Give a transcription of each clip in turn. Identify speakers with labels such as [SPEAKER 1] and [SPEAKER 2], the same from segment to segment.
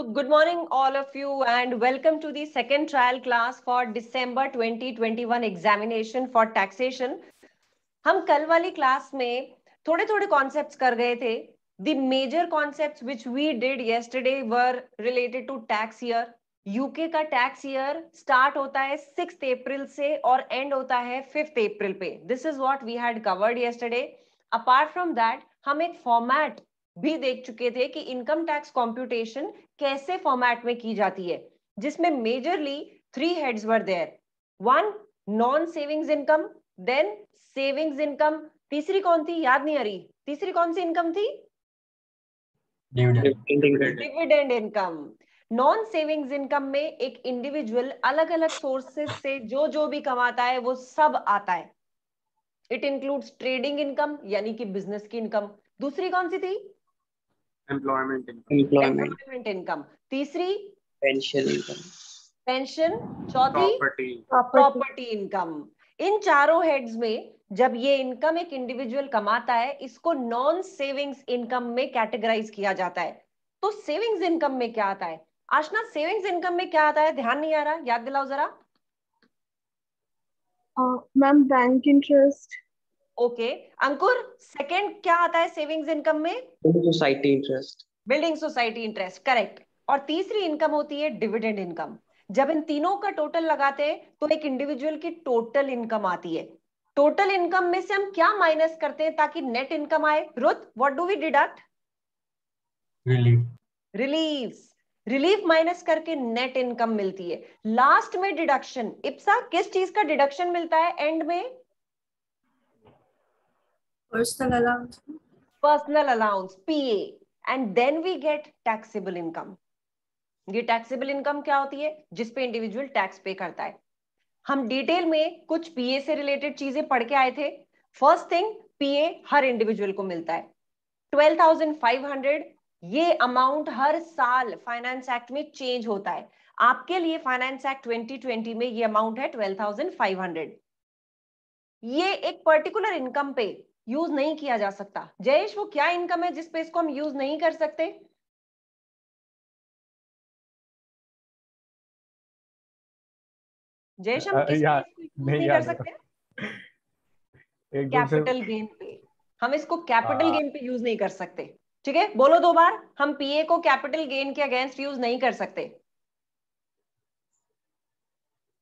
[SPEAKER 1] So good morning, all of you, and welcome to the second trial class for December 2021 examination for taxation. हम कल वाली class में थोड़े थोड़े concepts कर गए थे The major concepts which we did yesterday were related to tax year. UK का टैक्स ईयर स्टार्ट होता है सिक्स अप्रैल से और एंड होता है फिफ्थ अप्रैल पे this is what we had covered yesterday apart from that हम एक फॉर्मेट भी देख चुके थे कि इनकम टैक्स कॉम्प्यूटेशन कैसे फॉर्मेट में की जाती है जिसमें majorly three heads were there one non savings income then savings income तीसरी कौन थी याद नहीं आ रही तीसरी कौन सी इनकम थी
[SPEAKER 2] dividend
[SPEAKER 1] income non savings income में एक इंडिविजुअल अलग अलग सोर्सेस से जो जो भी कमाता है वो सब आता है इट इंक्लूड्स ट्रेडिंग इनकम यानी कि बिजनेस की इनकम दूसरी कौन सी थी
[SPEAKER 2] एम्प्लॉयमेंट एम्प्लॉयमेंट
[SPEAKER 1] इनकम तीसरी
[SPEAKER 2] पेंशन इनकम
[SPEAKER 1] पेंशन चौथी प्रॉपर्टी इनकम इन चारों हेड्स में जब ये इनकम एक इंडिविजुअल कमाता है इसको नॉन सेविंग्स इनकम में कैटेगराइज किया जाता है तो सेविंग्स इनकम में क्या आता है आशना सेविंग्स इनकम में क्या आता है ध्यान नहीं आ रहा याद दिलाओ जरा
[SPEAKER 2] ma'am bank interest
[SPEAKER 1] okay Ankur second क्या आता है सेविंग्स इनकम में
[SPEAKER 3] building society interest
[SPEAKER 1] building society interest correct और तीसरी इनकम होती है डिविडेंड इनकम जब इन तीनों का टोटल लगाते हैं तो एक इंडिविजुअल की टोटल इनकम आती है टोटल इनकम में से हम क्या माइनस करते हैं ताकि नेट इनकम आए रुत what do we deduct
[SPEAKER 2] relief
[SPEAKER 1] relief relief minus करके नेट इनकम मिलती है लास्ट में डिडक्शन इप्सा किस चीज का डिडक्शन मिलता है एंड में
[SPEAKER 4] Personal allowance.
[SPEAKER 1] Personal allowance, PA. And then we get taxable income ये टैक्सेबल इनकम क्या होती है जिसपे इंडिविजुअल टैक्स पे करता है हम डिटेल में कुछ पीए से रिलेटेड चीजें पढ़ के आए थे फर्स्ट थिंग पीए हर इंडिविजुअल को मिलता है 12,500 ये अमाउंट हर साल फाइनेंस एक्ट में चेंज होता है आपके लिए फाइनेंस एक्ट 2020 में ये अमाउंट है 12,500
[SPEAKER 4] ये एक पर्टिकुलर इनकम पे यूज नहीं किया जा सकता जयेश वो क्या इनकम है जिस पे इसको हम यूज नहीं कर सकते
[SPEAKER 2] जयेश हम नहीं कर सकते कैपिटल
[SPEAKER 1] गेन पे हम इसको कैपिटल गेन हाँ। पे यूज नहीं कर सकते ठीक है बोलो दो बार हम पीए को कैपिटल गेन के अगेंस्ट यूज नहीं कर सकते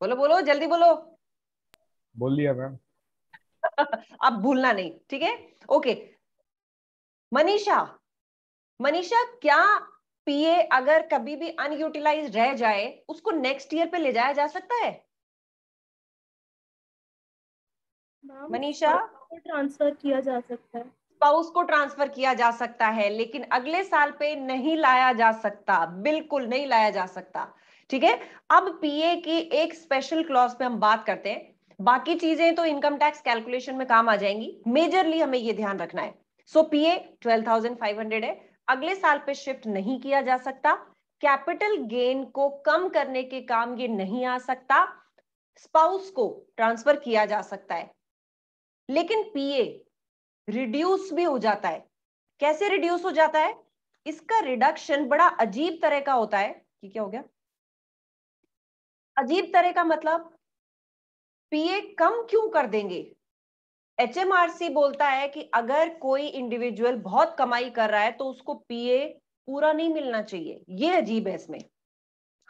[SPEAKER 1] बोलो बोलो जल्दी बोलो बोल लिया मैम अब भूलना नहीं ठीक है ओके मनीषा मनीषा क्या पीए अगर कभी भी अनयूटिलाइज रह जाए उसको नेक्स्ट ईयर पे ले जाया जा सकता है मनीषा ट्रांसफर किया जा सकता है स्पाउस को ट्रांसफर किया जा सकता है लेकिन अगले साल पे नहीं लाया जा सकता बिल्कुल नहीं लाया जा सकता ठीक है अब पीए की एक स्पेशल क्लॉज पे हम बात करते हैं बाकी चीजें तो इनकम टैक्स कैलकुलेशन में काम आ जाएंगी मेजरली हमें ये ध्यान रखना है सो पीए 12,500 है अगले साल पे शिफ्ट नहीं किया जा सकता कैपिटल गेन को कम करने के काम ये नहीं आ सकता स्पाउस को ट्रांसफर किया जा सकता है लेकिन पीए रिड्यूस भी हो जाता है कैसे रिड्यूस हो जाता है इसका रिडक्शन बड़ा अजीब तरह का होता है कि क्या हो गया अजीब तरह का मतलब पीए कम क्यों कर देंगे एचएमआरसी बोलता है कि अगर कोई इंडिविजुअल बहुत कमाई कर रहा है तो उसको पीए पूरा नहीं मिलना चाहिए ये अजीब है इसमें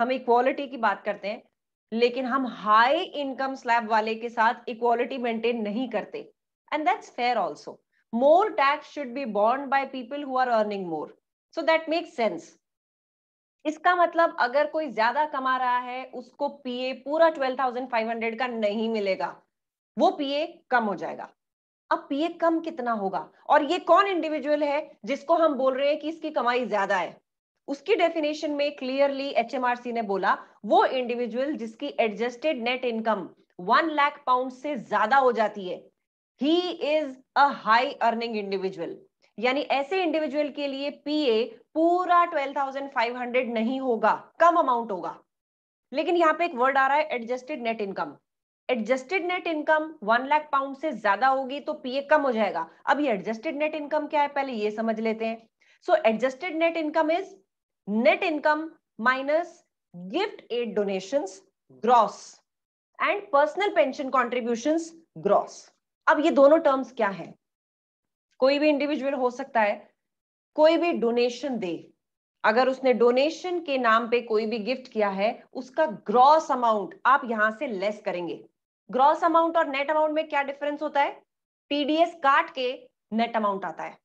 [SPEAKER 1] हम इक्वालिटी की बात करते हैं लेकिन हम हाई इनकम स्लैब वाले के साथ इक्वालिटी मेंटेन नहीं करते and that's fair also more tax should be borne by people who are earning more so that makes sense इसका मतलब अगर कोई ज्यादा कमा रहा है उसको पीए पूरा ट्वेल्व थाउजेंड फाइव हंड्रेड का नहीं मिलेगा वो पीए कम हो जाएगा अब पीए कम कितना होगा और ये कौन इंडिविजुअल है जिसको हम बोल रहे हैं कि इसकी कमाई ज्यादा है उसकी डेफिनेशन में क्लियरली एच ने बोला वो इंडिविजुअल जिसकी adjusted net income one lakh pound से ज्यादा हो जाती है he is a high earning individual यानी ऐसे इंडिविजुअल के लिए पीए पूरा 12,500 नहीं होगा कम अमाउंट होगा लेकिन यहाँ पे एक वर्ड आ रहा है adjusted net income adjusted net income one lakh pound से ज्यादा होगी तो पीए कम हो जाएगा अब ये एडजस्टेड नेट इनकम क्या है पहले ये समझ लेते हैं so adjusted net income is net income minus gift aid donation gross and personal pension contribution gross अब ये दोनों टर्म्स क्या है कोई भी इंडिविजुअल हो सकता है कोई भी डोनेशन दे अगर उसने डोनेशन के नाम पे कोई भी गिफ्ट किया है उसका ग्रॉस अमाउंट आप यहां से लेस करेंगे ग्रॉस अमाउंट और नेट अमाउंट में क्या डिफरेंस होता है टीडीएस काट के नेट अमाउंट आता है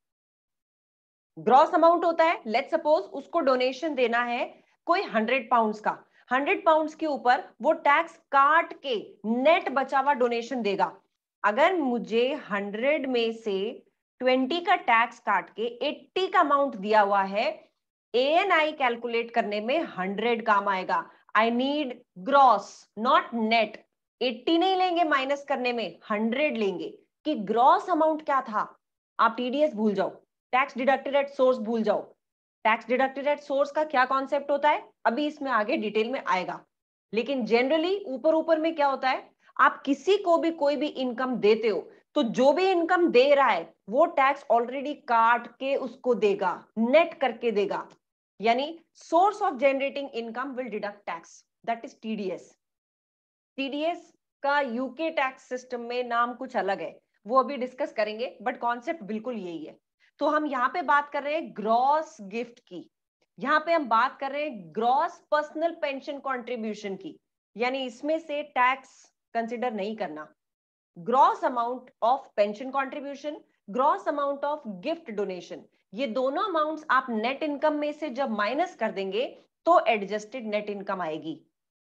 [SPEAKER 1] ग्रॉस अमाउंट होता है लेट सपोज उसको डोनेशन देना है कोई हंड्रेड पाउंड का हंड्रेड पाउंड के ऊपर वो टैक्स काट के नेट बचा हुआ डोनेशन देगा अगर मुझे हंड्रेड में से ट्वेंटी का टैक्स काट के एट्टी का अमाउंट दिया हुआ है ए एन आई कैलकुलेट करने में हंड्रेड काम आएगा I need gross not net eighty नहीं लेंगे माइनस करने में हंड्रेड लेंगे कि ग्रॉस अमाउंट क्या था आप टीडीएस भूल जाओ टैक्स डिडक्टेड एट सोर्स भूल जाओ टैक्स डिडक्टेड एट सोर्स का क्या कॉन्सेप्ट होता है अभी इसमें आगे डिटेल में आएगा लेकिन जनरली ऊपर ऊपर में क्या होता है आप किसी को भी कोई भी इनकम देते हो तो जो भी इनकम दे रहा है वो टैक्स ऑलरेडी काट के उसको देगा नेट करके देगा यानी source of generating income will deduct tax that is TDS TDS का यूके टैक्स सिस्टम में नाम कुछ अलग है वो अभी डिस्कस करेंगे बट कॉन्सेप्ट बिल्कुल यही है तो हम यहाँ पे बात कर रहे हैं ग्रॉस गिफ्ट की यहाँ पे हम बात कर रहे हैं ग्रॉस पर्सनल पेंशन कॉन्ट्रीब्यूशन की यानी इसमें से टैक्स कंसिडर नहीं करना gross amount of pension contribution gross amount of gift donation ये दोनों अमाउंट्स आप नेट इनकम में से जब माइनस कर देंगे तो एडजस्टेड नेट इनकम आएगी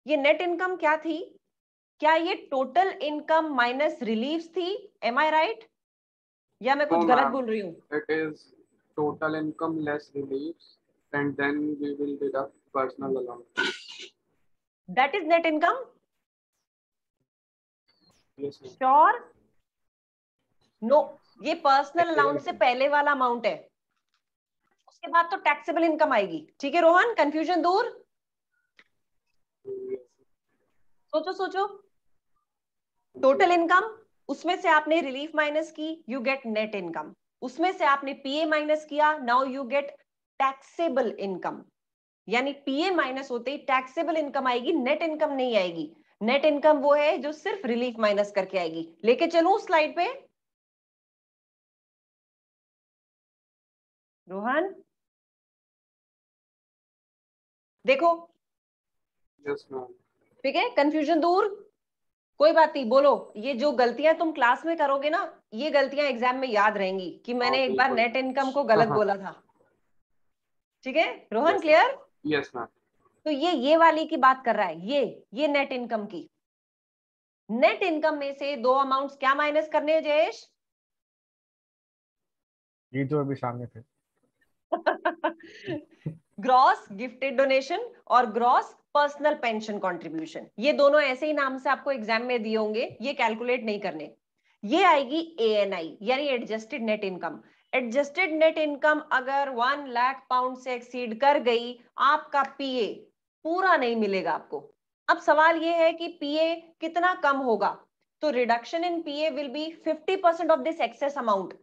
[SPEAKER 1] ये नेट इनकम क्या थी क्या ये टोटल इनकम माइनस रिलीफ थी एम आई राइट या मैं कुछ oh, गलत बोल
[SPEAKER 2] रही हूँ it is total
[SPEAKER 3] income less relief and then we will deduct personal allowance
[SPEAKER 4] that is net income
[SPEAKER 1] sure no ये पर्सनल अलाउंस से पहले वाला अमाउंट है उसके बाद तो टैक्सेबल इनकम आएगी ठीक है रोहन कंफ्यूजन दूर सोचो सोचो टोटल इनकम उसमें से आपने रिलीफ माइनस की यू गेट नेट इनकम उसमें से आपने पीए माइनस किया now you get taxable income यानी पीए माइनस होते ही टैक्सेबल इनकम
[SPEAKER 4] आएगी नेट इनकम नहीं आएगी नेट इनकम वो है जो सिर्फ रिलीफ माइनस करके आएगी लेके चलू स्लाइड पे रोहन देखो
[SPEAKER 2] ठीक
[SPEAKER 4] है कंफ्यूजन दूर कोई बात नहीं बोलो ये जो गलतियां तुम
[SPEAKER 1] क्लास में करोगे ना ये गलतियां एग्जाम में याद रहेंगी कि मैंने हाँ, एक बार नेट इनकम को गलत हाँ, हाँ। बोला था ठीक है रोहन क्लियर यस मैम तो ये ये वाली की बात कर रहा है ये ये नेट इनकम की नेट इनकम में से दो अमाउंट्स क्या माइनस करने हैं जयेश
[SPEAKER 2] ये जो तो अभी सामने थे
[SPEAKER 1] ग्रॉस गिफ्टेड डोनेशन और ग्रॉस पर्सनल पेंशन कंट्रीब्यूशन ये दोनों ऐसे ही नाम से आपको एग्जाम में दिए होंगे ये कैलकुलेट नहीं करने ये आएगी ए एन आई यानी adjusted net income adjusted net income अगर वन लाख पाउंड से एक्सीड कर गई आपका पीए पूरा नहीं मिलेगा आपको अब सवाल ये है कि पीए कितना कम होगा तो reduction in PA will be 50 percent of this excess amount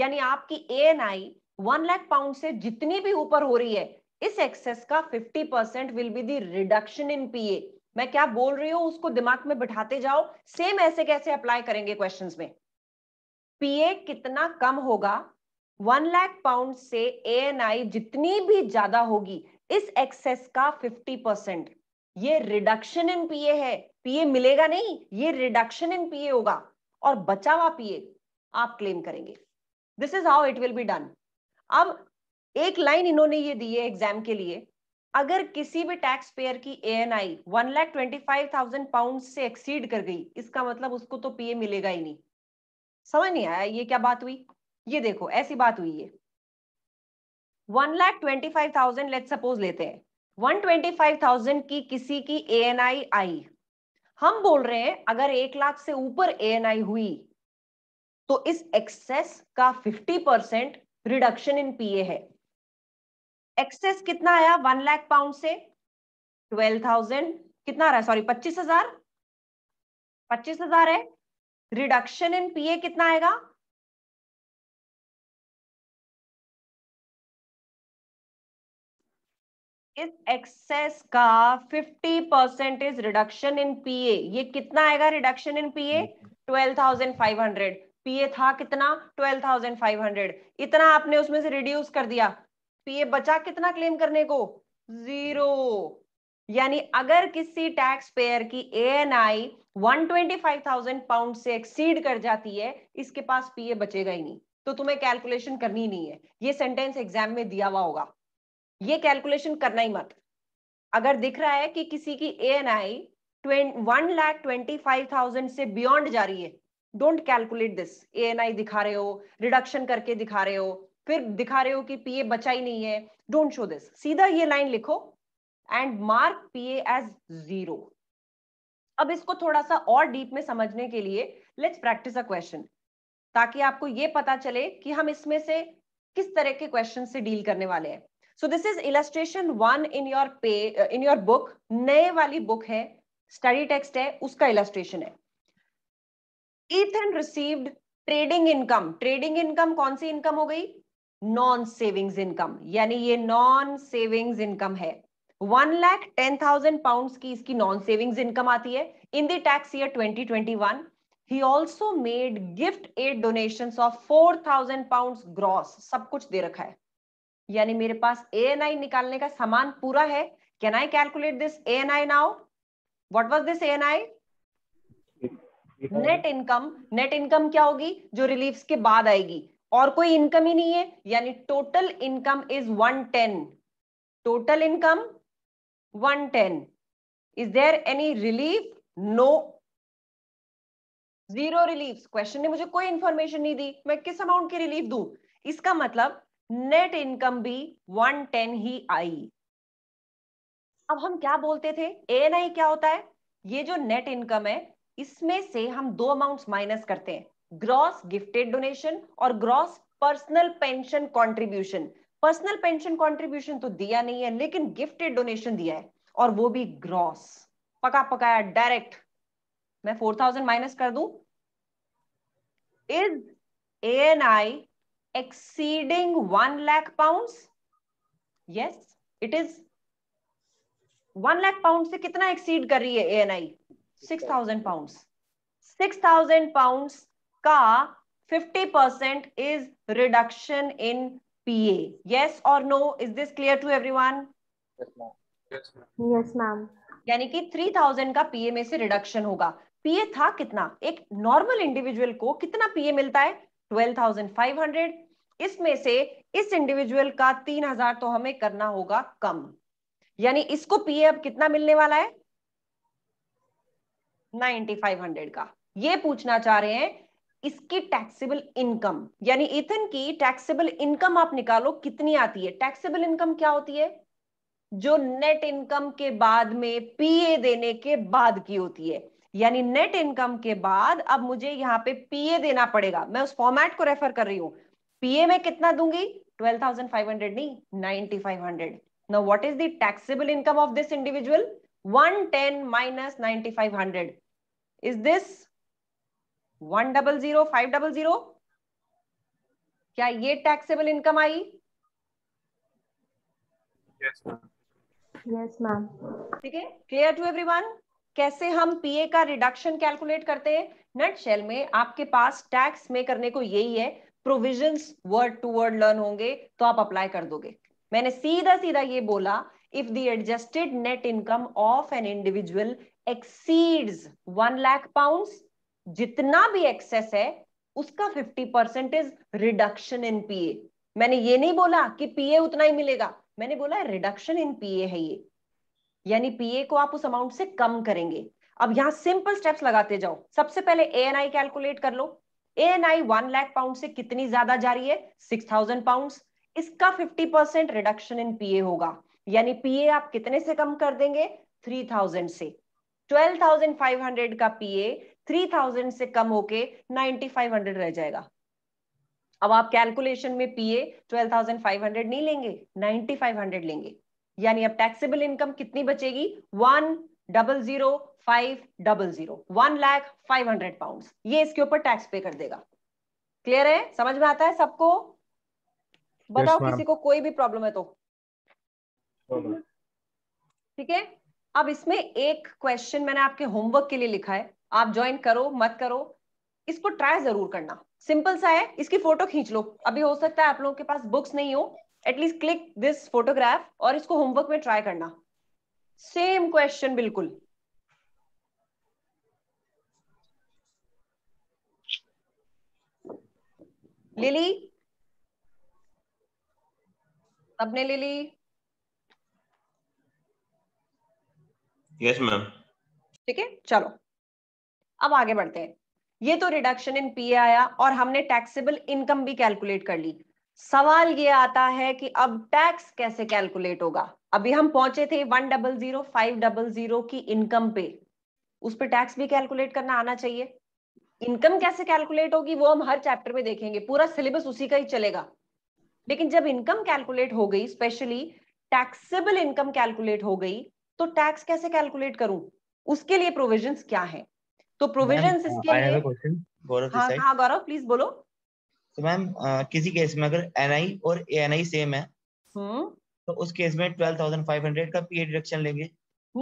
[SPEAKER 1] यानी आपकी A N I one lakh pound से जितनी भी ऊपर हो रही है इस एक्सेस का 50 percent will be the reduction in PA मैं क्या बोल रही हूं उसको दिमाग में बिठाते जाओ सेम ऐसे कैसे अप्लाई करेंगे क्वेश्चन में पीए कितना कम होगा वन लाख पाउंड से ए एन आई जितनी भी ज्यादा होगी इस एक्सेस का 50 परसेंट ये रिडक्शन इन पीए है पीए मिलेगा नहीं ये रिडक्शन इन पीए होगा और बचा हुआ पीए आप क्लेम करेंगे this is how it will be done अब एक लाइन इन्होंने ये दी है एग्जाम के लिए अगर किसी भी टैक्स पेयर की A N I one lakh twenty five thousand pound से एक्सीड कर गई इसका मतलब उसको तो पीए मिलेगा ही नहीं समझ नहीं आया ये क्या बात हुई ये देखो ऐसी बात हुई है one lakh twenty five thousand let suppose लेते हैं वन ट्वेंटी फाइव थाउजेंड की किसी की ए एन आई आई हम बोल रहे हैं अगर एक लाख से ऊपर ए एन आई हुई तो इस एक्सेस का fifty percent reduction in P A है एक्सेस कितना आया वन लाख पाउंड से ट्वेल्व थाउजेंड
[SPEAKER 4] कितना रहा सॉरी पच्चीस हजार पच्चीस हजार है रिडक्शन इन पीए कितना आएगा इस एक्सेस का 50
[SPEAKER 1] percent is reduction in PA ये कितना आएगा रिडक्शन इन पीए 12,500 पीए था कितना 12,500 इतना आपने उसमें से रिड्यूस कर दिया पीए बचा कितना क्लेम करने को जीरो यानी अगर किसी टैक्स पेयर की A N I one pound से एक्सीड कर जाती है इसके पास पीए बचेगा ही नहीं तो तुम्हें कैलकुलेशन करनी नहीं है ये सेंटेंस एग्जाम में दिया हुआ होगा ये कैलकुलेशन करना ही मत अगर दिख रहा है कि किसी की A N I one lakh twenty five thousand से बियॉन्ड जा रही है don't calculate this A N I दिखा रहे हो रिडक्शन करके दिखा रहे हो फिर दिखा रहे हो कि पीए बचा ही नहीं है डोंट शो दिस सीधा ये लाइन लिखो and mark PA as zero अब इसको थोड़ा सा और डीप में समझने के लिए लेट्स प्रैक्टिस अ क्वेश्चन ताकि आपको ये पता चले कि हम इसमें से किस तरह के क्वेश्चन से डील करने वाले हैं so this is illustration one in your pay in your book नए वाली बुक है स्टडी टेक्स्ट है उसका इलस्ट्रेशन है Ethan received trading income trading income कौन सी इनकम हो गई नॉन सेविंग्स इनकम यानी ये नॉन सेविंग्स इनकम है one lakh ten thousand pound की इसकी नॉन सेविंग्स इनकम आती है इन द टैक्स ईयर ही he also made gift aid donations of 4000 pounds gross सब कुछ दे रखा है यानी मेरे पास ए एन आई निकालने का सामान पूरा है can I calculate this A N I now what was this A N I net income net income क्या होगी जो रिलीफ के बाद आएगी और कोई इनकम ही नहीं है यानी total income is one ten total income one ten is there any relief no zero relief question ने मुझे कोई इंफॉर्मेशन नहीं दी मैं किस अमाउंट की रिलीफ दू इसका मतलब नेट इनकम भी 110 ही आई अब हम क्या बोलते थे ए क्या होता है ये जो नेट इनकम है इसमें से हम दो अमाउंट्स माइनस करते हैं ग्रॉस गिफ्टेड डोनेशन और gross personal pension contribution personal pension contribution तो दिया नहीं है लेकिन गिफ्टेड डोनेशन दिया है और वो भी ग्रॉस पका पकाया डायरेक्ट मैं फोर थाउजेंड माइनस कर दू is A N I exceeding 1 lakh pounds yes it is 1 lakh pounds se kitna exceed kar rahi hai ANI 6000 pounds 6000 pounds ka 50% is reduction in PA yes or no is this clear to everyone
[SPEAKER 2] yes ma'am
[SPEAKER 1] yes ma'am यानी कि 3000 का पीए में से reduction होगा पीए था कितना एक normal individual को कितना पीए मिलता है 12,500 इसमें से इस इंडिविजुअल का 3,000 तो हमें करना होगा कम यानी इसको पीए अब कितना मिलने वाला है 9,500 का ये पूछना चाह रहे हैं इसकी टैक्सेबल इनकम यानी इथन की टैक्सेबल इनकम आप निकालो कितनी आती है टैक्सेबल इनकम क्या होती है जो नेट इनकम के बाद में पीए देने के बाद की होती है यानी नेट इनकम के बाद अब मुझे यहाँ पे पीए देना पड़ेगा मैं उस फॉर्मेट को रेफर कर रही हूँ पीए में कितना दूंगी 12,500 नहीं 9,500 now what is the taxable income of this individual 110 minus hundred is this one double zero five double zero क्या ये टैक्सेबल इनकम आई
[SPEAKER 2] यस मैम
[SPEAKER 4] ठीक है
[SPEAKER 1] क्लियर टू एवरीवन कैसे हम पीए का रिडक्शन कैलकुलेट करते हैं नट शेल में आपके पास टैक्स में करने को यही है provision word to word learn होंगे तो आप अप्लाई कर दोगे मैंने सीधा सीधा ये बोला if the adjusted net income of an individual exceeds one lakh pound जितना भी एक्सेस है उसका fifty percent is reduction in PA मैंने ये नहीं बोला कि पीए उतना ही मिलेगा मैंने बोला रिडक्शन इन पीए है ये यानी पीए को आप उस अमाउंट से कम करेंगे अब यहाँ सिंपल स्टेप्स लगाते जाओ सबसे पहले ए एन आई कैलकुलेट कर लो A N I one lakh pound से कितनी ज्यादा जा रही है सिक्स थाउजेंड पाउंड इसका fifty percent reduction in PA होगा यानी पीए आप कितने से कम कर देंगे थ्री थाउजेंड से ट्वेल्व थाउजेंड फाइव हंड्रेड का पीए थ्री थाउजेंड से कम होके नाइनटी फाइव हंड्रेड रह जाएगा अब आप कैलकुलेशन में PA twelve thousand five hundred नहीं लेंगे नाइनटी फाइव हंड्रेड लेंगे यानी अब टैक्सेबल इनकम कितनी बचेगी one double zero five double zero one lakh five hundred pound ये इसके ऊपर टैक्स पे कर देगा क्लियर है समझ में आता है सबको बताओ yes, किसी को कोई भी प्रॉब्लम है तो ठीक है अब इसमें एक क्वेश्चन मैंने आपके होमवर्क के लिए लिखा है आप ज्वाइन करो मत करो इसको ट्राई जरूर करना सिंपल सा है इसकी फोटो खींच लो अभी हो सकता है आप लोगों के पास बुक्स नहीं हो एटलीस्ट क्लिक दिस फोटोग्राफ और इसको होमवर्क में ट्राई करना सेम क्वेश्चन बिल्कुल लिली सबने लिली यस मैम ठीक है चलो अब आगे बढ़ते हैं ये तो रिडक्शन इन पीए आया और हमने टैक्सेबल इनकम भी कैलकुलेट कर ली सवाल ये आता है कि अब टैक्स कैसे कैलकुलेट होगा अभी हम पहुंचे थे one double zero five double zero की इनकम पे उस पर टैक्स भी कैलकुलेट करना आना चाहिए इनकम कैसे कैलकुलेट होगी वो हम हर चैप्टर में देखेंगे पूरा सिलेबस उसी का ही चलेगा लेकिन जब इनकम कैलकुलेट हो गई स्पेशली टैक्सेबल इनकम कैलकुलेट हो गई तो टैक्स कैसे कैलकुलेट करूं उसके लिए प्रोविजन क्या है तो प्रोविजन इसके लिए हाँ हाँ गौरव प्लीज बोलो
[SPEAKER 3] तो मैम किसी केस में अगर एनआई और एएनआई सेम है हम्म। तो उस केस में 12,500 का पीए डिडक्शन लेंगे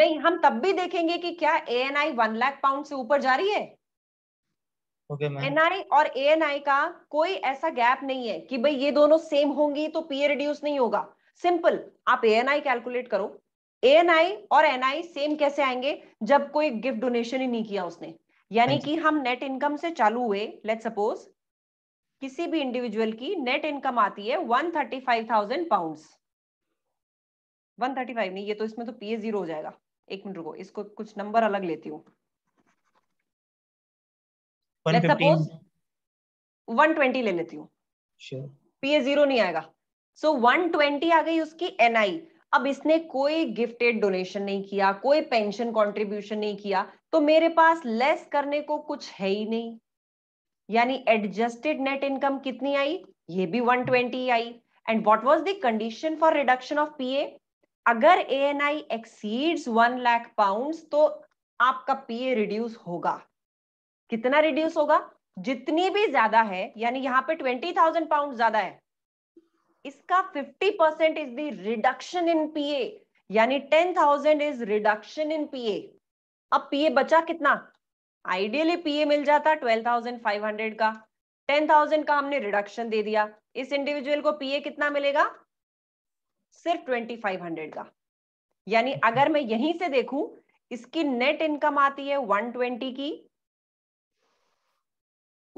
[SPEAKER 1] नहीं हम तब भी देखेंगे कि क्या A N I one lakh pound से ऊपर जा रही है एन okay, आई और ए एन आई का कोई ऐसा गैप नहीं है कि भाई ये दोनों सेम होंगी तो पीए रिड्यूस नहीं होगा सिंपल आप ए एन आई कैलकुलेट करो ए एन आई और एन आई सेम कैसे आएंगे जब कोई गिफ्ट डोनेशन ही नहीं किया उसने यानी कि हम नेट इनकम से चालू हुए लेट सपोज किसी भी इंडिविजुअल की नेट इनकम आती है one thirty five thousand pound one thirty five नहीं ये तो इसमें तो पीए जीरो हो जाएगा एक मिनट रुको इसको कुछ नंबर अलग लेती हूँ वन ट्वेंटी ले लेती हूँ sure. पीए जीरो नहीं आएगा सो वन ट्वेंटी आ गई उसकी एनआई अब इसने कोई गिफ्टेड डोनेशन नहीं किया कोई पेंशन कॉन्ट्रीब्यूशन नहीं किया तो मेरे पास लेस करने को कुछ है ही नहीं यानी एडजस्टेड नेट इनकम कितनी आई ये भी 120 twenty I and what was the condition for reduction of PA अगर A N I exceeds one lakh pound तो आपका पीए रिड्यूस होगा कितना रिड्यूस होगा जितनी भी ज्यादा है यानी यहाँ पे ट्वेंटी थाउजेंड पाउंड ज्यादा है इसका fifty percent is the reduction in PA यानी ten thousand is reduction in PA अब पीए बचा कितना आइडियली पीए मिल जाता 12,500 का 10,000 का हमने रिडक्शन दे दिया इस इंडिविजुअल को पीए कितना मिलेगा सिर्फ 2,500 का यानी अगर मैं यहीं से देखूं इसकी नेट इनकम आती है 120 की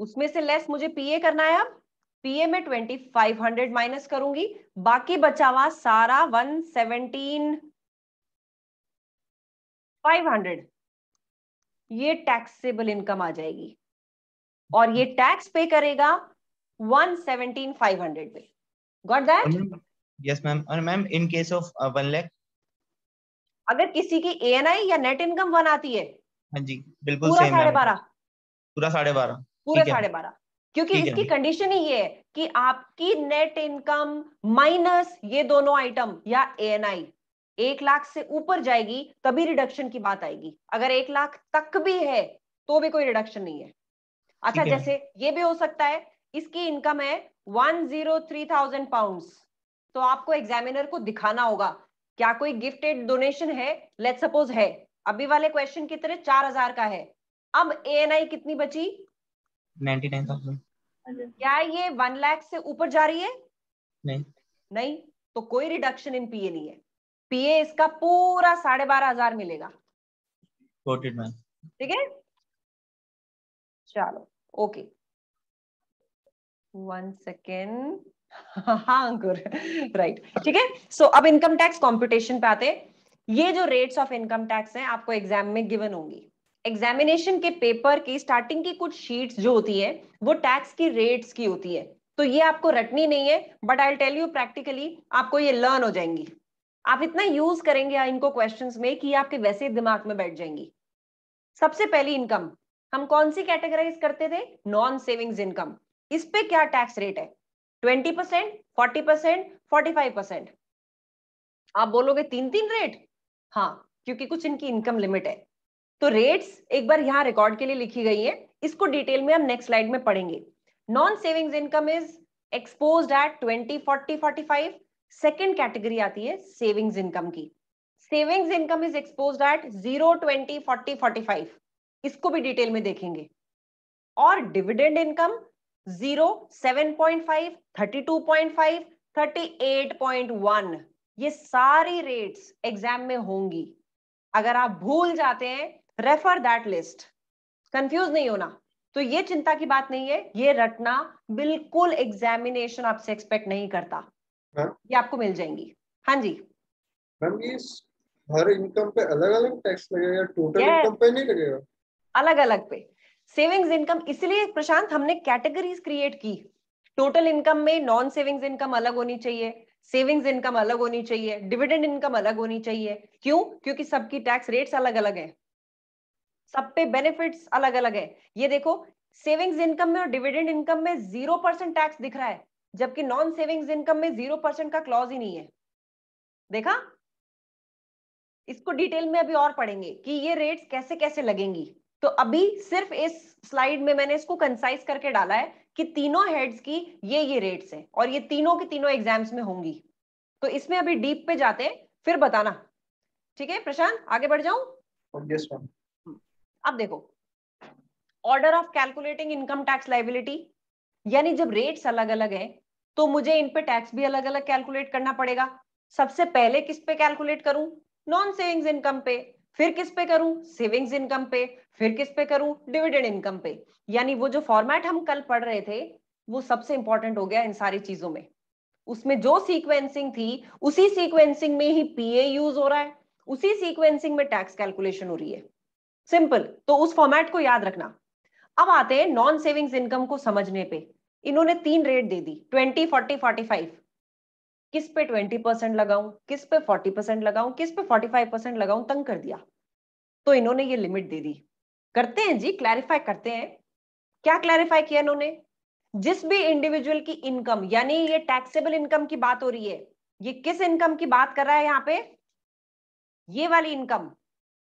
[SPEAKER 1] उसमें से लेस मुझे पीए करना है अब पीए में 2500 माइनस करूंगी बाकी बचा हुआ सारा 117 500 ये टैक्सेबल इनकम आ जाएगी और ये टैक्स पे करेगा वन सेवनटीन फाइव हंड्रेड पे गॉट दैट
[SPEAKER 4] यस मैम और ma'am in case of one lakh
[SPEAKER 1] अगर किसी की एएनआई या नेट इनकम वन आती है
[SPEAKER 4] हाँ जी बिल्कुल पूरा साढ़े बारह पूरा साढ़े बारह पूरा साढ़े
[SPEAKER 1] बारह क्योंकि इसकी कंडीशन ही ये है कि आपकी नेट इनकम माइनस ये दोनों आइटम या एएनआई एक लाख से ऊपर जाएगी तभी रिडक्शन की बात आएगी अगर एक लाख तक भी है तो भी कोई रिडक्शन नहीं है अच्छा जैसे ये भी हो सकता है इसकी इनकम है one zero three thousand pound तो आपको एग्जामिनर को दिखाना होगा क्या कोई गिफ्टेड डोनेशन है लेट सपोज है अभी वाले क्वेश्चन की तरह चार हजार का है अब ए कितनी बची
[SPEAKER 2] नाइनटी नाइन थाउजेंड
[SPEAKER 1] क्या ये वन लाख से ऊपर जा रही है नहीं नहीं तो कोई रिडक्शन इन पीए नहीं है पीए इसका पूरा साढ़े बारह हजार मिलेगा
[SPEAKER 4] ठीक है चलो ओके वन सेकेंड हाँ अंकुर राइट
[SPEAKER 1] ठीक है सो अब इनकम टैक्स कॉम्पिटिशन पे आते ये जो रेट्स ऑफ इनकम टैक्स हैं आपको एग्जाम में गिवन होंगी एग्जामिनेशन के पेपर की स्टार्टिंग की कुछ शीट्स जो होती है वो टैक्स की रेट्स की होती है तो ये आपको रटनी नहीं है but I tell you practically आपको ये लर्न हो जाएंगी आप इतना यूज करेंगे इनको क्वेश्चंस में कि आपके वैसे दिमाग में बैठ जाएंगी सबसे पहली इनकम हम कौन सी कैटेगराइज करते थे नॉन सेविंग्स इनकम इस पे क्या टैक्स रेट है twenty percent forty percent forty five percent आप बोलोगे तीन तीन रेट हाँ क्योंकि कुछ इनकी इनकम लिमिट है तो रेट्स एक बार यहाँ रिकॉर्ड के लिए लिखी गई है इसको डिटेल में हम नेक्स्ट स्लाइड में पढ़ेंगे non savings income is expose at twenty forty forty five second category आती है सेविंग्स इनकम की savings income is expose at zero twenty forty forty five इसको भी डिटेल में देखेंगे और dividend income zero seven point five thirty two point five thirty eight point one ये सारी रेट्स एग्जाम में होंगी अगर आप भूल जाते हैं रेफर दैट लिस्ट कंफ्यूज नहीं होना तो ये चिंता की बात नहीं है ये रटना बिल्कुल एग्जामिनेशन आपसे एक्सपेक्ट नहीं करता हाँ। ये आपको मिल
[SPEAKER 4] जाएंगी हाँ जी मैम ये हर इनकम पे अलग अलग टैक्स लगेगा टोटल इनकम पे नहीं लगेगा
[SPEAKER 1] अलग अलग पे सेविंग्स इनकम इसलिए प्रशांत हमने कैटेगरीज क्रिएट की टोटल इनकम में नॉन सेविंग्स इनकम अलग होनी चाहिए सेविंग्स इनकम अलग होनी चाहिए डिविडेंड इनकम अलग होनी चाहिए क्यों क्योंकि सबकी टैक्स रेट्स अलग अलग हैं सब पे बेनिफिट्स अलग अलग है ये देखो सेविंग्स इनकम में और डिविडेंड इनकम में जीरो परसेंट टैक्स दिख रहा है जबकि नॉन सेविंग्स इनकम में जीरो परसेंट का क्लॉज ही नहीं है देखा इसको डिटेल में अभी और पढ़ेंगे कि ये रेट्स कैसे कैसे लगेंगी तो अभी सिर्फ इस स्लाइड में मैंने इसको कंसाइज करके डाला है कि तीनों हेड्स की ये ये रेट्स हैं और ये तीनों के तीनों एग्जाम्स में होंगी तो इसमें अभी डीप पे जाते हैं फिर बताना ठीक है प्रशांत आगे बढ़ जाऊं yes, अब देखो order of calculating income tax liability यानी जब रेट्स अलग अलग हैं तो मुझे इन पे टैक्स भी अलग अलग कैलकुलेट करना पड़ेगा सबसे पहले किस पे कैलकुलेट करूं नॉन सेविंग्स इनकम पे फिर किस पे करूं सेविंग्स इनकम पे फिर किस पे करूं डिविडेंड इनकम पे यानी वो जो फॉर्मेट हम कल पढ़ रहे थे वो सबसे इंपॉर्टेंट हो गया इन सारी चीजों में उसमें जो सीक्वेंसिंग थी उसी सीक्वेंसिंग में ही पीए यूज हो रहा है उसी सीक्वेंसिंग में टैक्स कैलकुलेशन हो रही है सिंपल तो उस फॉर्मेट को याद रखना अब आते हैं नॉन सेविंग्स इनकम को समझने पे इन्होंने तीन रेट दे दी ट्वेंटी फोर्टी फोर्टी फाइव किस पे ट्वेंटी परसेंट लगाऊ किस पे फोर्टी परसेंट लगाऊ किस पे फोर्टी फाइव परसेंट लगाऊ तंग कर दिया तो इन्होंने ये लिमिट दे दी करते हैं जी क्लैरिफाई करते हैं क्या क्लैरिफाई किया इन्होंने जिस भी इंडिविजुअल की इनकम यानी ये टैक्सेबल इनकम की बात हो रही है ये किस इनकम की बात कर रहा है यहाँ पे ये वाली इनकम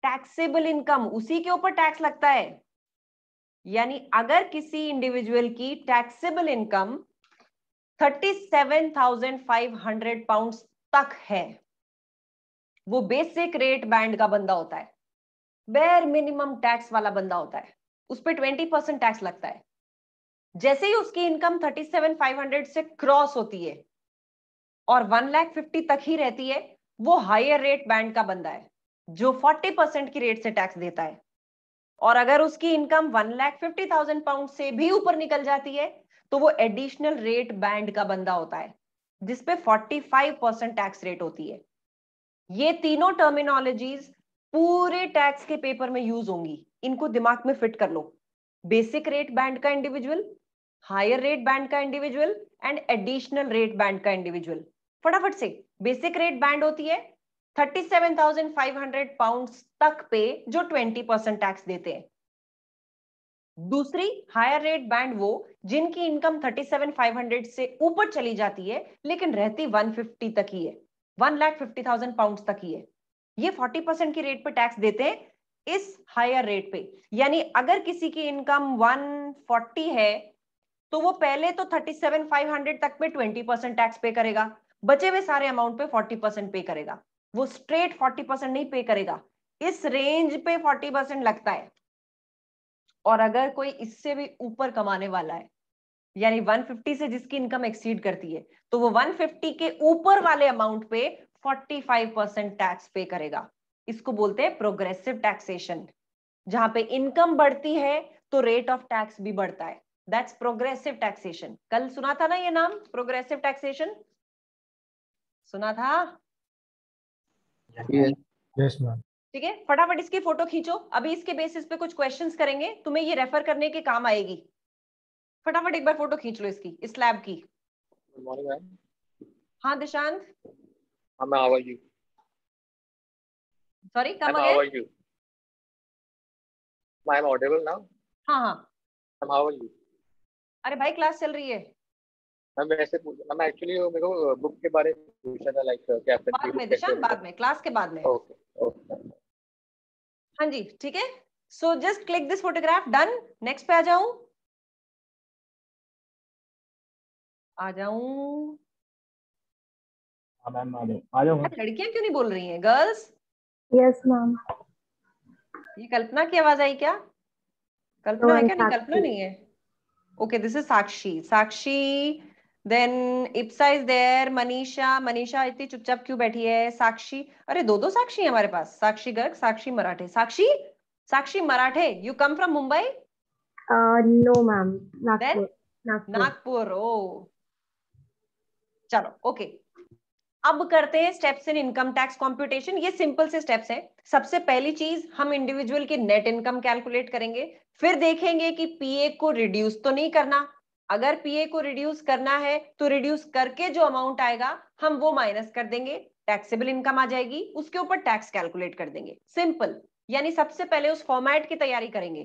[SPEAKER 1] टैक्सेबल इनकम उसी के ऊपर टैक्स लगता है यानी अगर किसी इंडिविजुअल की टैक्सेबल इनकम 37,500 पाउंड्स तक है वो बेसिक रेट बैंड का बंदा होता है बेर मिनिमम टैक्स वाला बंदा होता है उस पर ट्वेंटी परसेंट टैक्स लगता है जैसे ही उसकी income thirty seven five hundred से क्रॉस होती है और वन लैख फिफ्टी तक ही रहती है वो हायर रेट बैंड का बंदा है जो फोर्टी परसेंट की रेट से टैक्स देता है और अगर उसकी income one lakh fifty thousand pound से भी ऊपर निकल जाती है तो वो एडिशनल रेट बैंड का बंदा होता है जिसपे forty five percent tax rate होती है ये तीनों टर्मिनोलॉजीज पूरे टैक्स के पेपर में यूज होंगी इनको दिमाग में फिट कर लो बेसिक रेट बैंड का इंडिविजुअल हायर रेट बैंड का individual and additional rate band का इंडिविजुअल फटाफट से बेसिक रेट बैंड होती है 37,500 पाउंड्स तक पे जो 20 परसेंट टैक्स देते हैं दूसरी हायर रेट बैंड वो जिनकी इनकम 37,500 से ऊपर चली जाती है लेकिन रहती 150 तक ही है one lakh fifty thousand pound तक ही है ये 40 परसेंट की रेट पे टैक्स देते हैं इस हायर रेट पे यानी अगर किसी की इनकम 140 है तो वो पहले तो 37,500 तक पे 20 परसेंट टैक्स पे करेगा बचे हुए सारे अमाउंट पे 40 परसेंट पे करेगा वो स्ट्रेट फोर्टी परसेंट नहीं पे करेगा इस रेंज पे फोर्टी परसेंट लगता है और अगर कोई इससे भी ऊपर कमाने वाला है यानी 150 से जिसकी इनकम एक्सीड करती है तो वो 150 के ऊपर वाले अमाउंट पे 45 परसेंट टैक्स पे करेगा इसको बोलते हैं प्रोग्रेसिव टैक्सेशन जहां पे इनकम बढ़ती है तो रेट ऑफ टैक्स भी बढ़ता है दैट्स प्रोग्रेसिव टैक्सेशन कल सुना था ना ये नाम प्रोग्रेसिव टैक्सेशन सुना था यस ठीक है फटाफट इसकी फोटो खींचो अभी इसके बेसिस पे कुछ क्वेश्चंस करेंगे तुम्हें ये रेफर करने के काम आएगी फटाफट एक बार फोटो खींच लो इसकी इस लैब की हाँ दिशांत
[SPEAKER 2] सॉरी हाँ, कम अगेन हाँ हाँ.
[SPEAKER 4] अरे भाई क्लास चल रही है मैं वैसे पूछ मैं एक्चुअली मेरे को बुक uh, के बारे में था लाइक uh, कैप्टन बाद में दिशा बाद में क्लास के बाद में ओके ओके हाँ जी ठीक है so just click this photograph done next पे आ जाऊं आ जाऊं हाँ,
[SPEAKER 2] लड़कियां
[SPEAKER 4] क्यों नहीं बोल रही हैं गर्ल्स यस मैम
[SPEAKER 1] ये कल्पना की आवाज आई क्या कल्पना है क्या नहीं कल्पना नहीं है okay this is Sakshi Sakshi then Ipsa is there Manisha Manisha इतनी चुपचाप क्यों बैठी है साक्षी अरे दो दो साक्षी हमारे पास साक्षी गर्ग साक्षी मराठे Sakshi Sakshi Marathe you come from Mumbai no ma'am Nagpur ओ चलो ओके अब करते हैं steps in income tax computation ये सिंपल से स्टेप्स हैं सबसे पहली चीज हम इंडिविजुअल की नेट इनकम कैलकुलेट करेंगे फिर देखेंगे कि पीए को रिड्यूस तो नहीं करना अगर पीए को रिड्यूस करना है तो रिड्यूस करके जो अमाउंट आएगा हम वो माइनस कर देंगे टैक्सेबल इनकम आ जाएगी उसके ऊपर टैक्स कैलकुलेट कर देंगे सिंपल यानी सबसे पहले उस फॉर्मेट की तैयारी करेंगे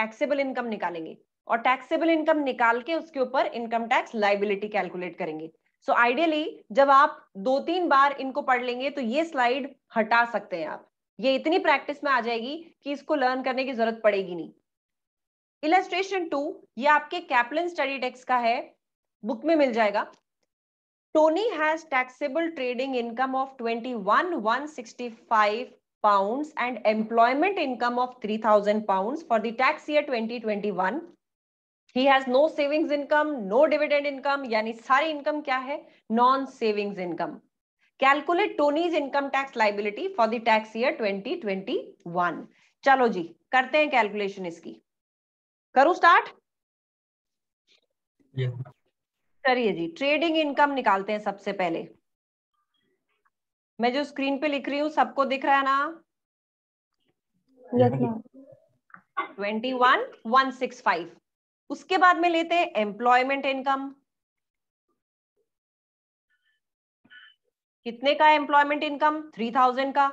[SPEAKER 1] टैक्सेबल इनकम निकालेंगे और टैक्सेबल इनकम निकाल के उसके ऊपर इनकम टैक्स लाइबिलिटी कैलकुलेट करेंगे सो so आइडियली जब आप दो तीन बार इनको पढ़ लेंगे तो ये स्लाइड हटा सकते हैं आप ये इतनी प्रैक्टिस में आ जाएगी कि इसको लर्न करने की जरूरत पड़ेगी नहीं इलस्ट्रेशन टू ये आपके कैपलन स्टडी टेक्स का है बुक में मिल जाएगा Tony has taxable trading income of twenty one one sixty five pounds and employment income of 3000 pounds for the tax year 2021 he has no savings income no dividend income yani sari income kya hai non savings income calculate tony's income tax liability for the tax year 2021 chalo ji karte hain calculation iski करूं start करिए जी trading income निकालते हैं सबसे पहले मैं जो screen पे लिख रही हूं सबको दिख रहा है ना twenty one one six five उसके बाद में लेते हैं एम्प्लॉयमेंट इनकम कितने का एम्प्लॉयमेंट इनकम थ्री थाउजेंड का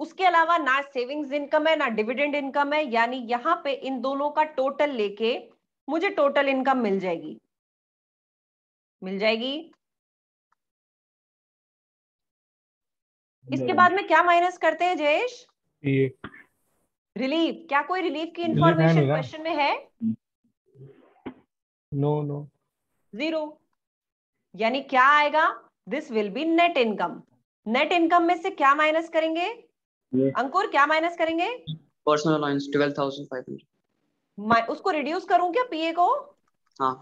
[SPEAKER 1] उसके अलावा ना सेविंग्स इनकम है ना डिविडेंड इनकम है यानी यहाँ पे इन दोनों का टोटल लेके मुझे टोटल इनकम मिल
[SPEAKER 4] जाएगी मिल जाएगी इसके बाद में क्या माइनस करते हैं जयेश
[SPEAKER 1] रिलीफ क्या कोई रिलीफ की इंफॉर्मेशन क्वेश्चन में है नो नो जीरो यानी क्या आएगा this will be net income net income में से क्या माइनस करेंगे अंकुर क्या माइनस करेंगे
[SPEAKER 3] पर्सनल अलाउंस 12500
[SPEAKER 1] उसको रिड्यूस करूं क्या पीए को
[SPEAKER 3] हाँ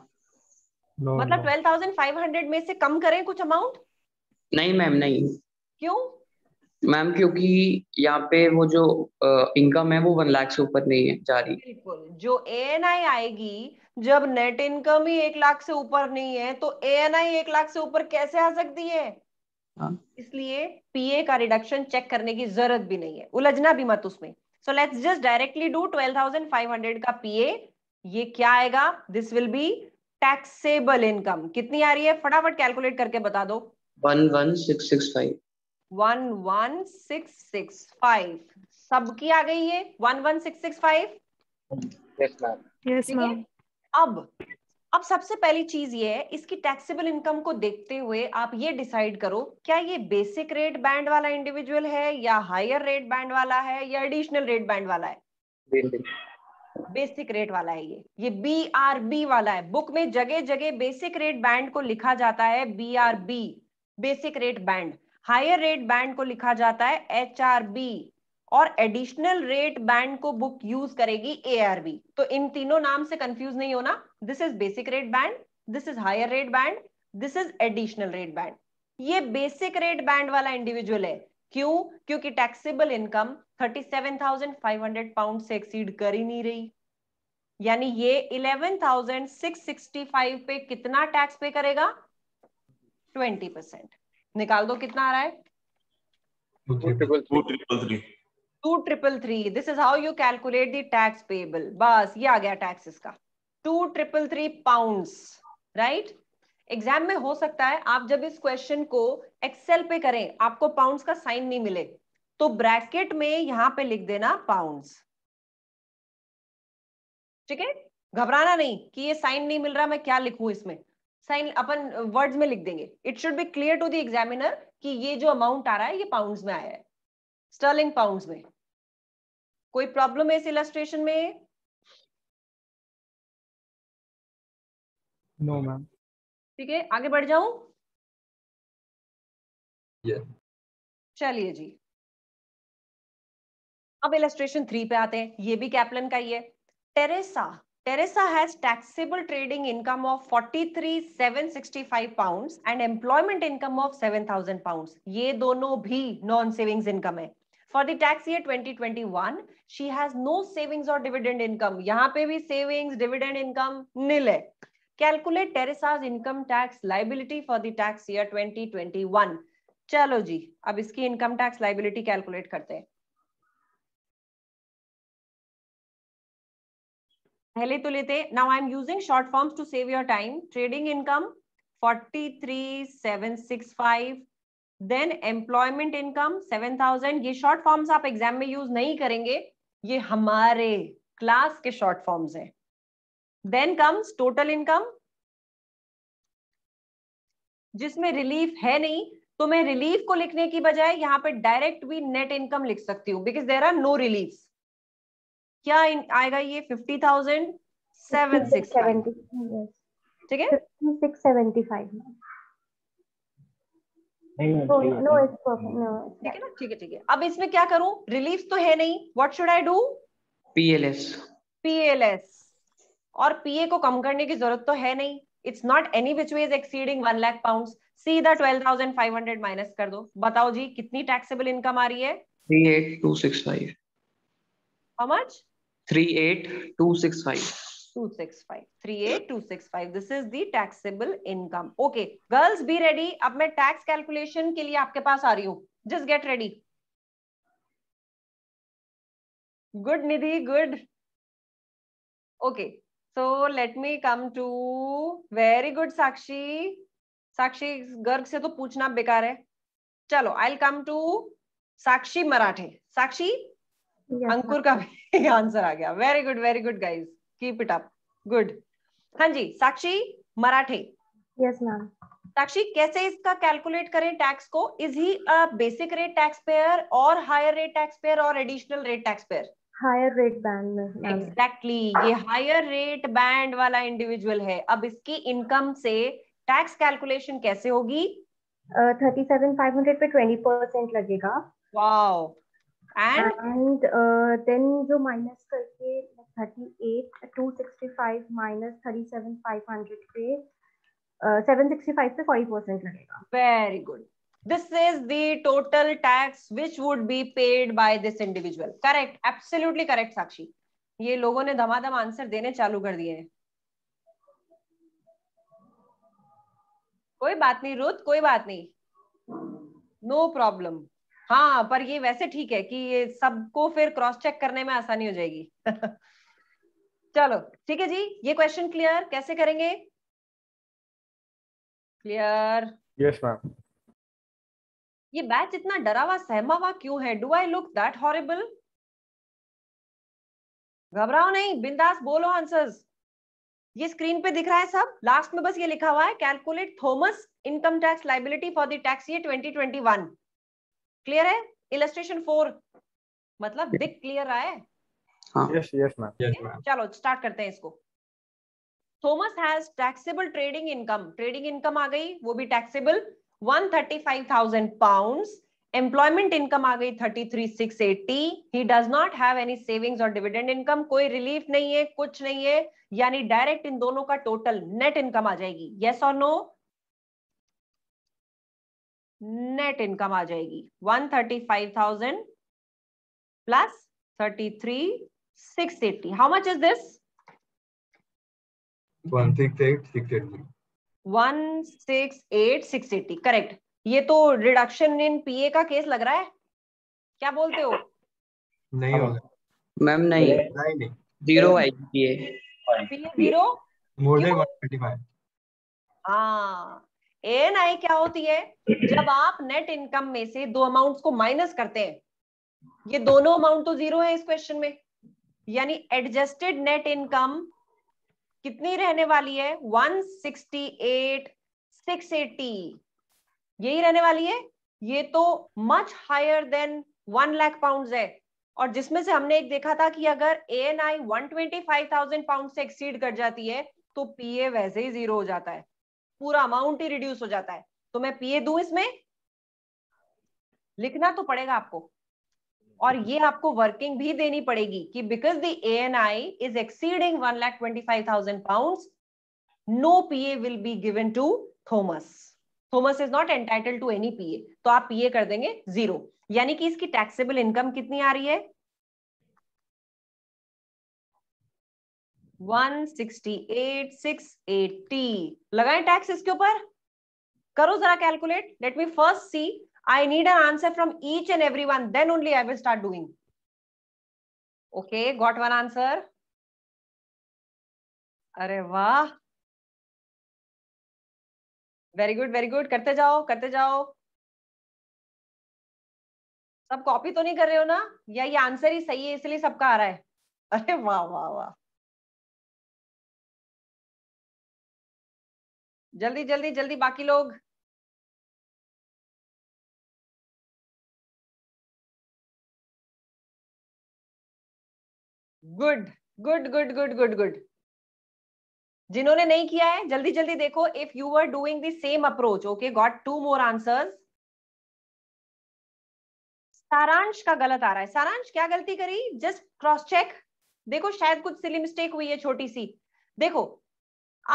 [SPEAKER 3] no, मतलब
[SPEAKER 1] no. 12500 में से कम करें कुछ अमाउंट
[SPEAKER 3] नहीं मैम नहीं
[SPEAKER 1] क्यों
[SPEAKER 3] मैम क्योंकि यहाँ पे वो जो इनकम है वो वन लाख से ऊपर नहीं है जा रही बिल्कुल
[SPEAKER 1] जो ए एन आई आएगी जब नेट इनकम ही एक लाख से ऊपर नहीं है तो ए एन आई एक लाख से ऊपर कैसे आ सकती है हाँ। इसलिए पीए का रिडक्शन चेक करने की जरूरत भी नहीं है उलझना भी मत उसमें so let's just directly do 12,500 का पीए ये क्या आएगा this will be taxable income कितनी आ रही है फटाफट कैलकुलेट करके बता दो
[SPEAKER 3] 11665
[SPEAKER 1] 11665 सबकी आ गई है 11665
[SPEAKER 2] यस मैम
[SPEAKER 1] यस मैम अब अब सबसे पहली चीज ये है इसकी टैक्सेबल इनकम को देखते हुए आप ये डिसाइड करो क्या ये बेसिक रेट बैंड वाला इंडिविजुअल है या हायर रेट बैंड वाला है या एडिशनल रेट बैंड वाला है बेसिक बेसिक रेट वाला है ये ये बी आर बी वाला है बुक में जगह जगह बेसिक रेट बैंड को लिखा जाता है B R B basic rate band higher rate band को लिखा जाता है एच आर बी और एडिशनल रेट बैंड को बुक यूज करेगी एआरबी तो इन तीनों नाम से कंफ्यूज नहीं होना this is basic rate band this is higher rate band this is additional rate band ये बेसिक रेट बैंड वाला इंडिविजुअल है क्यों क्योंकि टैक्सेबल इनकम 37,500 पाउंड से एक्सीड कर ही नहीं रही यानी ये 11,665 पे कितना टैक्स पे करेगा 20 परसेंट निकाल दो कितना आ रहा है two triple three this is how you calculate the tax payable बस ये आ गया टैक्सेस का two triple three pound right exam में हो सकता है आप जब इस क्वेश्चन को एक्सेल पे करें आपको पाउंड का साइन नहीं मिले तो ब्रैकेट में यहां पे लिख देना पाउंड ठीक है घबराना नहीं कि ये साइन नहीं मिल रहा मैं क्या लिखू इसमें साइन अपन वर्ड्स में लिख देंगे it should be clear to the examiner कि
[SPEAKER 4] ये जो अमाउंट आ रहा है ये पाउंड्स में आया है स्टर्लिंग पाउंड्स में कोई प्रॉब्लम है इस इलस्ट्रेशन में नो मैम ठीक है आगे बढ़ जाऊं yeah. चलिए जी अब इलस्ट्रेशन थ्री
[SPEAKER 1] पे आते हैं ये भी कैपलन का ही है Teresa Teresa has taxable trading income of 43,765 pounds and employment income of 7,000 pounds. ये दोनों भी non savings income है for the tax year 2021 she has no savings और डिविडेंड इनकम यहाँ पे भी सेविंग्स डिविडेंड इनकम निल है calculate Teresa's income tax liability for the tax year 2021 चलो जी अब इसकी इनकम टैक्स लाइबिलिटी कैलकुलेट करते हैं पहले तो लेते now I am using short forms to save your time trading income 43765 then employment income seven thousand ये शॉर्ट फॉर्म्स आप एग्जाम में यूज नहीं करेंगे ये हमारे क्लास के शॉर्ट फॉर्म्स हैं देन कम्स टोटल इनकम जिसमें रिलीफ है नहीं तो मैं रिलीफ को लिखने की बजाय यहाँ पे डायरेक्ट भी नेट इनकम लिख सकती हूँ because there are no relief क्या इन, आएगा ये फिफ्टी थाउजेंड सेवन सिक्स
[SPEAKER 4] ठीक है
[SPEAKER 2] ठीक
[SPEAKER 4] है ना ठीक है ठीक है
[SPEAKER 1] अब इसमें क्या करूं रिलीफ तो है नहीं what should I do PLS PLS और पीए को कम करने की जरूरत तो है नहीं it's not any which is exceeding one lakh pound सीधा twelve thousand five hundred minus कर दो बताओ जी कितनी टैक्सेबल इनकम आ रही है
[SPEAKER 3] three eight two six five how much three eight two six five
[SPEAKER 1] 265 38265 this is the taxable income okay girls be ready अब मैं टैक्स कैलकुलेशन के लिए
[SPEAKER 4] आपके पास आ रही हूँ just get ready good Nidhi good okay so let me come to
[SPEAKER 1] very good Sakshi Sakshi Garg से तो पूछना बेकार है चलो आई कम टू साक्षी मराठे साक्षी अंकुर का भी आंसर आ गया very good very good guys keep it up good हाँ जी साक्षी मराठे यस मैम साक्षी कैसे इसका कैलकुलेट करें टैक्स को is he a basic rate tax payer और हायर रेट टैक्स पेयर और additional rate tax payer
[SPEAKER 3] higher rate band में
[SPEAKER 1] एग्जैक्टली ये हायर रेट बैंड वाला इंडिविजुअल है अब इसकी इनकम से टैक्स कैलकुलेशन कैसे होगी थर्टी सेवन फाइव हंड्रेड पे ट्वेंटी परसेंट लगेगा वाओ एंड एंड देन
[SPEAKER 3] जो माइनस करके thirty eight two sixty five minus thirty seven five hundred
[SPEAKER 1] पे सेवन सिक्सटी फाइव पे फोर्टी परसेंट लगेगा very good This is the total tax which would be paid by this individual. Correct, absolutely correct, Sakshi. ये लोगों ने धमाधम answer देने चालू कर दिए कोई बात नहीं रोत कोई बात नहीं नो no प्रॉब्लम हाँ पर ये वैसे ठीक है कि ये सबको फिर क्रॉस चेक करने में आसानी
[SPEAKER 4] हो जाएगी चलो ठीक है जी ये क्वेश्चन क्लियर कैसे करेंगे क्लियर यस मैम ये बैच इतना डरा हुआ सहमा हुआ क्यों है do I look that horrible
[SPEAKER 1] घबराओ नहीं बिंदास बोलो आंसर्स ये स्क्रीन पे दिख रहा है सब लास्ट में बस ये लिखा हुआ है calculate Thomas income tax liability for the tax year 2021 clear है इलस्ट्रेशन फोर मतलब दिख क्लियर आए है
[SPEAKER 2] हाँ। चलो
[SPEAKER 1] स्टार्ट करते हैं इसको Thomas has taxable trading income trading income आ गई वो भी टैक्सेबल 135,000 pounds एम्प्लॉयमेंट इनकम आ गई 33,680 he does not have any savings और डिविडेंड इनकम कोई रिलीफ नहीं है कुछ नहीं है यानी डायरेक्ट इन दोनों का टोटल नेट इनकम आ जाएगी यस और नो नेट इनकम आ जाएगी 135,000 plus 33 six eighty. How much is this? One One six six six eight eight eighty. six eighty. Correct. ये तो रिडक्शन इन पीए का केस लग रहा है क्या बोलते हो
[SPEAKER 2] नहीं होगा मैम नहीं नहीं नहीं
[SPEAKER 3] zero IPA PA zero more than 125
[SPEAKER 1] हां एएनआई क्या होती है जब आप नेट इनकम में से दो अमाउंट्स को माइनस करते हैं ये दोनों अमाउंट तो जीरो है इस क्वेश्चन में यानी एडजस्टेड नेट इनकम कितनी रहने वाली है 168 680 यही रहने वाली है ये तो much higher than one lakh pounds है और जिसमें से हमने एक देखा था कि अगर A N I one twenty five thousand pound से एक्सीड कर जाती है तो पीए वैसे ही जीरो हो जाता है पूरा अमाउंट ही रिड्यूस हो जाता है तो मैं पीए दू इसमें लिखना तो पड़ेगा आपको और ये आपको वर्किंग भी देनी पड़ेगी कि because the N I is exceeding one lakh twenty five thousand pound no PA will be given to Thomas Thomas is not entitle to any a तो आप पीए कर देंगे जीरो यानी कि इसकी टैक्सेबल इनकम कितनी आ रही है
[SPEAKER 4] 168,680 लगाएं टैक्स इसके ऊपर करो जरा calculate let me first see I need an answer from each and everyone. Then only I will start doing. Okay, got one answer. अरे वाह वेरी गुड वेरी गुड करते जाओ करते जाओ सब कॉपी तो नहीं कर रहे हो ना या ये आंसर ही सही है इसलिए सबका आ रहा है अरे वाह वाह वाह जल्दी जल्दी जल्दी बाकी लोग
[SPEAKER 2] good good good good good good जिन्होंने नहीं किया है
[SPEAKER 1] जल्दी जल्दी देखो if you are doing the same approach okay got two more answers Saransh का गलत आ रहा है सारांश क्या गलती करी जस्ट क्रॉस चेक देखो शायद कुछ सिली मिस्टेक हुई है छोटी सी देखो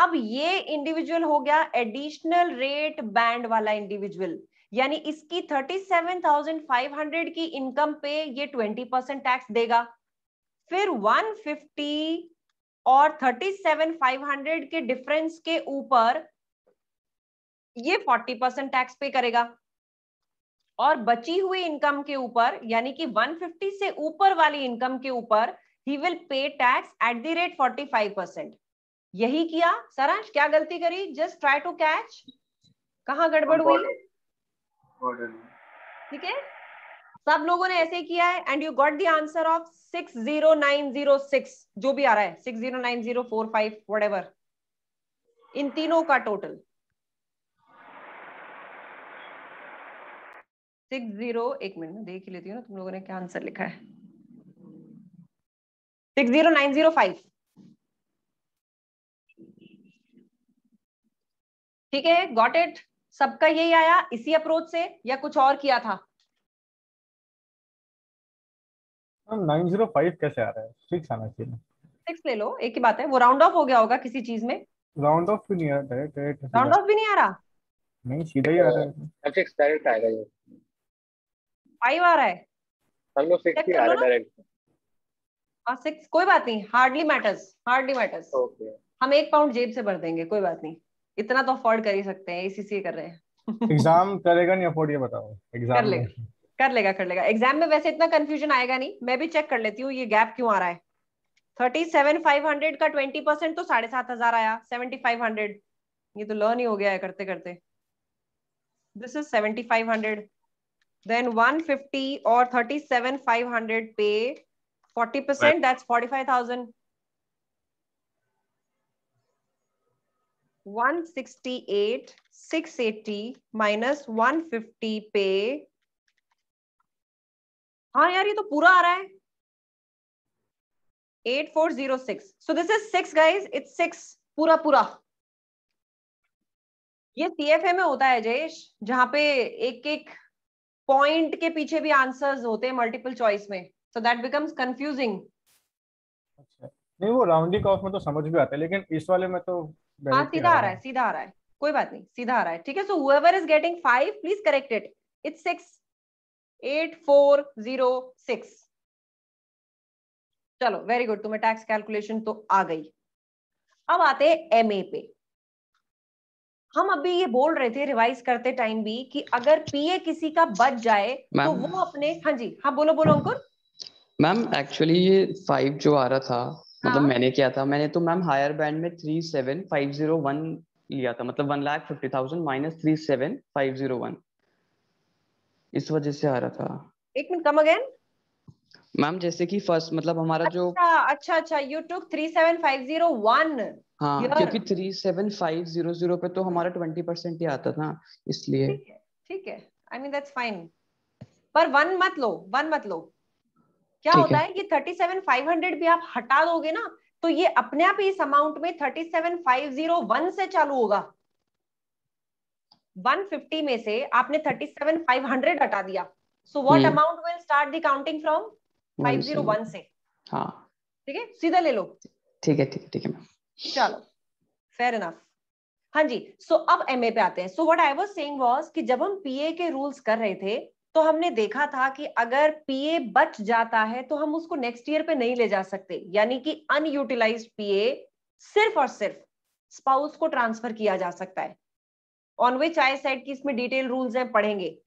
[SPEAKER 1] अब ये इंडिविजुअल हो गया एडिशनल रेट बैंड वाला इंडिविजुअल यानी इसकी 37,500 की इनकम पे ये 20 परसेंट टैक्स देगा फिर 150 और 37,500 के डिफरेंस के ऊपर ये 40 परसेंट टैक्स पे करेगा और बची हुई इनकम के ऊपर यानी कि 150 से ऊपर वाली इनकम के ऊपर he will pay tax at the rate 45 percent यही किया सारांश क्या गलती करी जस्ट ट्राई टू कैच कहा गड़बड़ हुई ठीक है सब लोगों ने ऐसे किया है and you got the answer of six zero zero nine six जो भी आ रहा है six zero zero nine four five whatever इन तीनों का टोटल जीरो एक मिनट में देख लेती हूँ ना तुम लोगों ने क्या आंसर लिखा है six zero zero nine five
[SPEAKER 4] ठीक है गॉट इट सबका यही आया इसी अप्रोच से या कुछ और किया था
[SPEAKER 2] कैसे आ रहा है आना चाहिए
[SPEAKER 4] ले लो एक ही बात है वो राउंड ऑफ हो गया होगा किसी चीज में
[SPEAKER 2] राउंड ऑफ भी नहीं आ रहा राउंड ऑफ भी नहीं आ रहा नहीं सीधा ही आ रहा है डायरेक्ट आएगा
[SPEAKER 1] ये आ रहा है
[SPEAKER 2] हम लोग ही आ रहा डायरेक्ट
[SPEAKER 1] हाँ, कोई बात नहीं hardly matters hardly matters okay हम एक पाउंड जेब से भर देंगे कोई बात नहीं इतना तो अफोर्ड कर ही सकते हैं इसी से कर रहे हैं
[SPEAKER 2] एग्जाम करेगा नहीं अफोर्ड ये बताओ एग्जाम कर लेगा
[SPEAKER 1] कर लेगा कर लेगा एग्जाम में वैसे इतना कंफ्यूजन आएगा नहीं मैं भी चेक कर लेती हूँ ये गैप क्यों आ रहा है थर्टी सेवन फाइव हंड्रेड का ट्वेंटी परसेंट तो साढ़े सात हजार आया सेवेंटी फाइव हंड्रेड ये तो लर्न ही हो गया है करते करते this is seventy five hundred then one fifty और थर्टी सेवन फाइव हंड्रेड पे forty percent that's forty five thousand one sixty eight six 168 minus one fifty पे
[SPEAKER 4] हाँ यार ये तो पूरा आ रहा है eight four zero six so this is six guys it's six पूरा पूरा
[SPEAKER 1] ये ए में होता है जयेश जहां पे एक एक पॉइंट के पीछे भी आंसर्स होते हैं मल्टीपल चॉइस में सो दैट बिकम्स कंफ्यूजिंग
[SPEAKER 4] नहीं वो राउंडिंग ऑफ में तो समझ भी आता है लेकिन इस वाले में तो हाँ सीधा आ रहा है
[SPEAKER 1] सीधा आ रहा है कोई बात नहीं सीधा आ रहा है ठीक है so whoever is getting five please correct it it's six 8406 चलो वेरी गुड तुम्हें टैक्स कैलकुलेशन तो आ गई अब आते हैं एमए पे हम अभी ये बोल रहे थे रिवाइज करते टाइम भी कि अगर पीए किसी का बच जाए तो वो अपने हाँ जी हाँ बोलो बोलो अंकुर
[SPEAKER 3] मैम एक्चुअली ये फाइव जो आ रहा था मतलब हाँ? मतलब मैंने क्या था मैंने तो मैम हायर बैंड में three seven five zero one लिया था मतलब one lakh fifty thousand minus three seven five zero one इस वजह से आ रहा था
[SPEAKER 1] एक मिनट कम अगेन
[SPEAKER 3] मैम जैसे कि फर्स्ट मतलब हमारा अच्छा, जो
[SPEAKER 1] अच्छा अच्छा यू टुक 37501
[SPEAKER 3] हाँ your... क्योंकि 37500 पे तो हमारा 20% ही आता था इसलिए
[SPEAKER 1] ठीक है आई मीन दैट्स फाइन पर वन मत लो वन मत लो क्या होता है, है ये 37500 भी आप हटा दोगे ना तो ये अपने आप इस अमाउंट में 37501 से चालू होगा 150 में से आपने 37,500 हटा दिया so what amount will start the counting from 501 से हां ठीक है सीधा ले लो
[SPEAKER 3] ठीक है ठीक है ठीक है
[SPEAKER 1] चलो फेयर इनफ हां जी सो अब एमए पे आते हैं so what I was saying was कि जब हम पीए के रूल्स कर रहे थे तो हमने देखा था कि अगर पीए बच जाता है तो हम उसको नेक्स्ट ईयर पे नहीं ले जा सकते यानी कि अनयूटिलाइज पीए सिर्फ और सिर्फ स्पाउस को ट्रांसफर किया जा सकता है ऑन विच आई साइड की इसमें डिटेल रूल्स हैं पढ़ेंगे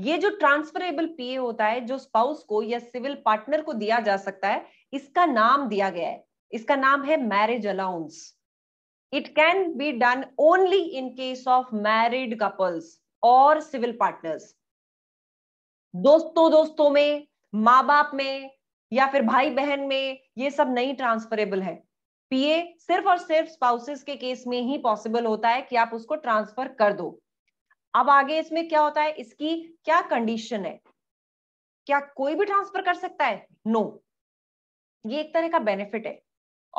[SPEAKER 1] ये जो ट्रांसफरेबल पीए होता है जो स्पाउस को या सिविल पार्टनर को दिया जा सकता है इसका नाम दिया गया है इसका नाम है marriage allowance it can be done only in case of married couples और सिविल पार्टनर्स दोस्तों दोस्तों में माँ बाप में या फिर भाई बहन में ये सब नहीं ट्रांसफरेबल है पीए सिर्फ और सिर्फ स्पाउसेस के केस में ही पॉसिबल होता है कि आप उसको ट्रांसफर कर दो अब आगे इसमें क्या होता है इसकी क्या कंडीशन है क्या कोई भी ट्रांसफर कर सकता है नो no. ये एक तरह का बेनिफिट है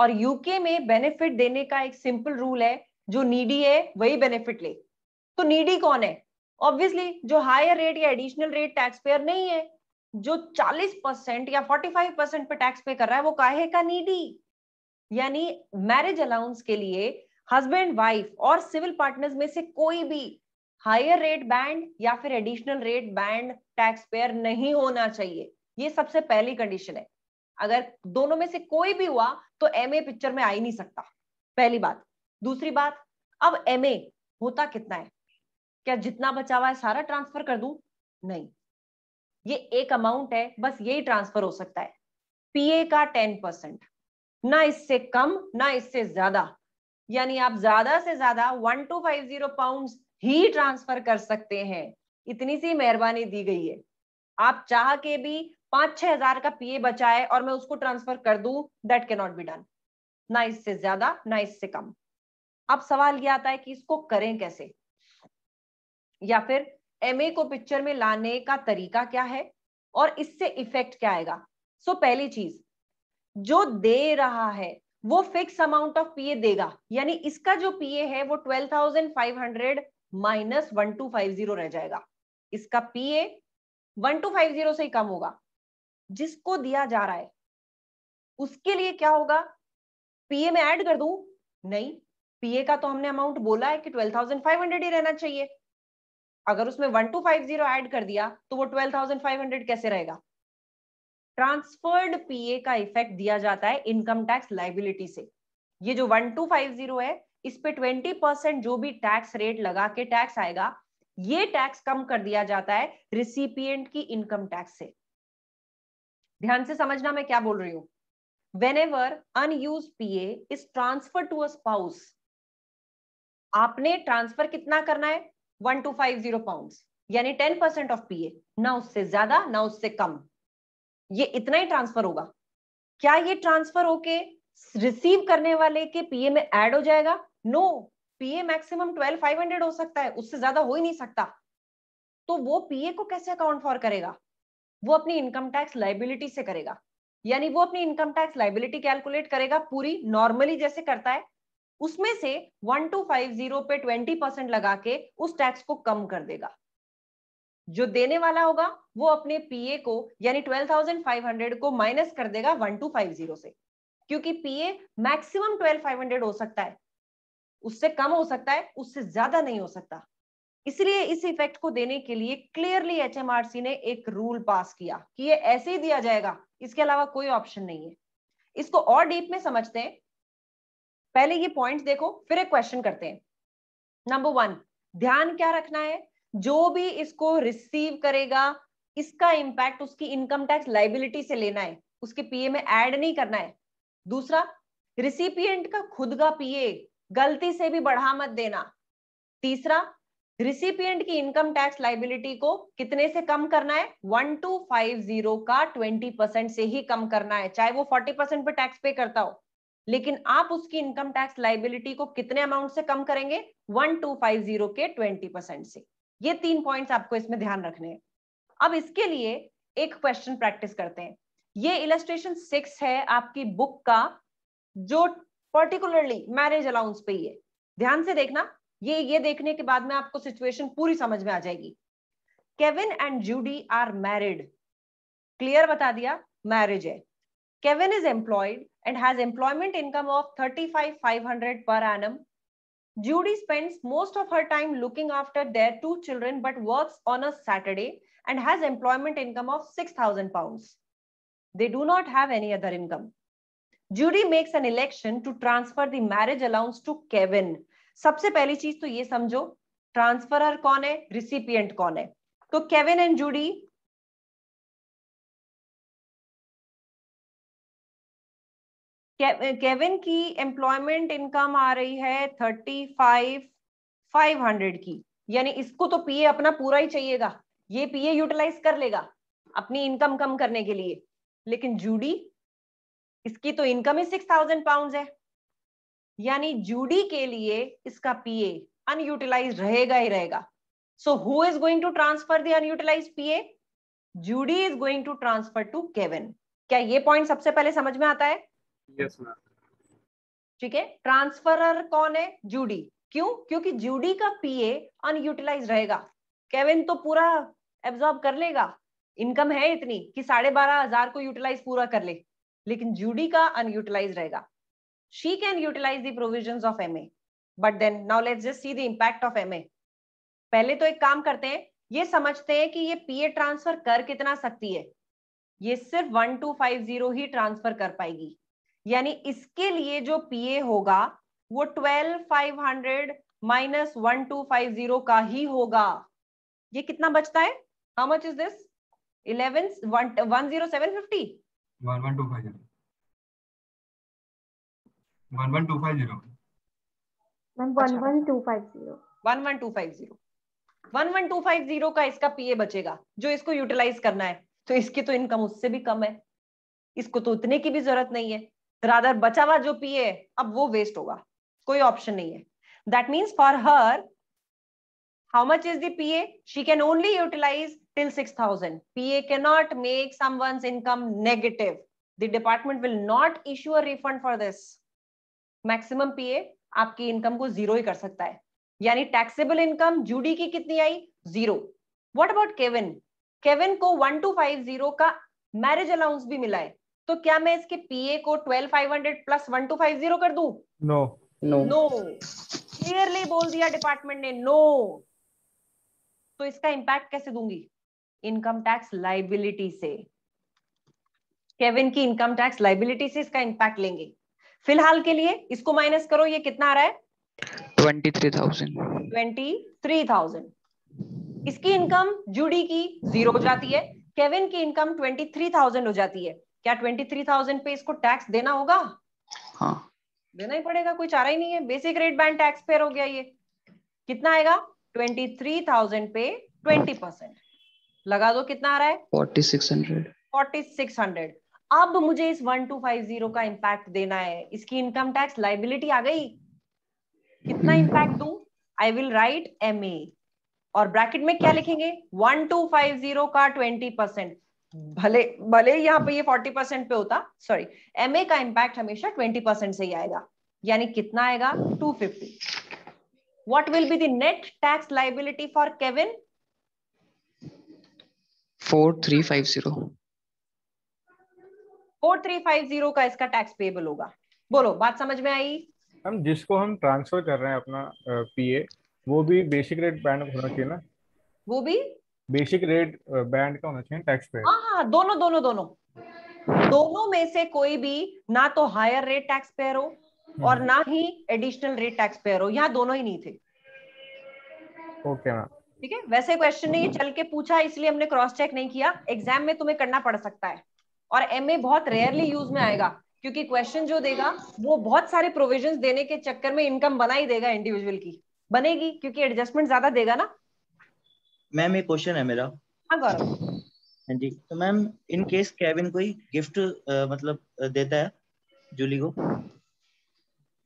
[SPEAKER 1] और यूके में बेनिफिट देने का एक सिंपल रूल है जो नीडी है वही बेनिफिट ले तो नीडी कौन है ऑब्वियसली जो हायर रेट या एडिशनल रेट टैक्स पेयर नहीं है जो 40 परसेंट या 45 परसेंट पे टैक्स पे कर रहा है वो काहे का नीडी यानी मैरिज अलाउंस के लिए हस्बैंड वाइफ और सिविल पार्टनर्स में से कोई भी हायर रेट बैंड या फिर additional rate band tax payer नहीं होना चाहिए ये सबसे पहली कंडीशन है अगर दोनों में से कोई भी हुआ तो एम पिक्चर में आ ही नहीं सकता पहली बात दूसरी बात अब एम होता कितना है क्या जितना बचा हुआ है सारा ट्रांसफर कर दू नहीं ये एक अमाउंट है बस यही ट्रांसफर हो सकता है पीए का टेन परसेंट ना इससे कम ना इससे ज्यादा यानी आप ज्यादा से ज्यादा one two five zero pound ही ट्रांसफर कर सकते हैं इतनी सी मेहरबानी दी गई है आप चाह के भी पांच छह हजार का पीए बचाए और मैं उसको ट्रांसफर कर दू दैट के नॉट बी डन ना इससे ज्यादा ना इससे कम अब सवाल यह आता है कि इसको करें कैसे या फिर एमए को पिक्चर में लाने का तरीका क्या है और इससे इफेक्ट क्या आएगा सो so, पहली चीज जो दे रहा है वो फिक्स अमाउंट ऑफ पीए देगा यानी इसका जो पीए है वो 12,500 माइनस 1250 रह जाएगा इसका पीए 1250 से ही कम होगा जिसको दिया जा रहा है उसके लिए क्या होगा पीए में ऐड कर दू नहीं पीए का तो हमने अमाउंट बोला है कि 12,500 ही रहना चाहिए अगर उसमें 1250 ऐड कर दिया तो वो 12,500 कैसे रहेगा ट्रांसफर्ड पीए का इफेक्ट दिया जाता है इनकम टैक्स लाइबिलिटी से ये जो वन टू फाइव जीरो है इस पे ट्वेंटी परसेंट जो भी टैक्स रेट लगा के टैक्स आएगा ये टैक्स कम कर दिया जाता है रिसिपियंट की इनकम टैक्स से ध्यान से समझना मैं क्या बोल रही हूं whenever unused PA is transfer to spouse आपने ट्रांसफर कितना करना है one two five zero pound यानी टेन परसेंट ऑफ पीए ना उससे ज्यादा ना उससे कम ये इतना ही ट्रांसफर होगा क्या ये ट्रांसफर होके रिसीव करने वाले के पीए में ऐड हो जाएगा no PA maximum twelve five hundred हो सकता है उससे ज्यादा हो ही नहीं सकता तो वो पीए को कैसे अकाउंट फॉर करेगा वो अपनी इनकम टैक्स लाइबिलिटी से करेगा यानी वो अपनी इनकम टैक्स लाइबिलिटी कैलकुलेट करेगा पूरी नॉर्मली जैसे करता है उसमें से वन टू फाइव जीरो पे ट्वेंटी परसेंट लगा के उस टैक्स को कम कर देगा जो देने वाला होगा वो अपने पीए को यानी 12,500 को माइनस कर देगा 1250 से क्योंकि पीए मैक्सिमम 12,500 हो सकता है उससे कम हो सकता है उससे ज्यादा नहीं हो सकता इसलिए इस इफेक्ट को देने के लिए क्लियरली एचएमआरसी ने एक रूल पास किया कि ये ऐसे ही दिया जाएगा इसके अलावा कोई ऑप्शन नहीं है इसको और डीप में समझते हैं पहले ये पॉइंट देखो फिर एक क्वेश्चन करते हैं नंबर वन ध्यान क्या रखना है जो भी इसको रिसीव करेगा इसका इंपैक्ट उसकी इनकम टैक्स लाइबिलिटी से लेना है उसके पीए में ऐड नहीं करना है दूसरा रिसिपियंट का खुद का पीए गलती से भी बढ़ा मत देना तीसरा रिसिपियंट की इनकम टैक्स लाइबिलिटी को कितने से कम करना है वन टू फाइव जीरो का ट्वेंटी परसेंट से ही कम करना है चाहे वो फोर्टी परसेंट पे टैक्स पे करता हो लेकिन आप उसकी इनकम टैक्स लाइबिलिटी को कितने अमाउंट से कम करेंगे वन टू फाइव जीरो के ट्वेंटी परसेंट से ये तीन पॉइंट्स आपको इसमें ध्यान रखने हैं अब इसके लिए एक क्वेश्चन प्रैक्टिस करते हैं ये इलस्ट्रेशन सिक्स है आपकी बुक का जो पर्टिकुलरली मैरिज अलाउंस पे ही है ध्यान से देखना ये ये देखने के बाद में आपको सिचुएशन पूरी समझ में आ जाएगी Kevin and Judy are married clear बता दिया मैरिज है Kevin is employed and has employment income of thirty five five hundred per annum Judy spends most of her time looking after their two children but works on a Saturday and has employment income of 6,000 pounds. They do not have any other income. Judy makes an election to transfer the marriage allowance to Kevin.
[SPEAKER 4] सबसे पहली चीज तो ये समझो transferor कौन है recipient कौन है तो केविन एंड जूडी केविन की एम्प्लॉयमेंट इनकम आ रही है थर्टी
[SPEAKER 1] फाइव फाइव हंड्रेड की यानी इसको तो पीए अपना पूरा ही चाहिएगा ये पीए यूटिलाइज कर लेगा अपनी इनकम कम करने के लिए लेकिन जूडी इसकी तो इनकम ही सिक्स थाउजेंड पाउंड है यानी जूडी के लिए इसका पीए अनयूटिलाइज रहेगा ही रहेगा so who is going to transfer the unutilise PA Judy is going to transfer to Kevin क्या ये पॉइंट सबसे पहले समझ में आता है
[SPEAKER 2] ठीक
[SPEAKER 1] है ट्रांसफरर कौन है जूडी क्यों क्योंकि जूडी का पीए अनयूटिलाइज रहेगा केविन तो पूरा एब्जॉर्ब कर लेगा इनकम है इतनी कि साढ़े बारह हजार को यूटिलाइज पूरा कर ले लेकिन जूडी का अनयूटिलाइज रहेगा she can utilize the provisions of MA. But then now let's see the impact of M A पहले तो एक काम करते हैं ये समझते हैं कि ये पीए ट्रांसफर कर कितना सकती है ये सिर्फ वन टू फाइव जीरो ही ट्रांसफर कर पाएगी यानी इसके लिए जो पीए होगा वो twelve five hundred minus one two five zero का ही होगा ये कितना बचता है how much is this eleven one zero seven fifty
[SPEAKER 2] one one two five one one two
[SPEAKER 1] five zero का इसका पीए बचेगा जो इसको यूटिलाइज करना है तो इसकी तो इनकम उससे भी कम है इसको तो उतने की भी जरूरत नहीं है रादर बचा हुआ जो पिए अब वो वेस्ट होगा कोई ऑप्शन नहीं है that means for her how much is the PA she can only utilise till six thousand P A cannot make some one's income negative the department will not issue a refund for this maximum PA आपकी income को zero ही कर सकता है यानी taxable income Judy की कितनी आई zero what about Kevin Kevin को वन टू फाइव जीरो का मैरिज अलाउंस भी मिला है तो क्या मैं इसके पीए को twelve five hundred plus one two five zero कर दू
[SPEAKER 2] नो नो नो
[SPEAKER 1] क्लियरली बोल दिया डिपार्टमेंट ने नो no. तो इसका इंपैक्ट कैसे दूंगी इनकम टैक्स लाइबिलिटी से केविन की इनकम टैक्स लाइबिलिटी से इसका इंपैक्ट लेंगे फिलहाल के लिए इसको माइनस करो ये कितना आ रहा है
[SPEAKER 4] twenty
[SPEAKER 3] three thousand
[SPEAKER 1] twenty three thousand इसकी इनकम जूडी की जीरो हो जाती है केविन की इनकम ट्वेंटी थ्री थाउजेंड हो जाती है क्या ट्वेंटी थ्री थाउजेंड पे इसको टैक्स देना होगा हाँ देना ही पड़ेगा कोई चारा ही नहीं है basic rate band tax payer हो गया ये कितना आएगा ट्वेंटी थ्री थाउजेंड पे ट्वेंटी परसेंट लगा दो कितना आ रहा है
[SPEAKER 3] forty six hundred
[SPEAKER 1] forty six hundred अब मुझे इस वन टू फाइव जीरो का इम्पैक्ट देना है इसकी इनकम टैक्स लाइबिलिटी आ गई कितना इम्पैक्ट दू I will write M A और ब्रैकेट में क्या लिखेंगे वन टू फाइव जीरो का ट्वेंटी परसेंट भले भले यहाँ पे ये फोर्टी परसेंट पे होता सॉरी एम का इम्पैक्ट हमेशा ट्वेंटी परसेंट से ही आएगा यानी कितना आएगा two fifty what will be net tax liability for Kevin
[SPEAKER 3] four three five zero
[SPEAKER 1] four three five zero का इसका टैक्स पेबल होगा बोलो बात समझ में आई
[SPEAKER 3] हम जिसको हम ट्रांसफर कर रहे हैं अपना पीए वो भी बेसिक रेट बैंड होना चाहिए ना वो भी बेसिक रेट
[SPEAKER 2] बैंड का होना चाहिए टैक्स पे हाँ
[SPEAKER 1] हाँ दोनों दोनों दोनों दोनों में से कोई भी ना तो हायर रेट टैक्स पेयर हो हम्म। और ना ही एडिशनल रेट टैक्स पेयर हो यहाँ दोनों ही नहीं थे ओके मैम ठीक है वैसे क्वेश्चन ने ये चल के पूछा इसलिए हमने क्रॉस चेक नहीं किया एग्जाम में तुम्हें करना पड़ सकता है और एमए बहुत रेयरली यूज में आएगा क्योंकि क्वेश्चन जो देगा वो बहुत सारे प्रोविजन देने के चक्कर में इनकम बना ही देगा इंडिविजुअल की बनेगी क्योंकि एडजस्टमेंट ज्यादा देगा ना
[SPEAKER 4] मैम एक क्वेश्चन है मेरा हाँ, हाँ जी तो मैम इन केस केविन कोई गिफ्ट आ, मतलब देता है जूली को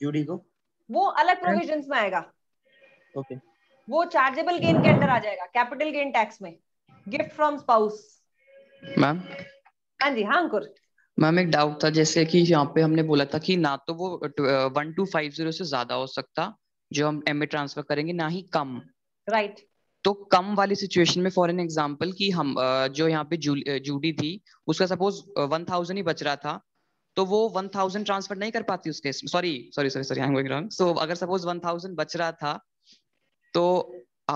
[SPEAKER 4] जूडी को
[SPEAKER 1] वो अलग प्रोविजंस में आएगा ओके वो चार्जेबल गेन के अंदर आ जाएगा कैपिटल गेन टैक्स में गिफ्ट फ्रॉम स्पाउस मैम हाँ जी हाँ अंकुर
[SPEAKER 3] मैम एक डाउट था जैसे कि यहाँ पे हमने बोला था कि ना तो वो वन टू फाइव जीरो से ज्यादा हो सकता जो हम एम ट्रांसफर करेंगे ना ही कम राइट right. तो कम वाली सिचुएशन में फॉर एन एग्जाम्पल की हम जो यहाँ पे जूडी थी उसका सपोज वन थाउजेंड ही बच रहा था तो वो वन थाउजेंड ट्रांसफर नहीं कर पाती उस case sorry sorry sorry sorry I am going wrong so अगर सपोज वन थाउजेंड बच रहा था तो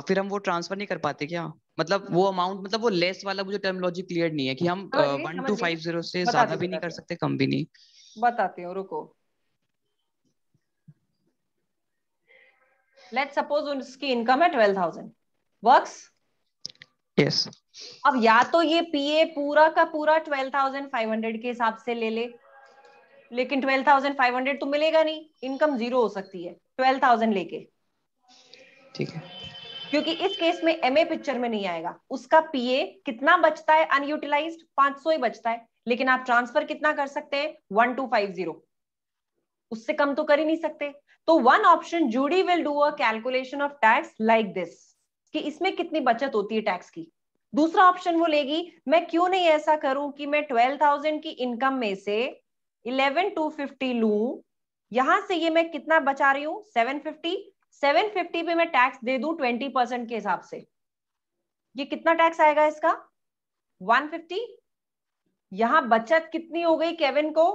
[SPEAKER 3] फिर हम वो ट्रांसफर नहीं कर पाते क्या मतलब वो अमाउंट मतलब वो लेस वाला मुझे टर्मोलॉजी क्लियर नहीं है कि हम वन टू फाइव जीरो से ज्यादा भी नहीं कर सकते कम भी नहीं
[SPEAKER 1] बताती हूँ रुको लेट्स सपोज उसकी इनकम है ट्वेल्व थाउजेंड वर्क्स yes. अब या तो ये पीए पूरा का पूरा 12,500 के हिसाब से ले ले लेकिन 12,500 तो मिलेगा नहीं इनकम जीरो हो सकती है 12,000 लेके ठीक है क्योंकि इस केस में एमए पिक्चर में नहीं आएगा उसका पीए कितना बचता है अनयूटिलाइज 500 ही बचता है लेकिन आप ट्रांसफर कितना कर सकते हैं 1250 उससे कम तो कर ही नहीं सकते तो one option Judy will do a calculation of tax like this कि इसमें कितनी बचत होती है टैक्स की दूसरा ऑप्शन वो लेगी मैं क्यों नहीं ऐसा करूं कि मैं ट्वेल्व थाउजेंड की इनकम में से इलेवन टू फिफ्टी लू यहां से ये मैं कितना बचा रही हूं सेवन फिफ्टी सेवन फिफ्टी पे मैं टैक्स दे दू ट्वेंटी परसेंट के हिसाब से ये कितना टैक्स आएगा इसका वन फिफ्टी यहां बचत कितनी हो गई केविन को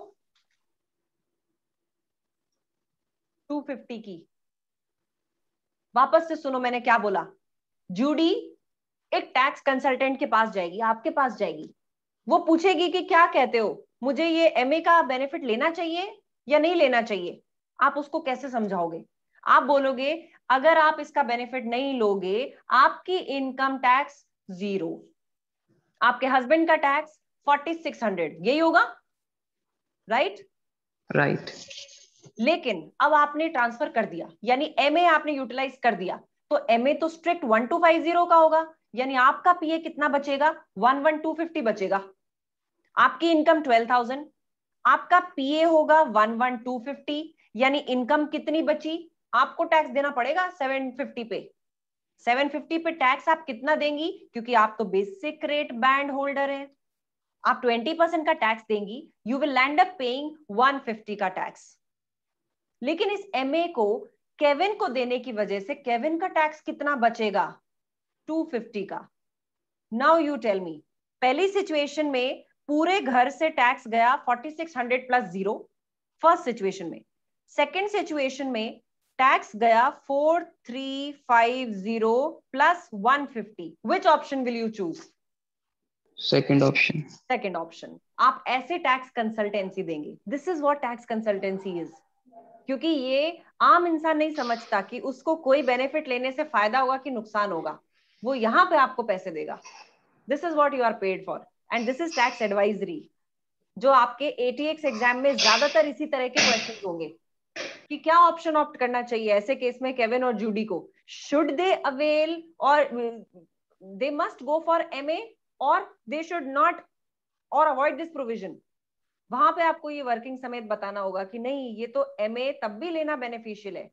[SPEAKER 1] टू फिफ्टी की वापस से सुनो मैंने क्या बोला जूडी एक टैक्स कंसल्टेंट के पास जाएगी आपके पास जाएगी वो पूछेगी कि क्या कहते हो मुझे ये एमए का बेनिफिट लेना चाहिए या नहीं लेना चाहिए आप उसको कैसे समझाओगे आप बोलोगे अगर आप इसका बेनिफिट नहीं लोगे आपकी इनकम टैक्स जीरो आपके हस्बैंड का टैक्स फोर्टी सिक्स हंड्रेड यही होगा राइट राइट लेकिन अब आपने ट्रांसफर कर दिया यानी एमए आपने यूटिलाइज कर दिया तो एम ए तो strict one two five zero का होगा यानी आपका पीए कितना बचेगा वन वन टू फिफ्टी बचेगा आपकी इनकम ट्वेल्व थाउजेंड आपका पीए होगा वन वन टू फिफ्टी यानी इनकम कितनी बची आपको टैक्स देना पड़ेगा सेवन फिफ्टी पे सेवन फिफ्टी पे टैक्स आप कितना देंगी क्योंकि आप तो बेसिक रेट बैंड होल्डर है आप ट्वेंटी परसेंट का टैक्स देंगी you will land up paying one fifty का टैक्स लेकिन इस एमए को केविन को देने की वजह से केविन का टैक्स कितना बचेगा 250 का नाउ यू टेल मी पहली सिचुएशन में पूरे घर से टैक्स गया 4600 प्लस जीरो फर्स्ट सिचुएशन में सेकंड सिचुएशन में टैक्स गया 4350 plus 150 which option will you choose
[SPEAKER 3] second option
[SPEAKER 1] second option आप ऐसे टैक्स कंसल्टेंसी देंगे this is what tax consultancy is क्योंकि ये आम इंसान नहीं समझता कि उसको कोई बेनिफिट लेने से फायदा होगा कि नुकसान होगा वो यहाँ पे आपको पैसे देगा this is what you are paid for and this is tax advisory जो आपके एटीएक्स एग्जाम में ज्यादातर इसी तरह के क्वेश्चन होंगे कि क्या ऑप्शन ऑप्ट करना चाहिए ऐसे केस में केविन और जूडी को शुड दे अवेल और they must go for M A और दे शुड नॉट और अवॉइड दिस प्रोविजन वहां पे आपको ये वर्किंग समेत बताना होगा कि नहीं ये तो एम तब भी लेना बेनिफिशियल है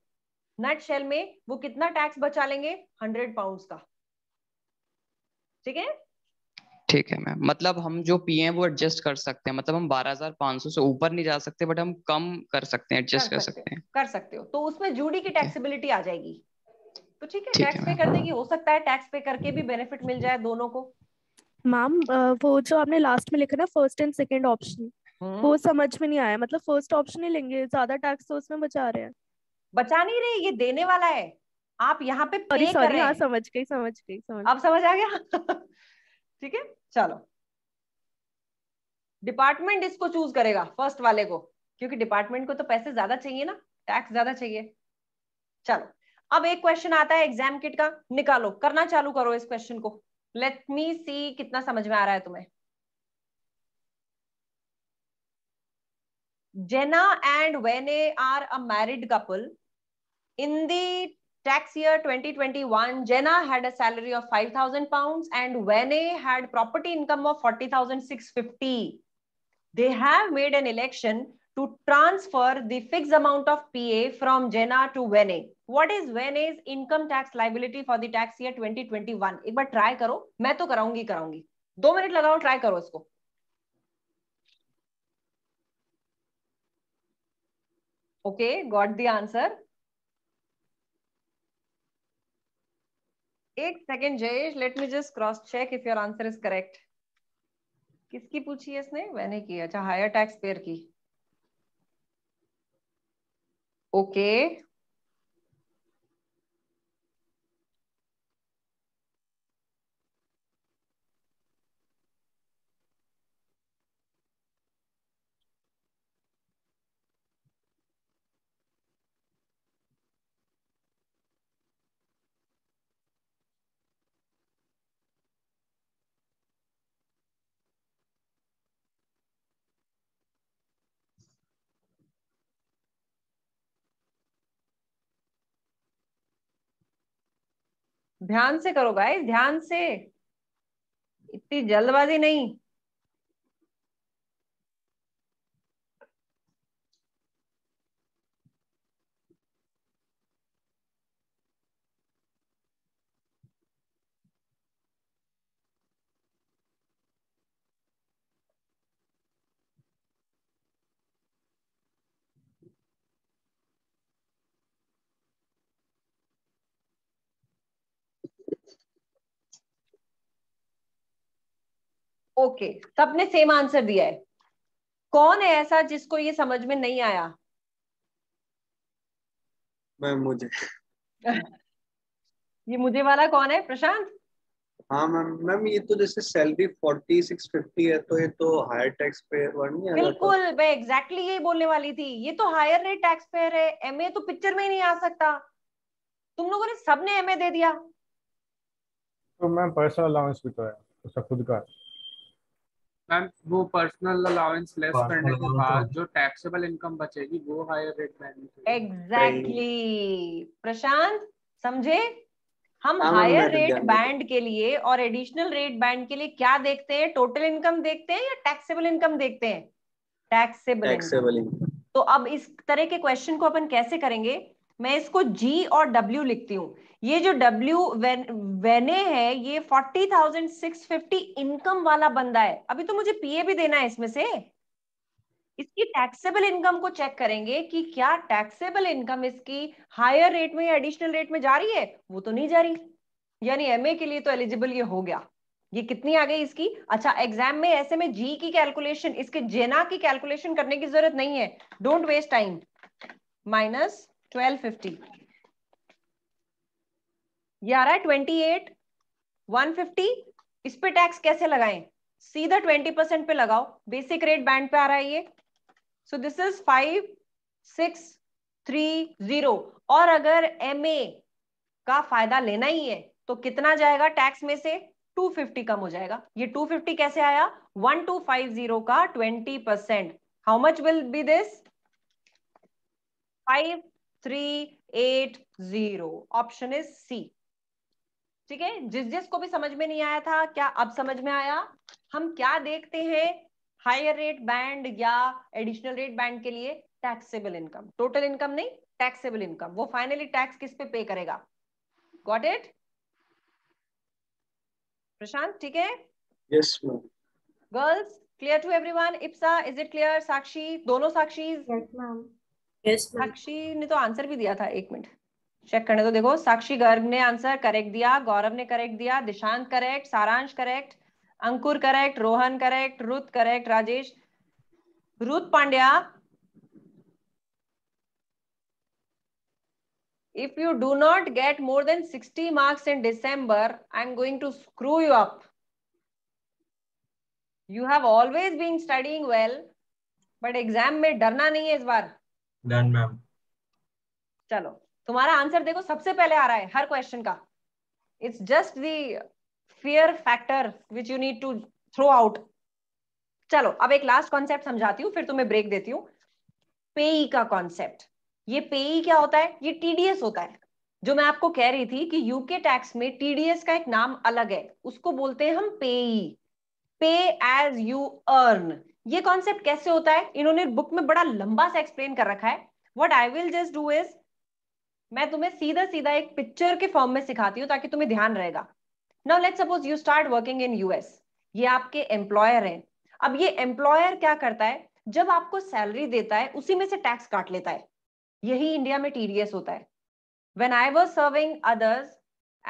[SPEAKER 1] नट शेल में वो कितना टैक्स बचा लेंगे हंड्रेड पाउंड का ठीक है
[SPEAKER 3] ठीक है मैम मतलब हम जो पी है वो एडजस्ट कर सकते हैं मतलब हम 12,500 से ऊपर नहीं जा सकते बट हम कम कर सकते हैं एडजस्ट कर, कर सकते,
[SPEAKER 1] हैं कर सकते हो तो उसमें जूडी की टैक्सेबिलिटी आ जाएगी तो ठीक है टैक्स पे करने की हो सकता है टैक्स पे करके भी बेनिफिट मिल जाए दोनों को
[SPEAKER 4] मैम वो जो आपने लास्ट में लिखा ना फर्स्ट एंड सेकेंड ऑप्शन वो हम्म। समझ में नहीं आया मतलब फर्स्ट ऑप्शन ही लेंगे ज्यादा टैक्स तो उसमें बचा रहे हैं
[SPEAKER 1] बचा नहीं रहे ये देने वाला है आप यहाँ पे सॉरी सॉरी हाँ समझ गई समझ गई समझ आप समझ आ गया ठीक है चलो डिपार्टमेंट इसको चूज करेगा फर्स्ट वाले को क्योंकि डिपार्टमेंट को तो पैसे ज्यादा चाहिए ना टैक्स ज्यादा चाहिए चलो अब एक क्वेश्चन आता है एग्जाम किट का निकालो करना चालू करो इस क्वेश्चन को लेट मी सी कितना समझ में आ रहा है तुम्हें Jenna and Vene are a married couple. In the tax year 2021, Jenna had a salary of 5,000 pounds and Vene had property income of 40,650. They have made an election to transfer the fixed amount of PA from Jenna to Vene. What is Vene's income tax liability for the tax year 2021? एक बार try करो मैं तो कराऊंगी कराऊंगी दो minute लगाओ try करो इसको Okay, got the answer. एक second Jayesh let me just cross check if your answer is correct किसकी पूछी है इसने मैंने की अच्छा हायर टैक्स पेयर की
[SPEAKER 4] ओके okay. ध्यान से करो गाइस ध्यान से इतनी जल्दबाजी नहीं
[SPEAKER 1] ओके सबने सेम आंसर दिया है कौन है ऐसा जिसको ये समझ में नहीं आया
[SPEAKER 2] मैं मुझे
[SPEAKER 1] ये मुझे वाला कौन है प्रशांत
[SPEAKER 2] हाँ मैम मैम ये तो जैसे सैलरी
[SPEAKER 3] फोर्टी सिक्स फिफ्टी है तो ये तो हायर टैक्स पेयर वाली नहीं तो- बिल्कुल
[SPEAKER 1] मैं एग्जैक्टली exactly यही बोलने वाली थी ये तो हायर रेट टैक्स पेयर है एम तो पिक्चर में ही नहीं आ सकता तुम लोगों ने सबने एम दे दिया
[SPEAKER 2] तो मैम पर्सनल अलाउंस भी तो है उसका खुद का
[SPEAKER 3] मैम वो पर्सनल अलाउंस लेस करने के बाद जो टैक्सेबल
[SPEAKER 2] इनकम बचेगी वो हायर रेट में
[SPEAKER 1] एग्जैक्टली प्रशांत समझे हम हायर रेट बैंड के लिए और एडिशनल रेट बैंड के लिए क्या देखते हैं टोटल इनकम देखते हैं या टैक्सेबल इनकम देखते हैं टैक्सेबल टैक्सेबल तो अब इस तरह के क्वेश्चन को अपन कैसे करेंगे मैं इसको जी और डब्ल्यू लिखती हूँ ये जो डब्ल्यू वेने है ये forty thousand six fifty income वाला बंदा है अभी तो मुझे पीए भी देना है इसमें से इसकी टैक्सेबल इनकम को चेक करेंगे कि क्या टैक्सेबल इनकम इसकी हायर रेट में या एडिशनल रेट में जा रही है वो तो नहीं जा रही यानी एमए के लिए तो एलिजिबल ये हो गया ये कितनी आ गई इसकी अच्छा एग्जाम में ऐसे में जी की कैलकुलेशन इसके जेना की कैलकुलेशन करने की जरूरत नहीं है don't waste time minus twelve fifty ये आ रहा है ट्वेंटी एट वन फिफ्टी इस पे टैक्स कैसे लगाएं सीधा ट्वेंटी परसेंट पे लगाओ बेसिक रेट बैंड पे आ रहा है ये so this is five six three zero और अगर एम का फायदा लेना ही है तो कितना जाएगा टैक्स में से 250 कम हो जाएगा ये 250 कैसे आया 1250 का 20 percent how much will be this 5380 option is C ठीक है जिस जिस को भी समझ में नहीं आया था क्या अब समझ में आया हम क्या देखते हैं हायर रेट बैंड या एडिशनल रेट बैंड के लिए टैक्सेबल इनकम टोटल इनकम नहीं टैक्सेबल इनकम वो फाइनली टैक्स किस पे पे करेगा गॉट इट प्रशांत ठीक है yes girls clear to everyone Ipsa is it clear Sakshi दोनों साक्षी yes, साक्षी ने तो आंसर भी दिया था एक मिनट चेक करने तो देखो साक्षी गर्ग ने आंसर करेक्ट दिया गौरव ने करेक्ट दिया Dishant correct Saransh correct Ankur correct Rohan correct Rut correct Rajesh Rut Pandya if you do not get more than sixty marks in December I am going to screw you up you have always been studying well but exam में डरना नहीं है इस बार done ma'am चलो तुम्हारा answer देखो सबसे पहले आ रहा है हर क्वेश्चन का it's just the fear factor which you need to throw out चलो अब एक लास्ट कॉन्सेप्ट समझाती हूँ फिर तुम्हें ब्रेक देती हूँ पेई का कॉन्सेप्ट ये पेई क्या होता है ये टीडीएस होता है जो मैं आपको कह रही थी कि यूके टैक्स में टीडीएस का एक नाम अलग है उसको बोलते हैं हम PAYE pay as you earn ये कॉन्सेप्ट कैसे होता है इन्होंने बुक में बड़ा लंबा सा एक्सप्लेन कर रखा है what I will just do is मैं तुम्हें सीधा सीधा एक पिक्चर के फॉर्म में सिखाती हूँ ताकि तुम्हें ध्यान रहेगा now let suppose you start working in US ये आपके एम्प्लॉयर हैं अब ये एम्प्लॉयर क्या करता है जब आपको सैलरी देता है उसी में से टैक्स काट लेता है यही इंडिया में टीडीएस होता है when I was serving others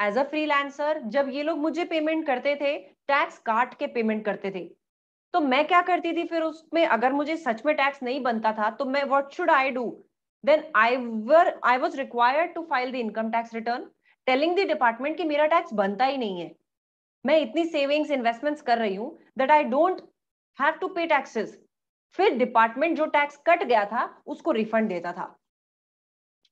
[SPEAKER 1] as a freelancer जब ये लोग मुझे पेमेंट करते थे टैक्स काट के पेमेंट करते थे तो मैं क्या करती थी फिर उसमें अगर मुझे सच में टैक्स नहीं बनता था तो मैं what should I do then I were I was required to file the income tax return, telling the department कि मेरा tax बनता ही नहीं है मैं इतनी savings investments कर रही हूँ that I don't have to pay taxes. फिर डिपार्टमेंट जो टैक्स कट गया था उसको रिफंड देता था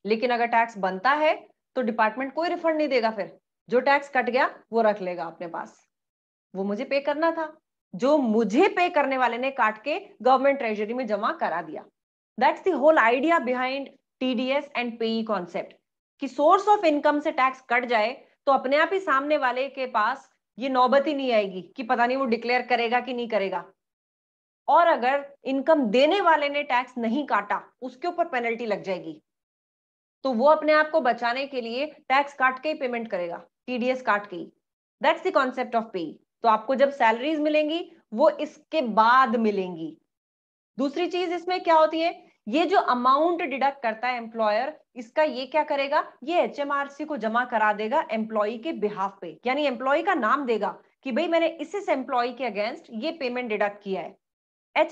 [SPEAKER 1] लेकिन अगर टैक्स बनता है तो डिपार्टमेंट कोई रिफंड नहीं देगा फिर जो टैक्स कट गया वो रख लेगा अपने पास वो मुझे पे करना था जो मुझे पे करने वाले ने काट के गवर्नमेंट ट्रेजरी में जमा करा दिया that's the whole idea behind TDS and PAYE concept कि सोर्स ऑफ इनकम से टैक्स कट जाए तो अपने आप ही सामने वाले के पास ये नौबत ही नहीं आएगी कि पता नहीं वो डिक्लेयर करेगा कि नहीं करेगा और अगर इनकम देने वाले ने टैक्स नहीं काटा उसके ऊपर पेनल्टी लग जाएगी तो वो अपने आप को बचाने के लिए टैक्स काट के ही पेमेंट करेगा टीडीएस काट के ही that's the concept of pay तो आपको जब सैलरीज मिलेंगी वो इसके बाद मिलेंगी दूसरी चीज इसमें क्या होती है ये जो अमाउंट डिडक्ट करता है एम्प्लॉयर इसका ये क्या करेगा ये एच को जमा करा देगा एम्प्लॉय के बिहाफ पे यानी एम्प्लॉय का नाम देगा कि भाई मैंने इस इस एम्प्लॉय के अगेंस्ट ये पेमेंट डिडक्ट किया है एच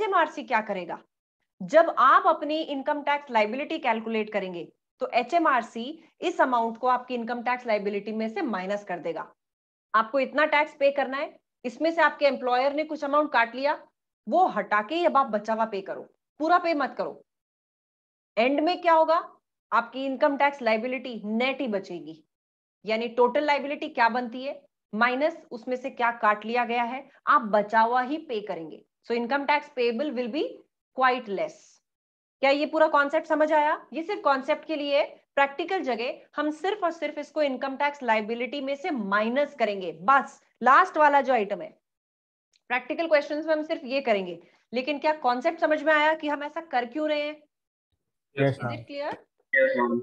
[SPEAKER 1] क्या करेगा जब आप अपनी इनकम टैक्स लाइबिलिटी कैलकुलेट करेंगे तो एच इस अमाउंट को आपकी इनकम टैक्स लाइबिलिटी में से माइनस कर देगा आपको इतना टैक्स पे करना है इसमें से आपके एम्प्लॉयर ने कुछ अमाउंट काट लिया वो हटा के अब आप बचावा पे करो पूरा पे मत करो एंड में क्या होगा आपकी इनकम टैक्स लाइबिलिटी नेट ही बचेगी यानी टोटल लाइबिलिटी क्या बनती है माइनस उसमें से क्या काट लिया गया है आप बचावा ही पे करेंगे so income tax payable will be quite less क्या ये पूरा कॉन्सेप्ट समझ आया ये सिर्फ कॉन्सेप्ट के लिए प्रैक्टिकल जगह हम सिर्फ और सिर्फ इसको इनकम टैक्स लाइबिलिटी में से माइनस करेंगे बस लास्ट वाला जो आइटम है प्रैक्टिकल क्वेश्चंस में हम सिर्फ ये करेंगे लेकिन क्या कॉन्सेप्ट समझ में आया कि हम ऐसा कर क्यों रहे हैं
[SPEAKER 4] yes, इट क्लियर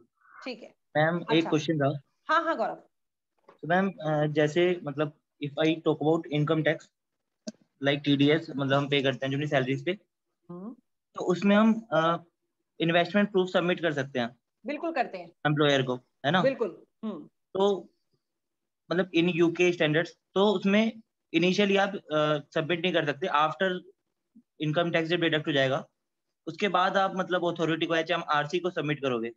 [SPEAKER 4] ठीक है मैम एक क्वेश्चन अच्छा। था हाँ हाँ गौरव तो मैम जैसे मतलब if I talk about income tax like TDS मतलब हम पे करते हैं जो अपनी सैलरीज पे हम्म। तो उसमें हम इन्वेस्टमेंट प्रूफ सबमिट कर सकते हैं
[SPEAKER 1] बिल्कुल करते हैं
[SPEAKER 4] एम्प्लॉयर को है ना
[SPEAKER 1] बिल्कुल हम्म।
[SPEAKER 4] तो मतलब इन यूके स्टैंडर्ड्स तो उसमें इनिशियली आप सबमिट uh, नहीं कर सकते आफ्टर इनकम टैक्स जब डिडक्ट हो जाएगा उसके बाद आप मतलब अथॉरिटी को हम आरसी को सबमिट करोगे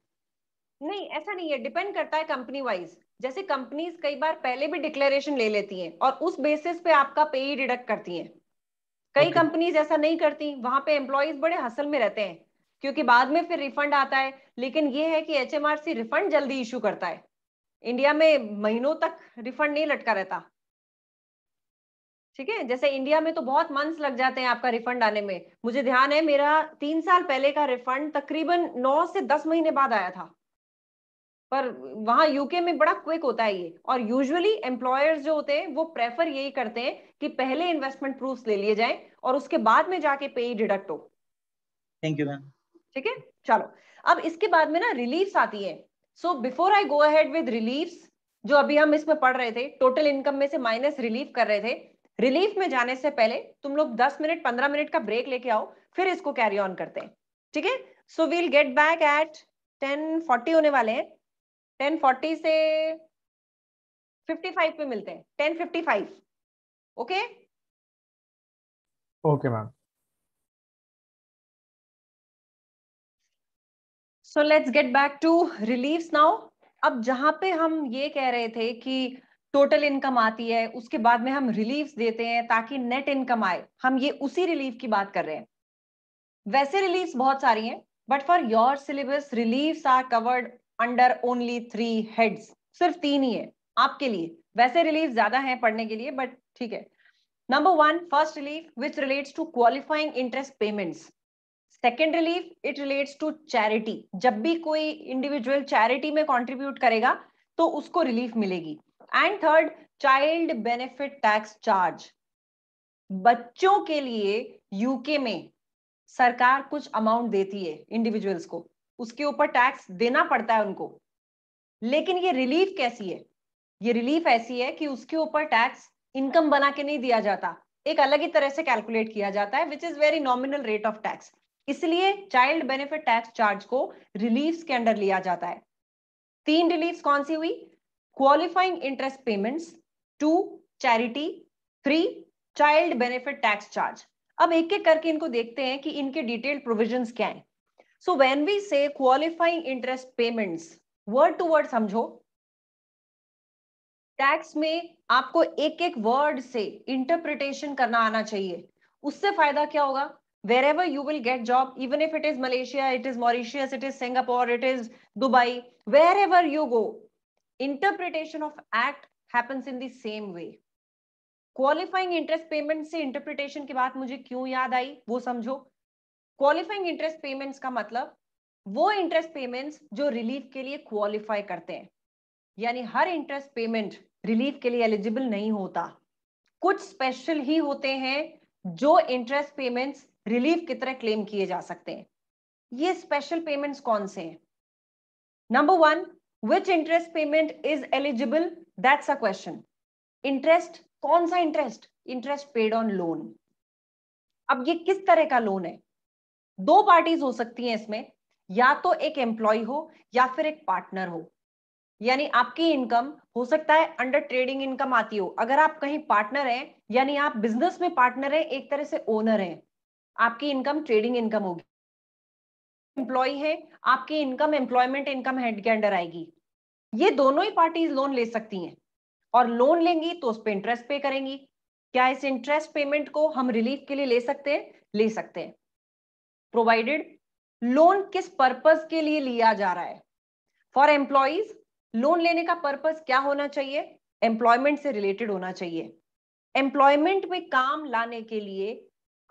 [SPEAKER 1] नहीं ऐसा नहीं है डिपेंड करता है कंपनी वाइज जैसे कंपनीज कई बार पहले भी डिक्लेरेशन ले लेती हैं और उस बेसिस पे आपका पे ही डिडक्ट करती हैं कई कंपनीज okay. ऐसा नहीं करती वहां पे एम्प्लॉयज बड़े हसल में रहते हैं क्योंकि बाद में फिर रिफंड आता है लेकिन ये है कि एच रिफंड जल्दी इशू करता है इंडिया में महीनों तक रिफंड नहीं लटका रहता ठीक है जैसे इंडिया में तो बहुत मंथ्स लग जाते हैं आपका रिफंड आने में मुझे ध्यान है मेरा तीन साल पहले का रिफंड तकरीबन नौ से दस महीने बाद आया था पर वहां यूके में बड़ा क्विक होता है ये और यूजुअली एम्प्लॉयर्स जो होते हैं वो प्रेफर यही करते हैं कि पहले इन्वेस्टमेंट प्रूफ ले लिए जाए और उसके बाद में जाके पे डिडक्ट हो थैंक यू मैम ठीक है चलो अब इसके बाद में ना रिलीफ आती है so before I go ahead with relief जो अभी हम इसमें पढ़ रहे थे टोटल इनकम में से माइनस रिलीफ कर रहे थे रिलीफ में जाने से पहले तुम लोग 10 मिनट 15 मिनट का ब्रेक लेके आओ फिर इसको कैरी ऑन करते हैं ठीक है so we'll get back at 10:40 होने वाले हैं 10:40 से
[SPEAKER 4] 55 पे मिलते हैं 10:55 okay okay ma'am so let's get back to reliefs now अब जहां पे हम
[SPEAKER 1] ये कह रहे थे कि टोटल इनकम आती है उसके बाद में हम रिलीफ देते हैं ताकि नेट इनकम आए हम ये उसी रिलीफ की बात कर रहे हैं वैसे रिलीफ बहुत सारी हैं but for your syllabus relief are covered under only three heads सिर्फ तीन ही है आपके लिए वैसे रिलीफ ज्यादा है पढ़ने के लिए बट ठीक है number one first relief which relates to qualifying interest payments second relief it relates to charity जब भी कोई इंडिविजुअल चैरिटी में कॉन्ट्रीब्यूट करेगा तो उसको रिलीफ मिलेगी and third child benefit tax charge बच्चों के लिए यूके में सरकार कुछ अमाउंट देती है इंडिविजुअल्स को उसके ऊपर टैक्स देना पड़ता है उनको लेकिन ये रिलीफ कैसी है ये रिलीफ ऐसी है कि उसके ऊपर टैक्स इनकम बना के नहीं दिया जाता एक अलग ही तरह से कैलकुलेट किया जाता है which is very nominal rate of tax इसलिए चाइल्ड बेनिफिट टैक्स चार्ज को रिलीफ के अंडर लिया जाता है तीन रिलीफ कौन सी हुई qualifying interest payments, two charity, three child benefit tax charge अब एक एक करके इनको देखते हैं कि इनके डिटेल्ड प्रोविजन क्या है so when we say qualifying interest payments word to word समझो टैक्स में आपको एक एक वर्ड से इंटरप्रिटेशन करना आना चाहिए उससे फायदा क्या होगा wherever you will get job even if it is Malaysia it is Mauritius it is Singapore it is Dubai wherever you go interpretation of act happens in the same way qualifying interest payment से interpretation की बात मुझे क्यों याद आई वो समझो qualifying interest payments का मतलब वो इंटरेस्ट पेमेंट्स जो रिलीफ के लिए क्वालिफाई करते हैं यानी हर इंटरेस्ट पेमेंट रिलीफ के लिए एलिजिबल नहीं होता कुछ स्पेशल ही होते हैं जो इंटरेस्ट पेमेंट्स रिलीफ की तरह क्लेम किए जा सकते हैं ये स्पेशल पेमेंट्स कौन से हैं number one which interest payment is eligible that's a question interest कौन सा interest interest paid on loan अब ये किस तरह का लोन है दो पार्टीज हो सकती हैं इसमें या तो एक एम्प्लॉय हो या फिर एक पार्टनर हो यानी आपकी इनकम हो सकता है अंडर ट्रेडिंग इनकम आती हो अगर आप कहीं पार्टनर हैं यानी आप बिजनेस में पार्टनर हैं एक तरह से ओनर हैं आपकी इनकम ट्रेडिंग इनकम होगी एम्प्लॉय है आपकी इनकम एम्प्लॉयमेंट इनकम हेड के अंडर आएगी ये दोनों ही पार्टीज लोन ले सकती हैं और लोन लेंगी तो उस पर इंटरेस्ट पे करेंगी क्या इस इंटरेस्ट पेमेंट को हम रिलीफ के लिए ले सकते हैं ले सकते हैं प्रोवाइडेड लोन किस पर्पज के लिए लिया जा रहा है फॉर एम्प्लॉज लोन लेने का पर्पज क्या होना चाहिए एम्प्लॉयमेंट से रिलेटेड होना चाहिए एम्प्लॉयमेंट में काम लाने के लिए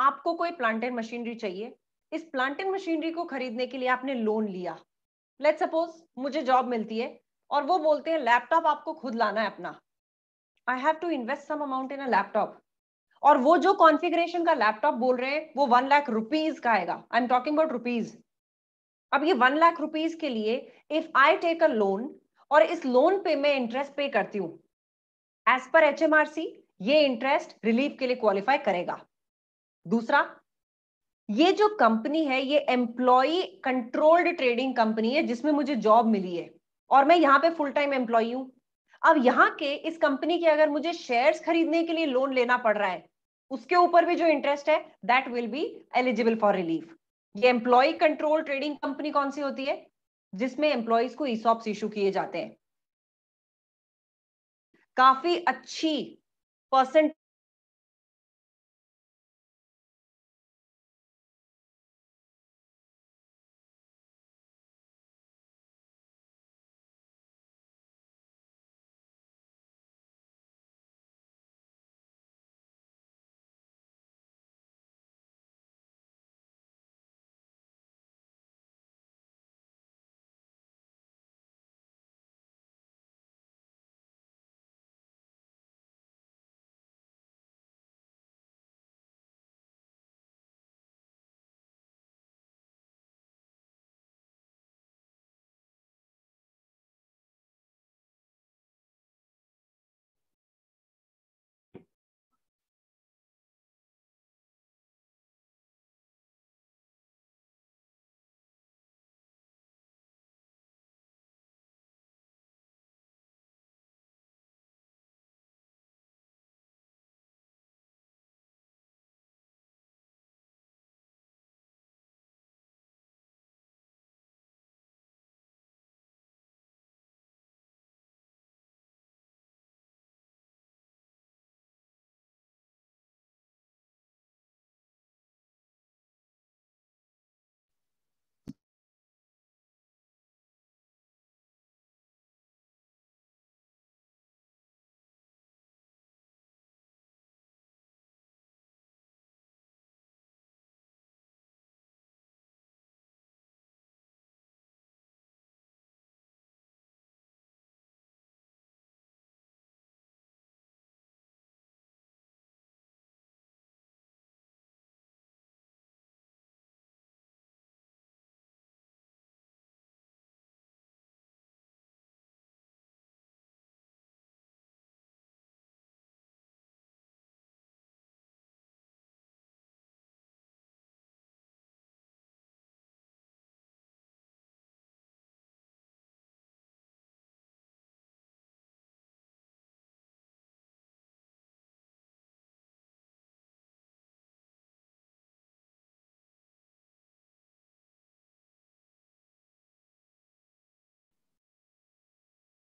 [SPEAKER 1] आपको कोई प्लांट एंड मशीनरी चाहिए इस प्लांट एंड मशीनरी को खरीदने के लिए आपने लोन लिया लेट सपोज मुझे जॉब मिलती है और वो बोलते हैं लैपटॉप आपको खुद लाना है अपना I have to invest some amount in a laptop और वो जो कॉन्फ़िगरेशन का लैपटॉप बोल रहे हैं वो वन लाख रुपीज का आएगा I am talking about rupees अब ये वन लाख रुपीज के लिए if I take a loan और इस लोन पे मैं इंटरेस्ट पे करती हूँ एज पर एच ये इंटरेस्ट रिलीफ के लिए क्वालिफाई करेगा दूसरा ये जो कंपनी है ये एम्प्लॉई कंट्रोल्ड ट्रेडिंग कंपनी है जिसमें मुझे जॉब मिली है और मैं यहाँ पे फुल टाइम एम्प्लॉय हूं अब यहाँ के इस कंपनी के अगर मुझे शेयर्स खरीदने के लिए लोन लेना पड़ रहा है उसके ऊपर भी जो इंटरेस्ट है that will be eligible for relief ये एम्प्लॉय कंट्रोल ट्रेडिंग
[SPEAKER 4] कंपनी कौन सी होती है जिसमें एम्प्लॉयज को ईसॉप्स इशू किए जाते हैं काफी अच्छी percent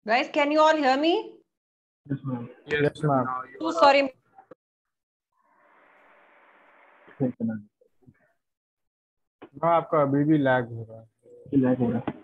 [SPEAKER 4] Guys, can you all hear me?
[SPEAKER 2] Yes, ma'am. Yes, ma'am. ma oh, sorry. ma'am aapka abhi bhi lag ho raha hai lag ho raha hai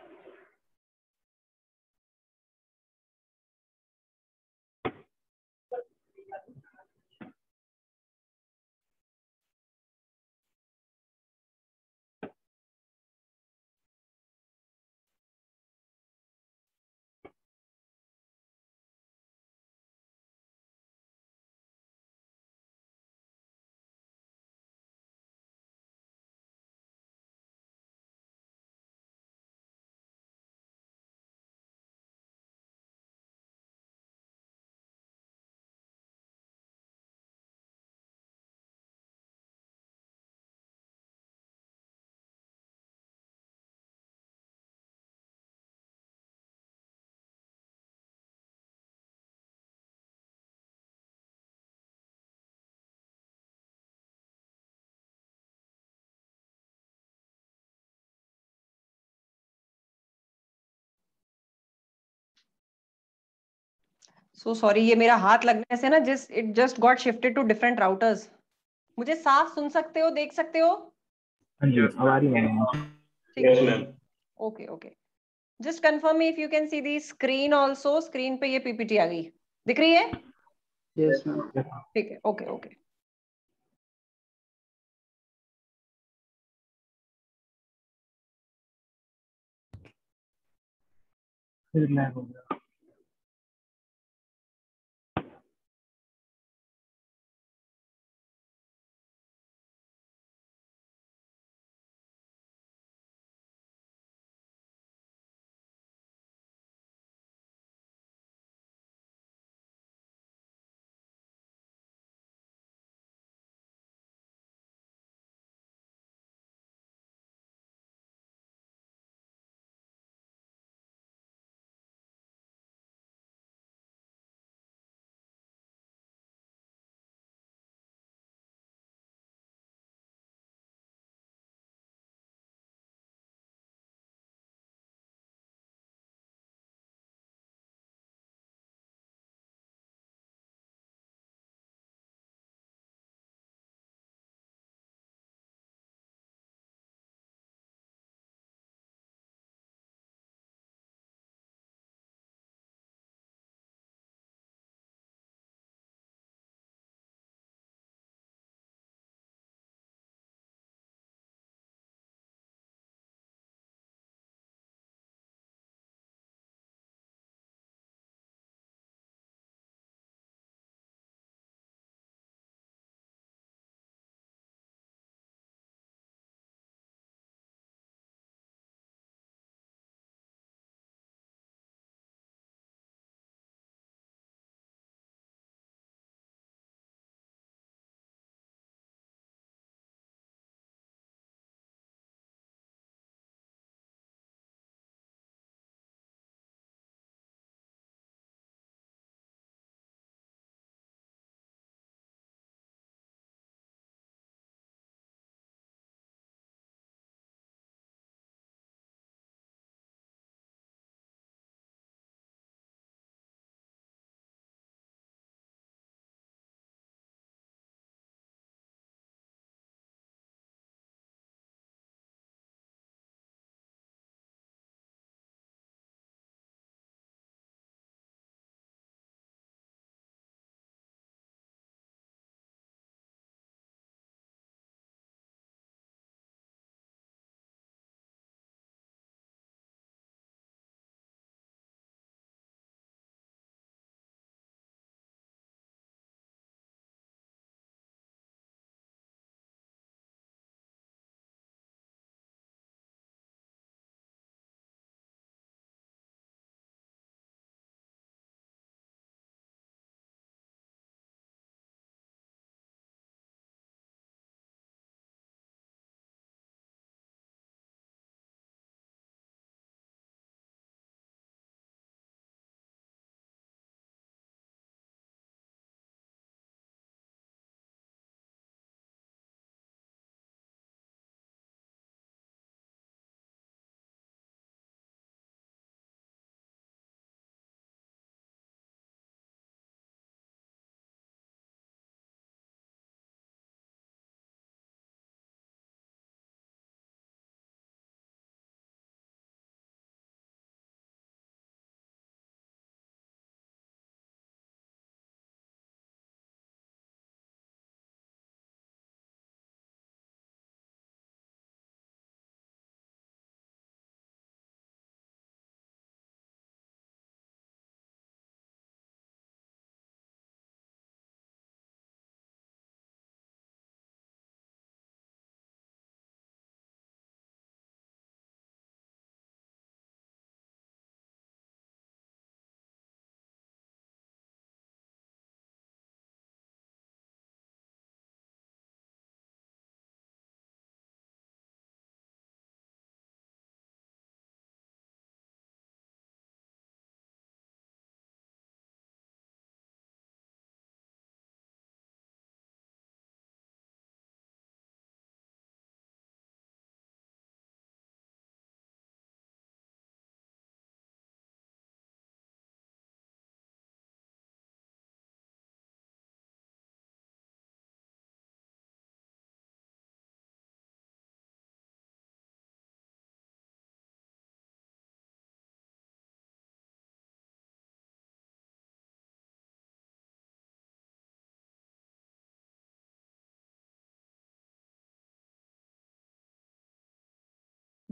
[SPEAKER 4] so so sorry ये मेरा हाथ लगने से ना जिस it just got shifted to different routers
[SPEAKER 1] मुझे साफ सुन सकते हो देख सकते हो okay okay just confirm if you can see the screen also screen पे ये
[SPEAKER 2] पीपीटी आ गई दिख रही है ठीक है ओके ओके फिर लैग हो गया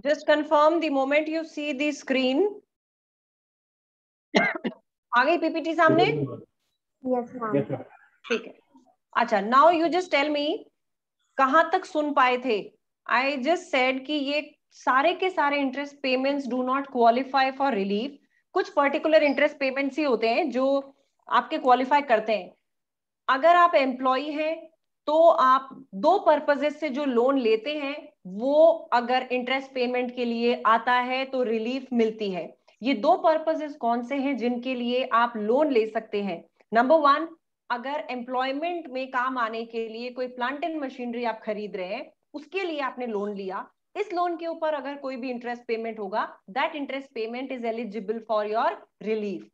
[SPEAKER 4] Just confirm the moment you see the screen. आ गई पीपीटी
[SPEAKER 1] सामने
[SPEAKER 2] यस ठीक है
[SPEAKER 1] अच्छा now you just tell me कहा तक सुन पाए थे आई जस्ट सेड कि ये सारे के सारे interest payments do not qualify for relief कुछ पर्टिकुलर इंटरेस्ट पेमेंट्स ही होते हैं जो आपके क्वालिफाई करते हैं अगर आप एम्प्लॉय हैं तो आप दो पर्पजेस से जो लोन लेते हैं वो अगर इंटरेस्ट पेमेंट के लिए आता है तो रिलीफ मिलती है ये दो पर्पजेस कौन से हैं जिनके लिए आप लोन ले सकते हैं नंबर वन अगर एम्प्लॉयमेंट में काम आने के लिए कोई प्लांट एंड मशीनरी आप खरीद रहे हैं उसके लिए आपने लोन लिया इस लोन के ऊपर अगर कोई भी इंटरेस्ट पेमेंट होगा that interest payment is eligible for your relief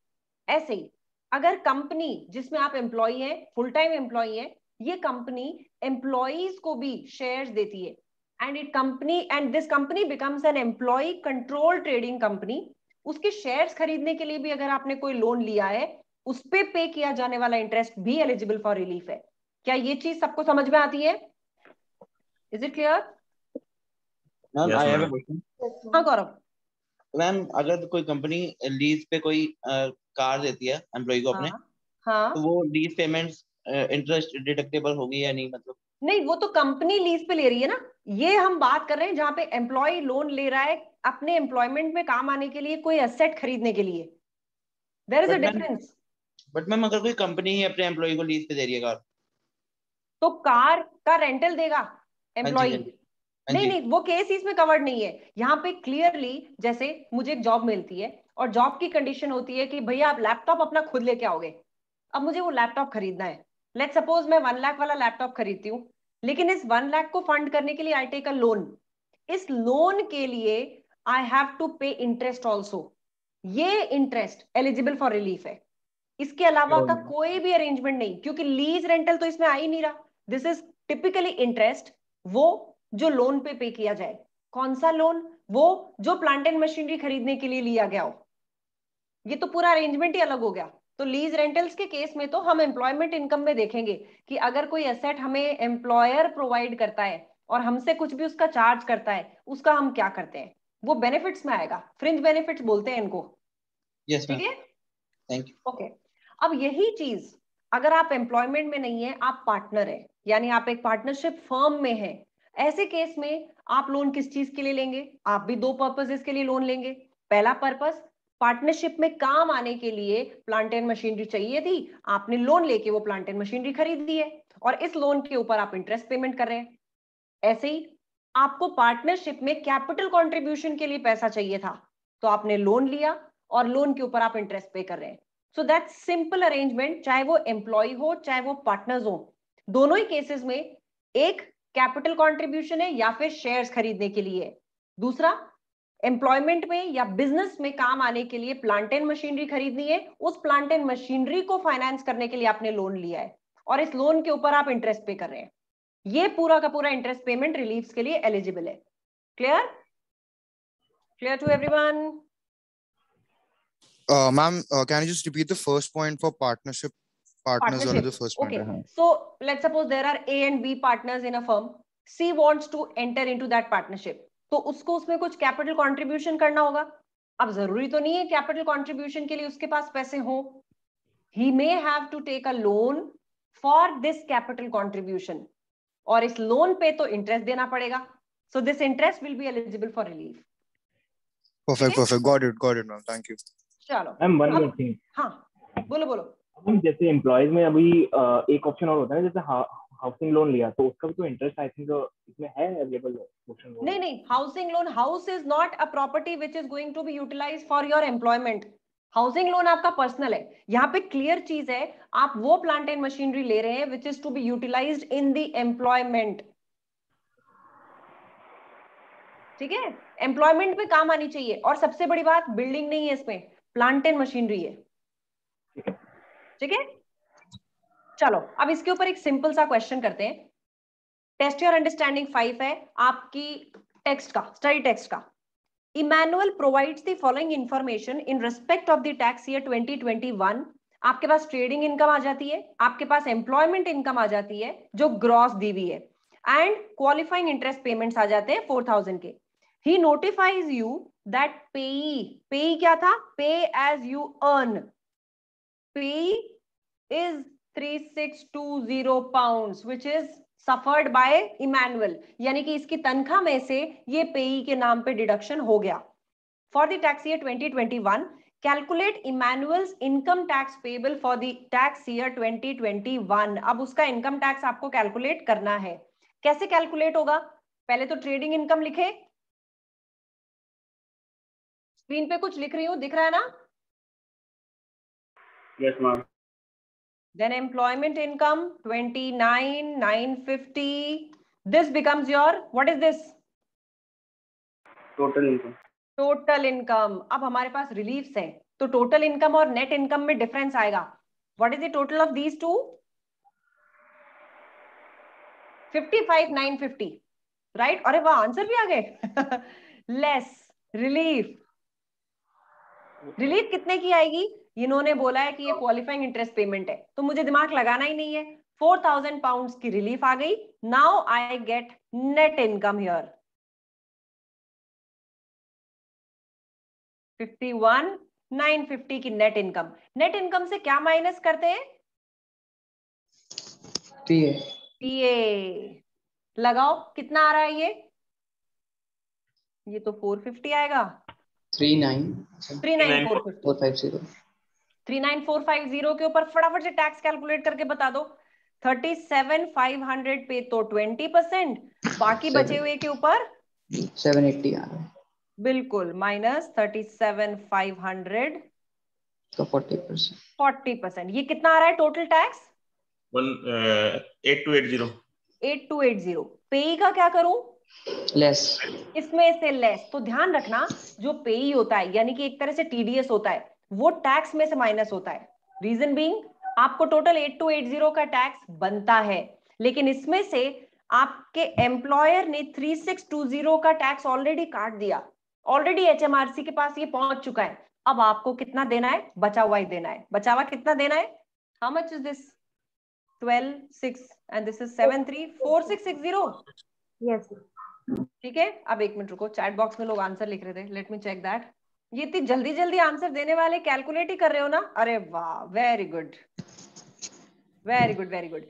[SPEAKER 1] ऐसे ही अगर कंपनी जिसमें आप एम्प्लॉय हैं फुल टाइम एम्प्लॉय हैं ये कंपनी एम्प्लॉज को भी शेयर्स देती है and it company and this company becomes an employ control trading company उसके शेयर्स खरीदने के लिए भी अगर आपने कोई लोन लिया है उस पर पे किया जाने वाला इंटरेस्ट भी एलिजिबल फॉर रिलीफ है क्या ये चीज सबको समझ में आती है
[SPEAKER 4] इज इट क्लियर हाँ गौरव मैम अगर कोई कंपनी लीज पे कोई कार देती है एम्प्लॉय
[SPEAKER 3] को अपने हाँ, हाँ, तो वो लीज पेमेंट्स इंटरेस्ट डिडक्टेबल होगी या नहीं मतलब
[SPEAKER 2] नहीं
[SPEAKER 1] वो तो कंपनी लीज पे ले रही है ना ये हम बात कर रहे हैं जहाँ पे एम्प्लॉय लोन ले रहा है अपने एम्प्लॉयमेंट में काम आने के लिए कोई असेट खरीदने के लिए there is a difference
[SPEAKER 3] but ma'am अगर कोई कंपनी ही अपने एम्प्लॉय को लीज पे दे रही है कार
[SPEAKER 1] तो कार का रेंटल देगा एम्प्लॉय हाँ हाँ
[SPEAKER 3] हाँ
[SPEAKER 4] नहीं नहीं
[SPEAKER 1] वो केस इसमें कवर्ड नहीं है यहाँ पे क्लियरली जैसे मुझे एक जॉब मिलती है और जॉब की कंडीशन होती है कि भैया आप लैपटॉप अपना खुद लेके आओगे अब मुझे वो लैपटॉप खरीदना है लेट सपोज मैं वन लाख वाला लैपटॉप खरीदती हूँ लेकिन इस वन लाख को फंड करने के लिए आई टेक अ लोन इस लोन के लिए I have to pay interest also ये इंटरेस्ट एलिजिबल फॉर रिलीफ है इसके अलावा का कोई भी अरेंजमेंट नहीं क्योंकि लीज रेंटल तो इसमें आ ही नहीं रहा दिस इज टिपिकली इंटरेस्ट वो जो लोन पे पे किया जाए कौन सा लोन वो जो प्लांट एंड मशीनरी खरीदने के लिए लिया गया हो ये तो पूरा अरेंजमेंट ही अलग हो गया तो लीज रेंटल्स के केस में तो हम एम्प्लॉयमेंट इनकम में देखेंगे कि अगर कोई एसेट हमें एम्प्लॉयर प्रोवाइड करता है और हमसे कुछ भी उसका चार्ज करता है उसका हम क्या करते हैं वो बेनिफिट्स में आएगा फ्रिंज बेनिफिट्स बोलते हैं इनको yes, ठीक है थैंक यू ओके अब यही चीज अगर आप एम्प्लॉयमेंट में नहीं है आप पार्टनर है यानी आप एक पार्टनरशिप फर्म में है ऐसे केस में आप लोन किस चीज के लिए लेंगे आप भी दो पर्पजेस के लिए लोन लेंगे पहला पर्पज पार्टनरशिप में काम आने के लिए प्लांट एंड मशीनरी चाहिए थी आपने लोन लेके वो प्लांट एंड मशीनरी खरीदी है और इस लोन के ऊपर आप इंटरेस्ट पेमेंट कर रहे हैं ऐसे ही आपको पार्टनरशिप में कैपिटल कॉन्ट्रीब्यूशन के लिए पैसा चाहिए था तो आपने लोन लिया और लोन के ऊपर आप इंटरेस्ट पे कर रहे हैं सो दैट सिंपल अरेंजमेंट चाहे वो एम्प्लॉय हो चाहे वो पार्टनर्स हो दोनों ही केसेस में एक कैपिटल कॉन्ट्रीब्यूशन है या फिर शेयर्स खरीदने के लिए दूसरा एम्प्लॉयमेंट में या बिजनेस में काम आने के लिए प्लांट एंड मशीनरी खरीदनी है उस प्लांट एंड मशीनरी को फाइनेंस करने के लिए आपने लोन लिया है और इस लोन के ऊपर आप इंटरेस्ट पे कर रहे हैं ये पूरा का पूरा इंटरेस्ट पेमेंट रिलीफ के लिए एलिजिबल है clear clear to everyone
[SPEAKER 4] ma'am can you just repeat the first point for partnership partners under the first okay point.
[SPEAKER 1] so let's suppose there are a and b partners in a firm c wants to enter into that partnership तो उसको उसमें कुछ capital contribution करना होगा अब जरूरी तो नहीं है कैपिटल कंट्रीब्यूशन के लिए उसके पास पैसे हो ही may have to take a loan for this capital contribution और इस लोन पे तो इंटरेस्ट देना पड़ेगा so this interest will be eligible for relief
[SPEAKER 2] perfect perfect got it got it ma'am thank you
[SPEAKER 4] चलो मैम वन मोर थिंग हां बोलो बोलो
[SPEAKER 2] जैसे एम्प्लॉयज में अभी एक ऑप्शन और होता है जैसे हाउसिंग लोन लिया तो उसका भी तो
[SPEAKER 4] इंटरेस्ट आई थिंक इसमें है अवेलेबल पोर्शन
[SPEAKER 1] नहीं नहीं housing loan house is not a property which is going to be utilize for your employment housing loan आपका पर्सनल है यहाँ पे क्लियर चीज है आप वो प्लांट एंड मशीनरी ले रहे हैं which is to be utilize in the employment ठीक है एम्प्लॉयमेंट पे काम आनी चाहिए और सबसे बड़ी बात बिल्डिंग नहीं है इसमें प्लांट एंड मशीनरी है ठीक है चलो अब इसके ऊपर एक सिंपल सा क्वेश्चन करते हैं टेस्ट योर अंडरस्टैंडिंग फाइव है आपकी टेक्स्ट का स्टडी टेक्स्ट का Emmanuel provides the following information in respect of the tax year 2021 आपके पास ट्रेडिंग इनकम आ जाती है आपके पास एम्प्लॉयमेंट इनकम आ जाती है जो ग्रॉस दी हुई है एंड क्वालिफाइंग इंटरेस्ट पेमेंट्स आ जाते हैं 4000 के ही नोटिफाइज यू दैट पेई पेई क्या था pay as you earn PAYE is 3620 pounds which is suffered by Emmanuel यानी कि इसकी तनख्वाह में से ये पेई के नाम पे डिडक्शन हो गया for the tax year 2021 calculate Emmanuel's income tax payable for the tax year 2021 अब उसका इनकम टैक्स आपको कैलकुलेट करना है
[SPEAKER 4] कैसे कैलकुलेट होगा पहले तो ट्रेडिंग इनकम लिखे स्क्रीन पे कुछ लिख रही हूँ दिख रहा है ना
[SPEAKER 2] yes yes, ma'am
[SPEAKER 1] then employment income 29 950 this becomes your what is this total income total income अब हमारे पास रिलीफ है तो टोटल इनकम और नेट इनकम में डिफरेंस आएगा what is the total of these two 55,950 right अरे वाह आंसर भी आ गए लेस रिलीफ रिलीफ कितने की आएगी इन्होंने बोला है कि ये क्वालिफाइंग इंटरेस्ट पेमेंट है तो मुझे दिमाग लगाना ही नहीं है फोर थाउजेंड पाउंड की रिलीफ आ गई now
[SPEAKER 4] I get net income here fifty one nine fifty की नेट इनकम नेट इनकम से क्या
[SPEAKER 1] माइनस करते हैं टीए लगाओ कितना आ रहा है ये ये तो फोर फिफ्टी आएगा
[SPEAKER 3] three nine three nine four fifty four five zero
[SPEAKER 1] three nine four five zero के ऊपर फटाफट से टैक्स कैलकुलेट करके बता दो थर्टी सेवन फाइव हंड्रेड पे तो ट्वेंटी परसेंट बाकी बचे हुए के ऊपर सेवन एट्टी बिल्कुल minus thirty seven five hundred
[SPEAKER 3] तो फोर्टी परसेंट
[SPEAKER 1] फोर्टी परसेंट ये कितना आ रहा है total tax
[SPEAKER 3] uh, eight two eight zero
[SPEAKER 1] eight two eight zero PAYE का क्या करूं लेस इसमें से लेस तो ध्यान रखना जो पेई होता है यानी कि एक तरह से टीडीएस होता है वो टैक्स में से माइनस होता है रीजन बींग आपको total eight eight two zero का टैक्स बनता है लेकिन इसमें से आपके एम्प्लॉयर ने थ्री सिक्स टू जीरो का टैक्स ऑलरेडी काट दिया ऑलरेडी एच के पास ये पहुंच चुका है अब आपको कितना देना है बचा हुआ ही देना है बचा हुआ कितना देना है how much is this twelve six and this is six zero ठीक है अब एक मिनट रुको चैट बॉक्स में लोग आंसर लिख रहे थे लेट मी चेक दैट ये इतनी जल्दी जल्दी आंसर देने वाले कैलकुलेट ही कर रहे हो ना अरे वाह very good very good very good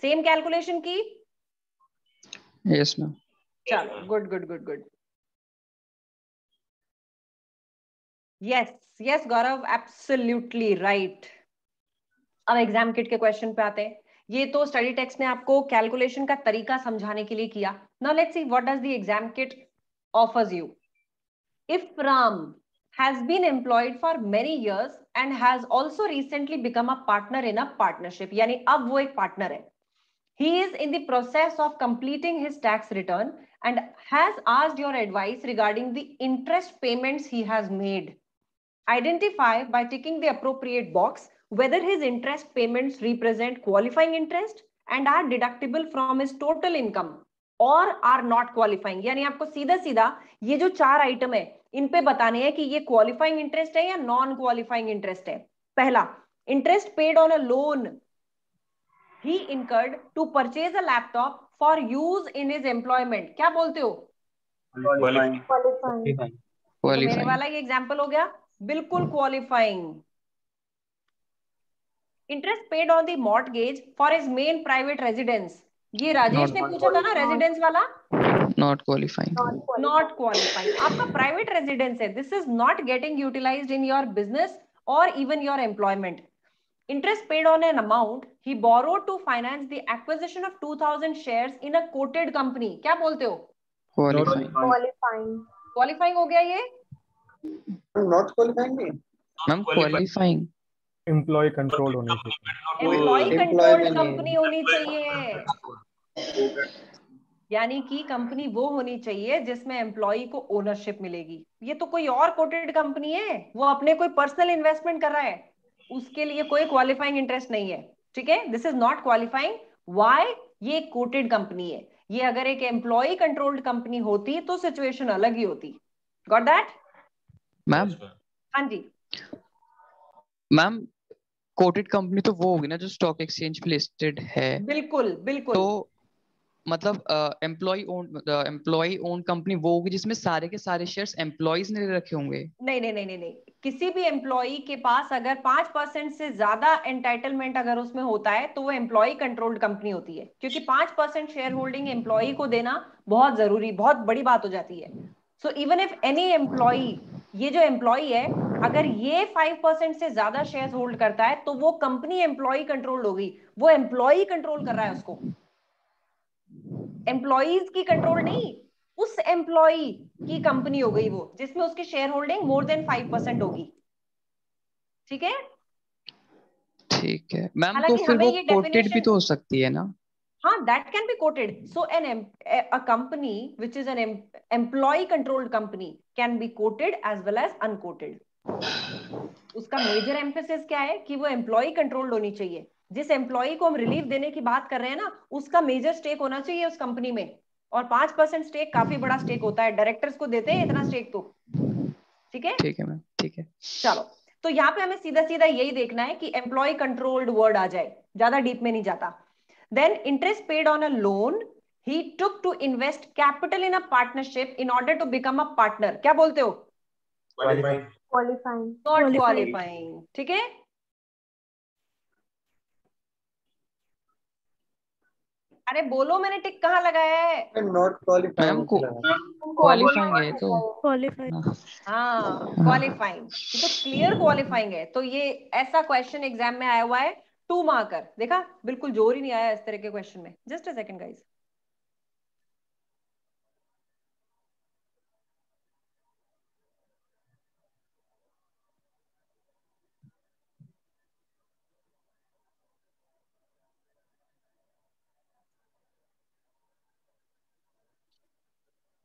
[SPEAKER 1] same calculation की
[SPEAKER 2] यस मैम
[SPEAKER 4] चलो good good good good yes yes Gaurav absolutely right
[SPEAKER 1] अब एग्जाम किट के क्वेश्चन पे आते हैं ये तो स्टडी टेक्स्ट ने आपको कैलकुलेशन का तरीका समझाने के लिए किया now let's see what does the exam kit offers you if Ram has been employed for many years and has also recently become a partner in a partnership यानी अब वो एक partner है he is in the process of completing his tax return and has asked your advice regarding the interest payments he has made identify by ticking the appropriate box whether his interest payments represent qualifying interest and are deductible from his total income or are not qualifying यानी आपको सीधा सीधा ये जो चार item है इन पे बताने हैं कि ये क्वालिफाइंग इंटरेस्ट है या नॉन क्वालिफाइंग इंटरेस्ट है पहला interest paid on a loan he incurred to purchase a laptop for use in his employment क्या बोलते हो
[SPEAKER 2] क्वालिफाइंग तो
[SPEAKER 1] वाला ये एग्जाम्पल हो गया बिल्कुल qualifying interest paid on the mortgage for his main private residence ये राजेश ने पूछा था ना रेजिडेंस वाला
[SPEAKER 3] not qualifying
[SPEAKER 1] not qualifying आपका private residence है this is not getting utilized in your business or even your employment interest paid on an amount he borrowed to finance the acquisition of 2000 shares in a quoted company क्या बोलते हो qualifying qualifying qualifying हो गया ये
[SPEAKER 2] not qualifying
[SPEAKER 3] नहीं qualifying employee control होनी
[SPEAKER 2] चाहिए employee controlled company
[SPEAKER 1] होनी चाहिए यानी कि कंपनी वो होनी चाहिए जिसमें एम्प्लॉई को ओनरशिप मिलेगी ये तो कोई और कोटेड कंपनी है वो अपने कोई पर्सनल इन्वेस्टमेंट कर रहा है उसके लिए कोई क्वालिफाइंग इंटरेस्ट नहीं है ठीक है this is not qualifying why ये कोटेड कंपनी है ये अगर एक एम्प्लॉय कंट्रोल्ड कंपनी होती तो सिचुएशन अलग ही होती गॉट दैट
[SPEAKER 3] मैम हाँ जी मैम कोटेड कंपनी तो वो होगी ना जो स्टॉक एक्सचेंज पे लिस्टेड है बिल्कुल बिल्कुल तो मतलब employee own employee own company वो होगी जिसमें सारे के सारे शेयर्स एम्प्लॉयज ने रखे होंगे
[SPEAKER 1] नहीं नहीं नहीं नहीं नहीं किसी भी एम्प्लॉय के पास अगर पांच परसेंट से ज्यादा एंटाइटलमेंट अगर उसमें होता है तो वो एम्प्लॉय कंट्रोल्ड कंपनी होती है क्योंकि पांच परसेंट शेयर होल्डिंग एम्प्लॉय को देना बहुत जरूरी बहुत बड़ी बात हो जाती है so even if any employee ये जो एम्प्लॉय है अगर ये फाइव परसेंट से ज्यादा शेयर होल्ड करता है तो वो कंपनी एम्प्लॉय कंट्रोल होगी वो एम्प्लॉय कंट्रोल कर रहा है उसको एम्प्लॉज की कंट्रोल नहीं उस एम्प्लॉय की कंपनी हो गई वो जिसमें उसकी shareholding more than five percent होगी ठीक है
[SPEAKER 3] ठीक है मैम तो फिर वो कोटेड भी तो हो सकती है ना
[SPEAKER 1] हाँ that can be quoted so an a company which is an employee controlled company can be quoted as well as unquoted उसका मेजर एम्फेसिस क्या है कि वो एम्प्लॉय कंट्रोल्ड होनी चाहिए जिस एम्प्लॉई को हम रिलीफ देने की बात कर रहे हैं ना उसका मेजर स्टेक होना चाहिए उस कंपनी में और पांच परसेंट स्टेक काफी बड़ा स्टेक होता है डायरेक्टर्स को देते हैं इतना स्टेक तो ठीक है
[SPEAKER 2] ठीक है मैम ठीक
[SPEAKER 1] है चलो तो यहाँ पे हमें सीधा सीधा यही देखना है कि एम्प्लॉय कंट्रोल्ड वर्ड आ जाए ज्यादा डीप में नहीं जाता then interest paid on a loan he took to invest capital in a partnership in order to become a partner क्या बोलते हो क्वालिफाइंग नॉट क्वालिफाइंग ठीक है अरे बोलो मैंने टिक कहाँ लगाया है
[SPEAKER 2] नॉट क्वालिफाइंग
[SPEAKER 1] क्वालिफाइंग हाँ, है तो क्वालिफाइंग हाँ, हाँ। तो क्लियर क्वालिफाइंग है तो ये ऐसा क्वेश्चन एग्जाम में आया हुआ है टू मार्कर देखा बिल्कुल जोर ही नहीं आया इस तरह के क्वेश्चन में जस्ट अ सेकंड गाइस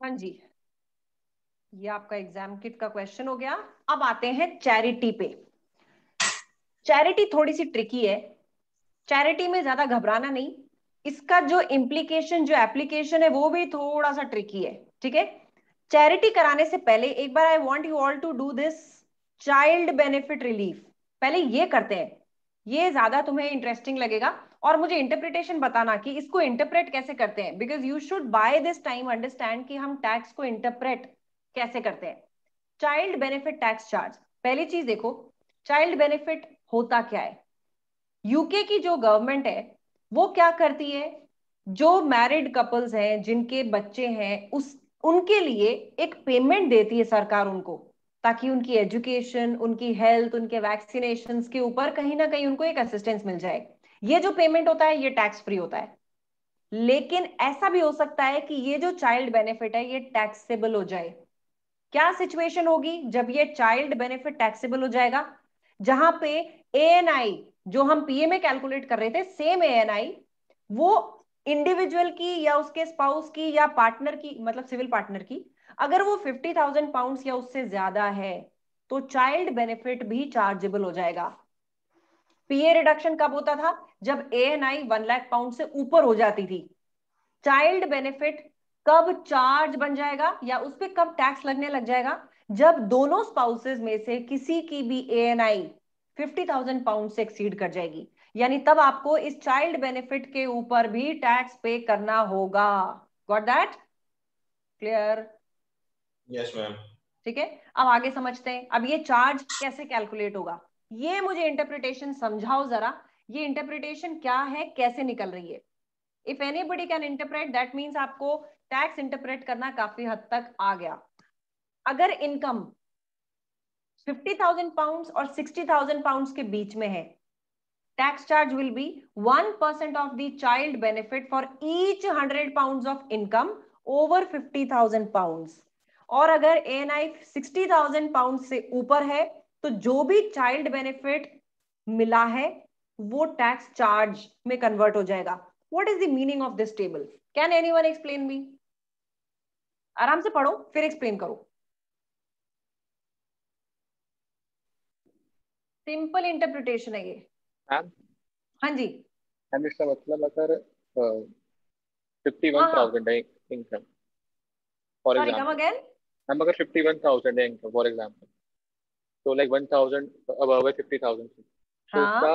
[SPEAKER 1] हाँ जी ये आपका एग्जाम किट का क्वेश्चन हो गया अब आते हैं चैरिटी पे चैरिटी थोड़ी सी ट्रिकी है चैरिटी में ज्यादा घबराना नहीं इसका जो इम्प्लीकेशन जो एप्लीकेशन है वो भी थोड़ा सा ट्रिकी है ठीक है चैरिटी कराने से पहले एक बार I want you all to do this child benefit relief पहले ये करते हैं ये ज्यादा तुम्हें इंटरेस्टिंग लगेगा और मुझे इंटरप्रिटेशन बताना कि इसको इंटरप्रेट कैसे करते हैं because you should by this time understand कि हम टैक्स को इंटरप्रेट कैसे करते हैं चाइल्ड बेनिफिट टैक्स चार्ज पहली चीज देखो चाइल्ड बेनिफिट होता क्या है यूके की जो गवर्नमेंट है वो क्या करती है जो मैरिड कपल्स हैं जिनके बच्चे हैं उस उनके लिए एक पेमेंट देती है सरकार उनको ताकि उनकी एजुकेशन उनकी हेल्थ उनके वैक्सीनेशन के ऊपर कहीं ना कहीं उनको एक असिस्टेंस मिल जाए ये जो पेमेंट होता है ये टैक्स फ्री होता है लेकिन ऐसा भी हो सकता है कि ये जो चाइल्ड बेनिफिट है ये टैक्सेबल हो जाए क्या सिचुएशन होगी जब ये चाइल्ड बेनिफिट टैक्सेबल हो जाएगा जहां पे ए जो हम पीएमए में कैलकुलेट कर रहे थे सेम एएनआई वो इंडिविजुअल की या उसके स्पाउस की या पार्टनर की मतलब सिविल पार्टनर की अगर वो फिफ्टी थाउजेंड पाउंड या उससे ज्यादा है तो चाइल्ड बेनिफिट भी चार्जेबल हो जाएगा पीए रिडक्शन कब होता था जब A N I one lakh pound से ऊपर हो जाती थी चाइल्ड बेनिफिट कब चार्ज बन जाएगा या उस पर कब टैक्स लगने लग जाएगा जब दोनों स्पाउसेस में से किसी की भी A N I fifty thousand pound से एक्सीड कर जाएगी यानी तब आपको इस चाइल्ड बेनिफिट के ऊपर भी टैक्स पे करना होगा got that clear yes ma'am ठीक है अब आगे समझते हैं अब ये चार्ज कैसे कैलकुलेट होगा ये मुझे इंटरप्रिटेशन समझाओ जरा ये इंटरप्रिटेशन क्या है कैसे निकल रही है if anybody can interpret that means आपको टैक्स इंटरप्रेट करना काफी हद तक आ गया अगर इनकम 50,000 पाउंड्स और 60,000 पाउंड्स के बीच में है tax charge will be 1% of the child benefit for each 100 pounds of income over 50,000 pounds और अगर A N I sixty thousand pound से ऊपर है तो जो भी चाइल्ड बेनिफिट मिला है वो टैक्स चार्ज में कन्वर्ट हो जाएगा what is the meaning of this table can anyone explain me आराम से पढ़ो फिर एक्सप्लेन करो सिंपल इंटरप्रिटेशन है ये
[SPEAKER 2] हाँ जी इसका मतलब अगर फिफ्टी इनकम फॉर हम अगर फिफ्टी वन थाउजेंड है income for
[SPEAKER 3] example so like 1000 above 50000
[SPEAKER 1] so
[SPEAKER 2] उसका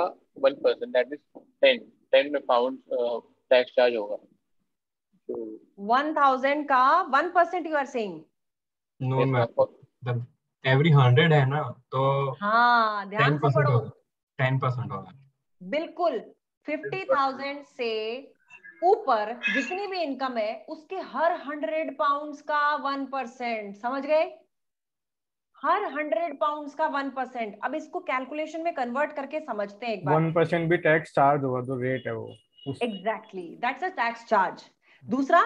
[SPEAKER 3] one person that is 10 10 pounds uh, tax charge होगा
[SPEAKER 1] so 1000 का 1% you are saying
[SPEAKER 3] no ma'am the every 100 है ना तो
[SPEAKER 1] हाँ ध्यान से पढ़ो
[SPEAKER 3] 10% होगा
[SPEAKER 1] बिल्कुल 50000 से ऊपर जितनी भी इनकम है उसके हर 100 पाउंड्स का 1% समझ गए हर हंड्रेड पाउंड का वन परसेंट अब इसको कैलकुलेशन में कन्वर्ट करके समझते हैं एक बार वन
[SPEAKER 2] परसेंट भी टैक्स चार्ज हुआ जो रेट है वो
[SPEAKER 1] exactly that's a tax charge दूसरा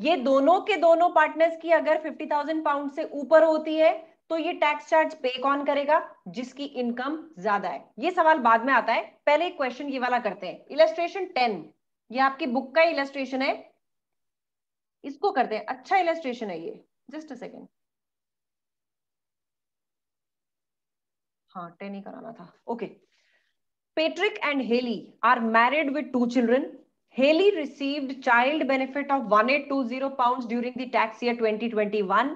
[SPEAKER 1] ये दोनों के दोनों पार्टनर्स की अगर फिफ्टी थाउजेंड पाउंड से ऊपर होती है तो ये टैक्स चार्ज पे कौन करेगा जिसकी इनकम ज्यादा है ये सवाल बाद में आता है पहले एक क्वेश्चन ये वाला करते हैं इलेस्ट्रेशन टेन ये आपकी बुक का इलेस्ट्रेशन है इसको करते हैं अच्छा इलेस्ट्रेशन है ये जस्ट अ सेकेंड हाँ टेन ही कराना था okay Patrick and Haley are married with two children Haley received 1820 pounds during the tax year 2021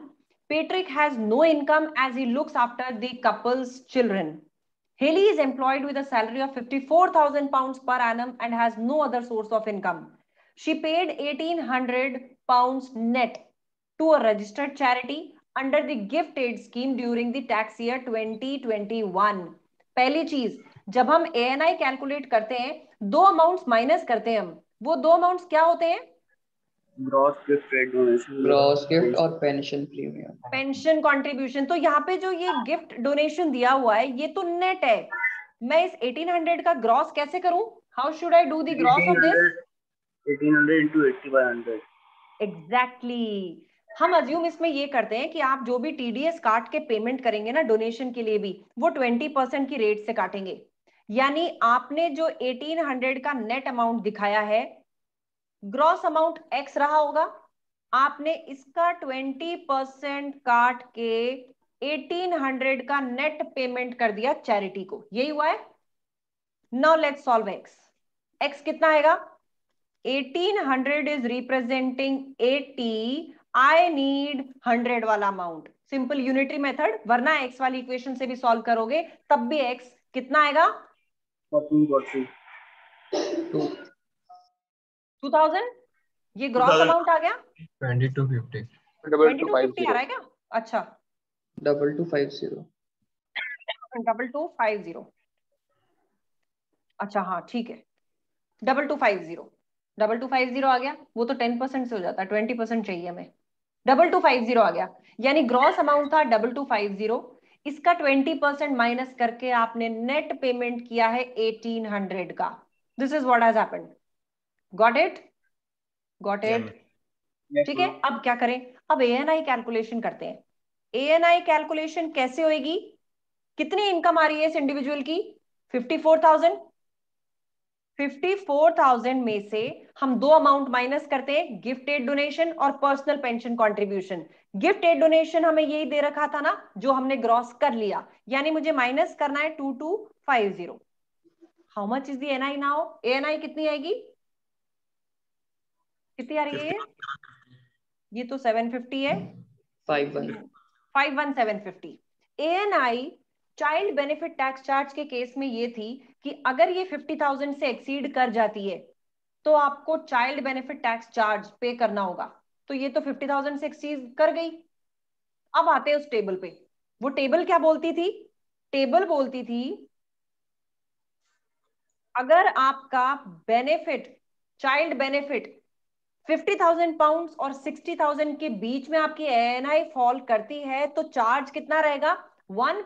[SPEAKER 1] patrick has no income as he looks after the couple's children Haley is employed with a salary of 54,000 pounds per annum and has no other source of income. She paid 1,800 pounds net to a registered charity under the gift aid scheme during the tax year 2021 पहली चीज जब हम ए N I calculate करते हैं दो amount minus करते हैं हम वो दो अमाउंट क्या होते हैं पेंशन तो यहाँ पे जो ये गिफ्ट डोनेशन दिया हुआ है ये तो नेट है मैं इस 1800 का ग्रॉस कैसे करूं how should I do the gross of this
[SPEAKER 3] 1800
[SPEAKER 1] exactly exactly. हम अज्यूम इसमें ये करते हैं कि आप जो भी टीडीएस काट के पेमेंट करेंगे ना डोनेशन के लिए भी वो ट्वेंटी परसेंट की रेट से काटेंगे यानी आपने जो एटीन हंड्रेड का नेट अमाउंट दिखाया है ग्रॉस अमाउंट एक्स रहा होगा आपने इसका ट्वेंटी परसेंट काट के एटीन हंड्रेड का नेट पेमेंट कर दिया चैरिटी को यही हुआ है now let solve x x कितना आएगा 1800 is representing eighty I need hundred वाला अमाउंट सिंपल यूनिटरी मेथड वरना एक्स वाली इक्वेशन से भी सॉल्व करोगे तब भी एक्स कितना आएगा
[SPEAKER 4] टू थाउजेंड ये ग्रॉस अमाउंट आ गया
[SPEAKER 3] twenty two fifty two fifty आ रहा है
[SPEAKER 4] क्या अच्छा
[SPEAKER 3] double two five
[SPEAKER 1] zero double two five zero अच्छा हाँ ठीक है double two five zero double two five zero आ गया वो तो टेन परसेंट से हो जाता है ट्वेंटी परसेंट चाहिए हमें डबल टू फाइव जीरो आ गया यानी ग्रॉस अमाउंट था डबल टू फाइव जीरो इसका ट्वेंटी परसेंट माइनस करके आपने नेट पेमेंट किया है एटीन हंड्रेड का this is what has happen got it got it ठीक है अब क्या करें अब ए एन आई कैलकुलेशन करते हैं ए एन आई कैलकुलेशन कैसे होगी कितनी इनकम आ रही है इस इंडिविजुअल की फिफ्टी फोर थाउजेंड 54,000 में से हम दो अमाउंट माइनस करते हैं गिफ्ट एड डोनेशन और personal pension contribution gift aid donation हमें यही दे रखा था ना जो हमने ग्रॉस कर लिया यानी मुझे माइनस करना है two two five zero how much is the N I now I कितनी आएगी कितनी आ रही है ये तो सेवन फिफ्टी है five one seven fifty I child benefit tax charge के केस में ये थी कि अगर ये फिफ्टी थाउजेंड से एक्सीड कर जाती है तो आपको चाइल्ड बेनिफिट टैक्स चार्ज पे करना होगा तो ये तो फिफ्टी थाउजेंड से एक्सीड कर गई अब आते उस टेबल पे वो टेबल क्या बोलती थी टेबल बोलती थी अगर आपका बेनिफिट चाइल्ड बेनिफिट 50,000 पाउंड्स और 60,000 के बीच में आपकी एएनआई e फॉल करती है तो चार्ज कितना रहेगा one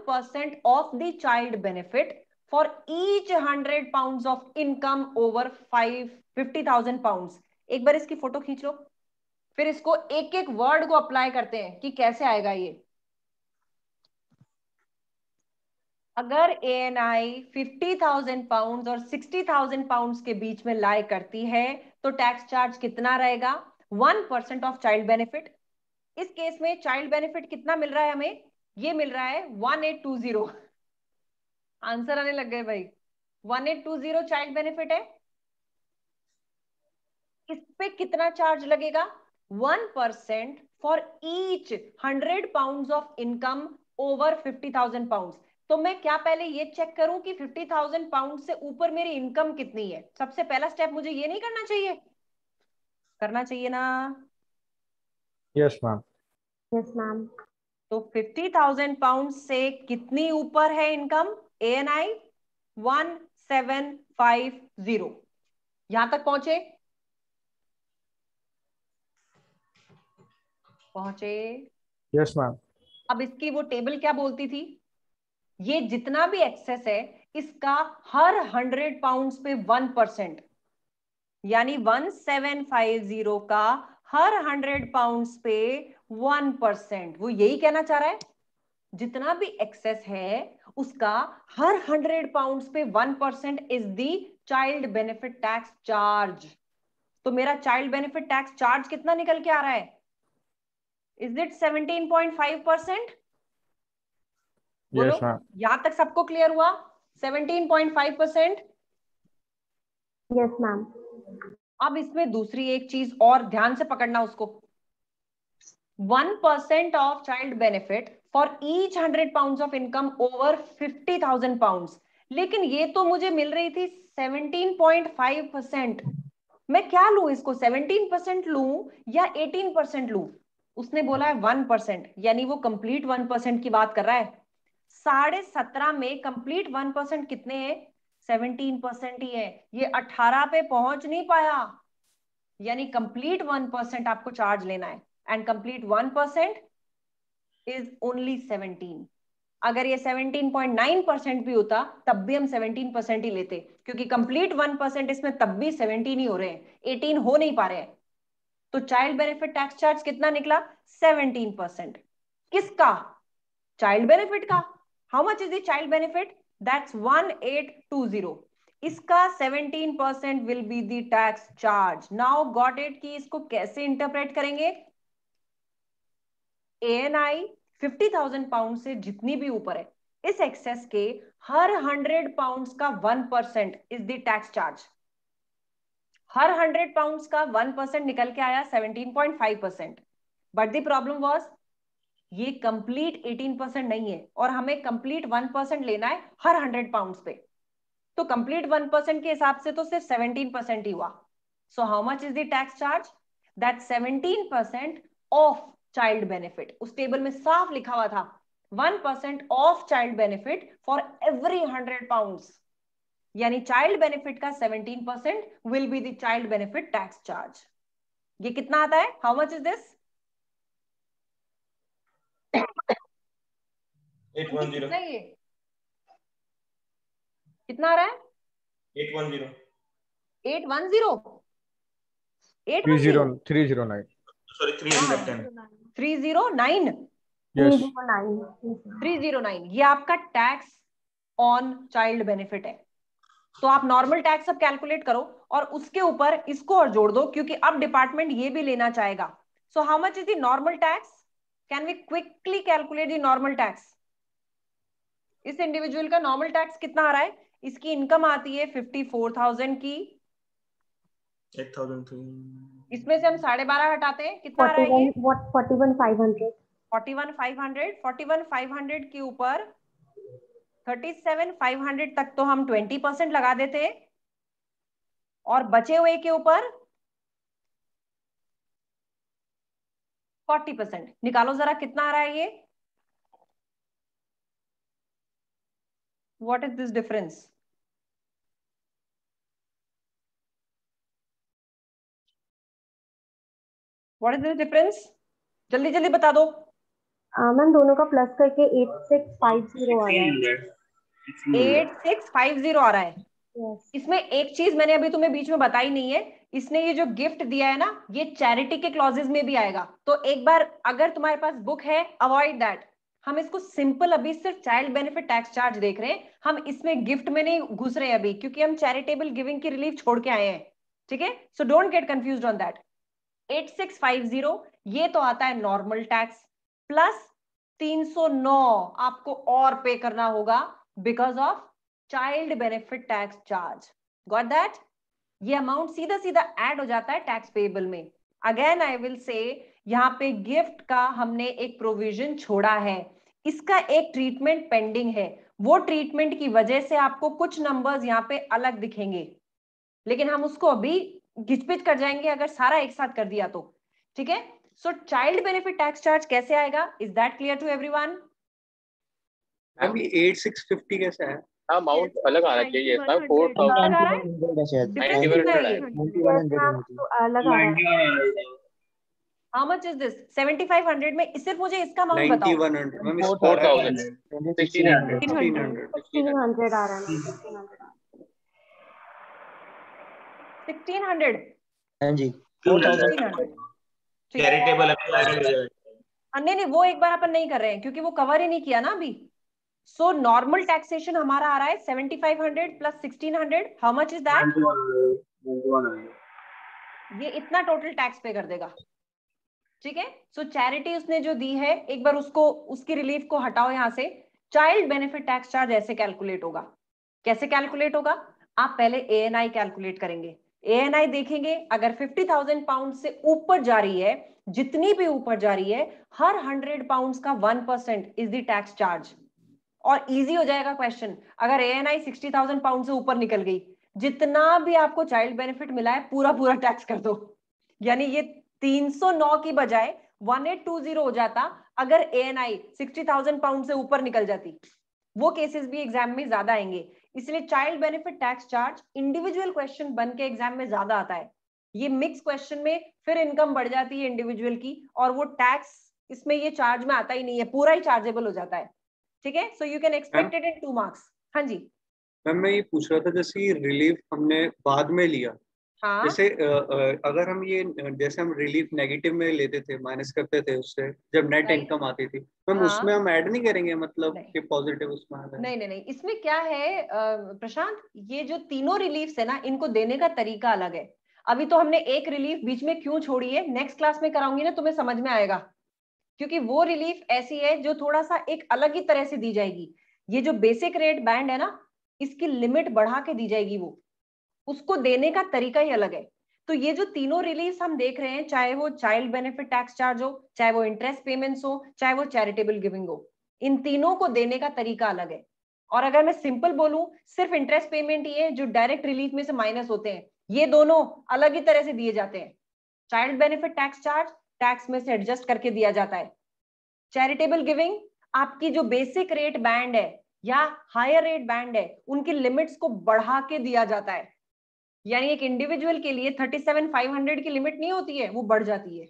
[SPEAKER 1] of the child benefit for each hundred pound of income over five fifty thousand pound एक बार इसकी फोटो खींच लो फिर इसको एक एक वर्ड को अप्लाई करते हैं कि कैसे आएगा ये अगर A N I fifty thousand pound और सिक्सटी थाउजेंड पाउंड के बीच में लाए करती है तो टैक्स चार्ज कितना रहेगा one percent of child benefit इस केस में चाइल्ड बेनिफिट कितना मिल रहा है हमें ये मिल रहा है one eight two zero answer आने लग गए भाई one eight two zero child benefit है इस पे कितना चार्ज लगेगा one percent for each hundred pound of income over fifty thousand pound तो मैं क्या पहले ये चेक करूं कि फिफ्टी थाउजेंड पाउंड से ऊपर मेरी इनकम कितनी है सबसे पहला स्टेप मुझे ये नहीं करना चाहिए करना चाहिए ना यस मैम यस मैम तो फिफ्टी थाउजेंड पाउंड से कितनी ऊपर है income A N I one seven five zero यहां तक पहुंचे पहुंचे यस मैम अब इसकी वो टेबल क्या बोलती थी ये जितना भी एक्सेस है इसका हर हंड्रेड पाउंड पे वन परसेंट यानी वन सेवन फाइव जीरो का हर हंड्रेड पाउंड पे वन परसेंट वो यही कहना चाह रहा है जितना भी एक्सेस है उसका हर हंड्रेड पाउंड पे one percent is the child benefit tax charge तो मेरा चाइल्ड बेनिफिट टैक्स चार्ज कितना निकल के आ रहा है is it seventeen point five percent
[SPEAKER 2] बोलो यहां
[SPEAKER 1] तक सबको क्लियर हुआ seventeen point five percent yes ma'am अब इसमें दूसरी एक चीज और ध्यान से पकड़ना उसको 1% of child benefit for each hundred pound of income over fifty thousand pound लेकिन ये तो मुझे मिल रही थी सेवनटीन पॉइंट फाइव परसेंट मैं क्या लू इसको सेवनटीन परसेंट लू या एटीन परसेंट लू उसने बोला है वन परसेंट यानी वो कंप्लीट वन परसेंट की बात कर रहा है साढ़े सत्रह में कंप्लीट वन परसेंट कितने हैं सेवनटीन परसेंट ही है ये अठारह पे पहुंच नहीं पाया यानी कंप्लीट वन परसेंट आपको चार्ज लेना है and complete 1% is only 17. अगर ये 17.9 परसेंट भी होता तब भी हम 17 परसेंट ही लेते क्योंकि कंप्लीट 1 परसेंट इसमें तब भी 17 ही हो रहे हैं 18 हो नहीं पा रहे हैं तो चाइल्ड बेनिफिट टैक्स चार्ज कितना निकला 17 परसेंट किसका चाइल्ड बेनिफिट का how much is the child benefit that's 1820 इसका 17 percent will be the tax charge now got it कि इसको कैसे इंटरप्रेट करेंगे A N I fifty thousand pound से जितनी भी ऊपर है इस एक्सेस के हर हंड्रेड पाउंड का one percent is the tax charge हर हंड्रेड पाउंड का वन परसेंट निकल के आया seventeen point five percent but the problem was ये कंप्लीट 18 परसेंट नहीं है और हमें कंप्लीट 1 परसेंट लेना है हर 100 पाउंड पे तो कंप्लीट 1 परसेंट के हिसाब से तो सिर्फ 17 परसेंट ही हुआ so how much is the tax charge that 17 percent of child benefit उस टेबल में साफ लिखा हुआ था one percent of child benefit for every hundred pound यानी चाइल्ड बेनिफिट का seventeen percent will be child benefit tax charge ये कितना आता है हाउ मच
[SPEAKER 4] इज दिस कितना आ रहा है
[SPEAKER 2] eight one zero eight one zero three zero nine sorry three hundred ten
[SPEAKER 1] three zero nine three zero nine ये आपका टैक्स ऑन चाइल्ड बेनिफिट है तो आप नॉर्मल टैक्स अब कैलकुलेट करो और उसके ऊपर इसको और जोड़ दो क्योंकि अब डिपार्टमेंट ये भी लेना चाहेगा so how much is the normal tax can we quickly calculate the normal tax इस इंडिविजुअल का नॉर्मल टैक्स कितना आ रहा है इसकी इनकम आती है फिफ्टी फोर थाउजेंड की एट थाउजेंड इसमें से हम साढ़े बारह हटाते हैं कितना forty one five hundred forty one five hundred forty one five hundred के ऊपर थर्टी सेवन फाइव हंड्रेड तक तो हम ट्वेंटी परसेंट लगा देते और बचे हुए के ऊपर फोर्टी परसेंट निकालो जरा कितना आ रहा है ये
[SPEAKER 4] what is this difference what is the difference जल्दी जल्दी बता दो मैम दोनों का प्लस करके एट सिक्स
[SPEAKER 2] फाइव जीरो आ रहा है एट
[SPEAKER 1] सिक्स फाइव जीरो आ रहा है yes. इसमें एक चीज मैंने अभी तुम्हें बीच में बताई नहीं है इसने ये जो गिफ्ट दिया है ना ये चैरिटी के क्लॉजेज में भी आएगा तो एक बार अगर तुम्हारे पास बुक है अवॉइड दैट हम इसको सिंपल अभी सिर्फ चाइल्ड बेनिफिट टैक्स चार्ज देख रहे हैं हम इसमें गिफ्ट में नहीं घुस रहे हैं अभी क्योंकि हम चैरिटेबल गिविंग की रिलीफ छोड़ के आए हैं ठीक है so don't get confuse on that 8650 ये तो आता है नॉर्मल टैक्स प्लस 309 आपको और पे करना होगा because of child benefit tax charge got that ये अमाउंट सीधा सीधा ऐड हो जाता है टैक्स पेबल में अगेन आई विल से यहाँ पे गिफ्ट का हमने एक प्रोविजन छोड़ा है इसका एक ट्रीटमेंट पेंडिंग है वो ट्रीटमेंट की वजह से आपको कुछ नंबर्स यहाँ पे अलग दिखेंगे लेकिन हम उसको अभी घिचपिच कर जाएंगे अगर सारा एक साथ कर दिया तो ठीक है so child benefit tax charge कैसे आएगा is that clear to every one
[SPEAKER 2] ये 8650 कैसे है हाँ, अमाउंट तो
[SPEAKER 1] में सिर्फ मुझे इसका अमाउंट बताओ
[SPEAKER 4] आ रहा है सिक्सटीन हाँ
[SPEAKER 1] हाँ, नहीं नहीं वो एक बार अपन नहीं कर रहे हैं क्योंकि वो कवर ही नहीं किया ना अभी सो नॉर्मल टैक्सेशन हमारा आ रहा है seventy five hundred plus sixteen hundred how much is
[SPEAKER 2] that
[SPEAKER 1] ये इतना टोटल टैक्स पे कर देगा ठीक है सो चैरिटी उसने जो दी है एक बार उसको उसकी रिलीफ को हटाओ यहाँ से चाइल्ड बेनिफिट टैक्स चार्ज ऐसे कैलकुलेट होगा कैसे कैलकुलेट होगा आप पहले ए एन आई कैलकुलेट करेंगे एएनआई देखेंगे अगर 50,000 पाउंड से ऊपर जा रही है जितनी भी ऊपर जा रही है हर 100 पाउंड का 1 percent is the tax charge और इजी हो जाएगा क्वेश्चन अगर एएनआई 60,000 पाउंड से ऊपर निकल गई जितना भी आपको चाइल्ड बेनिफिट मिला है पूरा पूरा टैक्स कर दो यानी ये 309 की बजाय 1820 हो जाता अगर एएनआई 60,000 पाउंड से ऊपर निकल जाती वो केसेस भी एग्जाम में ज्यादा आएंगे इसलिए child benefit tax charge individual question बन के एग्जाम में ज्यादा आता है ये मिक्स क्वेश्चन में फिर इनकम बढ़ जाती है इंडिविजुअल की और वो टैक्स इसमें ये चार्ज में आता ही नहीं है पूरा ही चार्जेबल हो जाता है ठीक है so you can expect it in two marks हाँ जी
[SPEAKER 2] मैम मैं ये पूछ रहा था जैसे रिलीफ हमने
[SPEAKER 3] बाद में लिया हाँ? जैसे अगर हम ये जैसे हम रिलीफ नेगेटिव में लेते थे माइनस करते थे उससे जब नेट इनकम आती थी तो हम हाँ? उसमें हम ऐड नहीं करेंगे मतलब कि पॉजिटिव उसमें
[SPEAKER 1] नहीं नहीं नहीं इसमें क्या है प्रशांत ये जो तीनों रिलीफ है ना इनको देने का तरीका अलग है अभी तो हमने एक रिलीफ बीच में क्यों छोड़ी है नेक्स्ट क्लास में कराऊंगी ना तुम्हें समझ में आएगा क्योंकि वो रिलीफ ऐसी है जो थोड़ा सा एक अलग ही तरह से दी जाएगी ये जो बेसिक रेट बैंड है ना इसकी लिमिट बढ़ा के दी जाएगी वो उसको देने का तरीका ही अलग है तो ये जो तीनों रिलीफ हम देख रहे हैं चाहे वो चाइल्ड बेनिफिट टैक्स चार्ज हो चाहे वो इंटरेस्ट पेमेंट्स हो चाहे वो चैरिटेबल गिविंग हो इन तीनों को देने का तरीका अलग है और अगर मैं सिंपल बोलूं सिर्फ इंटरेस्ट पेमेंट ही है जो डायरेक्ट रिलीफ में से माइनस होते हैं ये दोनों अलग ही तरह से दिए जाते हैं child benefit tax charge tax में से एडजस्ट करके दिया जाता है चैरिटेबल गिविंग आपकी जो बेसिक रेट बैंड है या हायर रेट बैंड है उनकी लिमिट्स को बढ़ा के दिया जाता है यानी एक इंडिविजुअल के लिए थर्टी सेवन फाइव हंड्रेड की लिमिट नहीं होती है वो बढ़ जाती है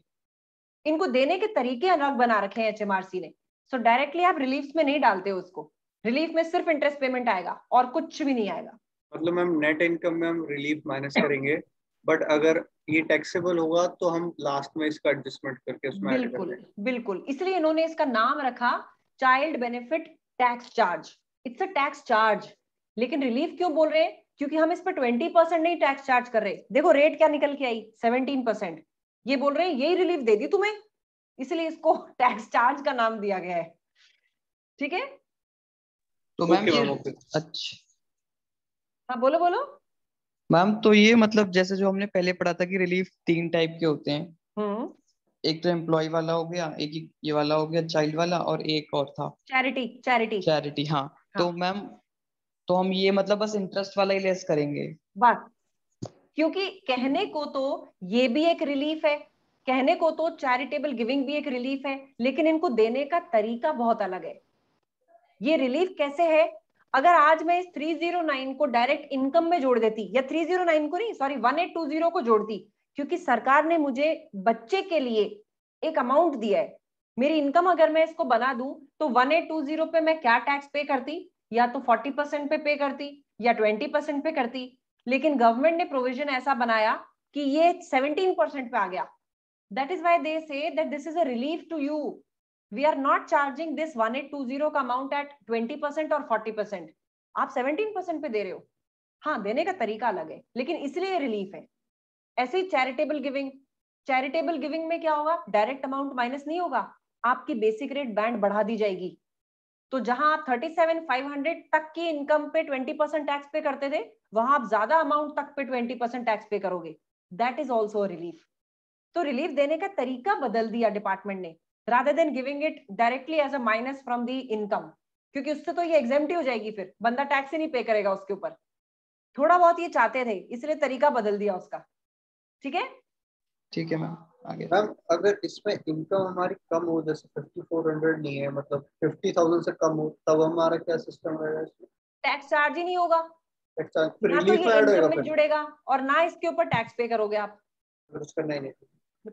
[SPEAKER 1] इनको देने के तरीके अलग बना रखे हैं एचएमआरसी ने सो so डायरेक्टली आप रिलीफ में नहीं डालते उसको रिलीफ में सिर्फ इंटरेस्ट पेमेंट आएगा और कुछ भी नहीं आएगा
[SPEAKER 3] मतलब मैम नेट इनकम में हम रिलीफ माइनस करेंगे बट अगर ये टैक्सेबल होगा तो हम लास्ट में इसका एडजस्टमेंट
[SPEAKER 2] करके उसमें बिल्कुल
[SPEAKER 1] बिल्कुल इसलिए इन्होंने इसका नाम रखा child benefit tax charge it's a tax charge लेकिन रिलीफ क्यों बोल रहे हैं क्योंकि हम इस पर ट्वेंटी परसेंट नहीं टैक्स चार्ज कर रहे देखो रेट क्या निकल के आई सेवनटीन परसेंट ये बोल रहे हैं यही रिलीफ दे दी तुम्हें इसलिए इसको टैक्स चार्ज का नाम दिया गया है ठीक है
[SPEAKER 2] तो मैम अच्छा
[SPEAKER 4] हाँ बोलो बोलो
[SPEAKER 3] मैम तो ये मतलब जैसे जो हमने पहले पढ़ा था कि रिलीफ तीन टाइप के होते हैं हम्म। एक तो एम्प्लॉय वाला हो गया एक ये वाला हो गया चाइल्ड वाला और एक और था
[SPEAKER 1] चैरिटी चैरिटी
[SPEAKER 3] चैरिटी हाँ, हाँ. तो मैम तो हम ये मतलब बस इंटरेस्ट वाला ही लेस करेंगे
[SPEAKER 1] बस क्योंकि कहने को तो ये भी एक रिलीफ है कहने को तो चैरिटेबल गिविंग भी एक रिलीफ है लेकिन इनको देने का तरीका बहुत अलग है ये रिलीफ कैसे है अगर आज मैं इस 309 को डायरेक्ट इनकम में जोड़ देती या 309 को नहीं सॉरी 1820 को जोड़ती क्योंकि सरकार ने मुझे बच्चे के लिए एक अमाउंट दिया है मेरी इनकम अगर मैं इसको बना दूं तो 1820 पे मैं क्या टैक्स पे करती या तो 40 परसेंट पे पे करती या 20 परसेंट पे करती लेकिन गवर्नमेंट ने प्रोविजन ऐसा बनाया कि ये 17 परसेंट पे आ गया that is why they say that this is a relief to you we are not charging this zero का अमाउंट एट ट्वेंटी परसेंट और फोर्टी परसेंट आप सेवनटीन परसेंट पे दे रहे हो हाँ देने का तरीका अलग है लेकिन इसलिए रिलीफ है ऐसे ही चैरिटेबल गिविंग चैरिटेबल गिविंग में क्या होगा डायरेक्ट अमाउंट माइनस नहीं होगा आपकी बेसिक रेट बैंड बढ़ा दी जाएगी तो जहां आप थर्टी सेवन फाइव हंड्रेड तक की इनकम पे ट्वेंटी परसेंट टैक्स पे करते थे वहां आप ज्यादा अमाउंट तक पे ट्वेंटी परसेंट टैक्स पे करोगे दैट इज ऑल्सो रिलीफ तो रिलीफ देने का तरीका बदल दिया डिपार्टमेंट ने rather than giving it directly as a minus from the income क्योंकि उससे तो ये एग्जेम्प्टी हो जाएगी फिर बंदा टैक्स ही नहीं पे करेगा उसके ऊपर थोड़ा बहुत ये चाहते थे इसलिए तरीका बदल दिया उसका ठीक है
[SPEAKER 2] ठीक है मैम मैम अगर इसमें इनकम हमारी कम हो जैसे फिफ्टी फोर हंड्रेड नहीं है मतलब फिफ्टी थाउजेंड से कम हो तब हमारा क्या सिस्टम रहेगा इसमें
[SPEAKER 1] टैक्स चार्ज ही नहीं होगा
[SPEAKER 2] ना तो ये इनकम में
[SPEAKER 1] जुड़ेगा और ना इसके ऊपर टैक्स पे करोगे आप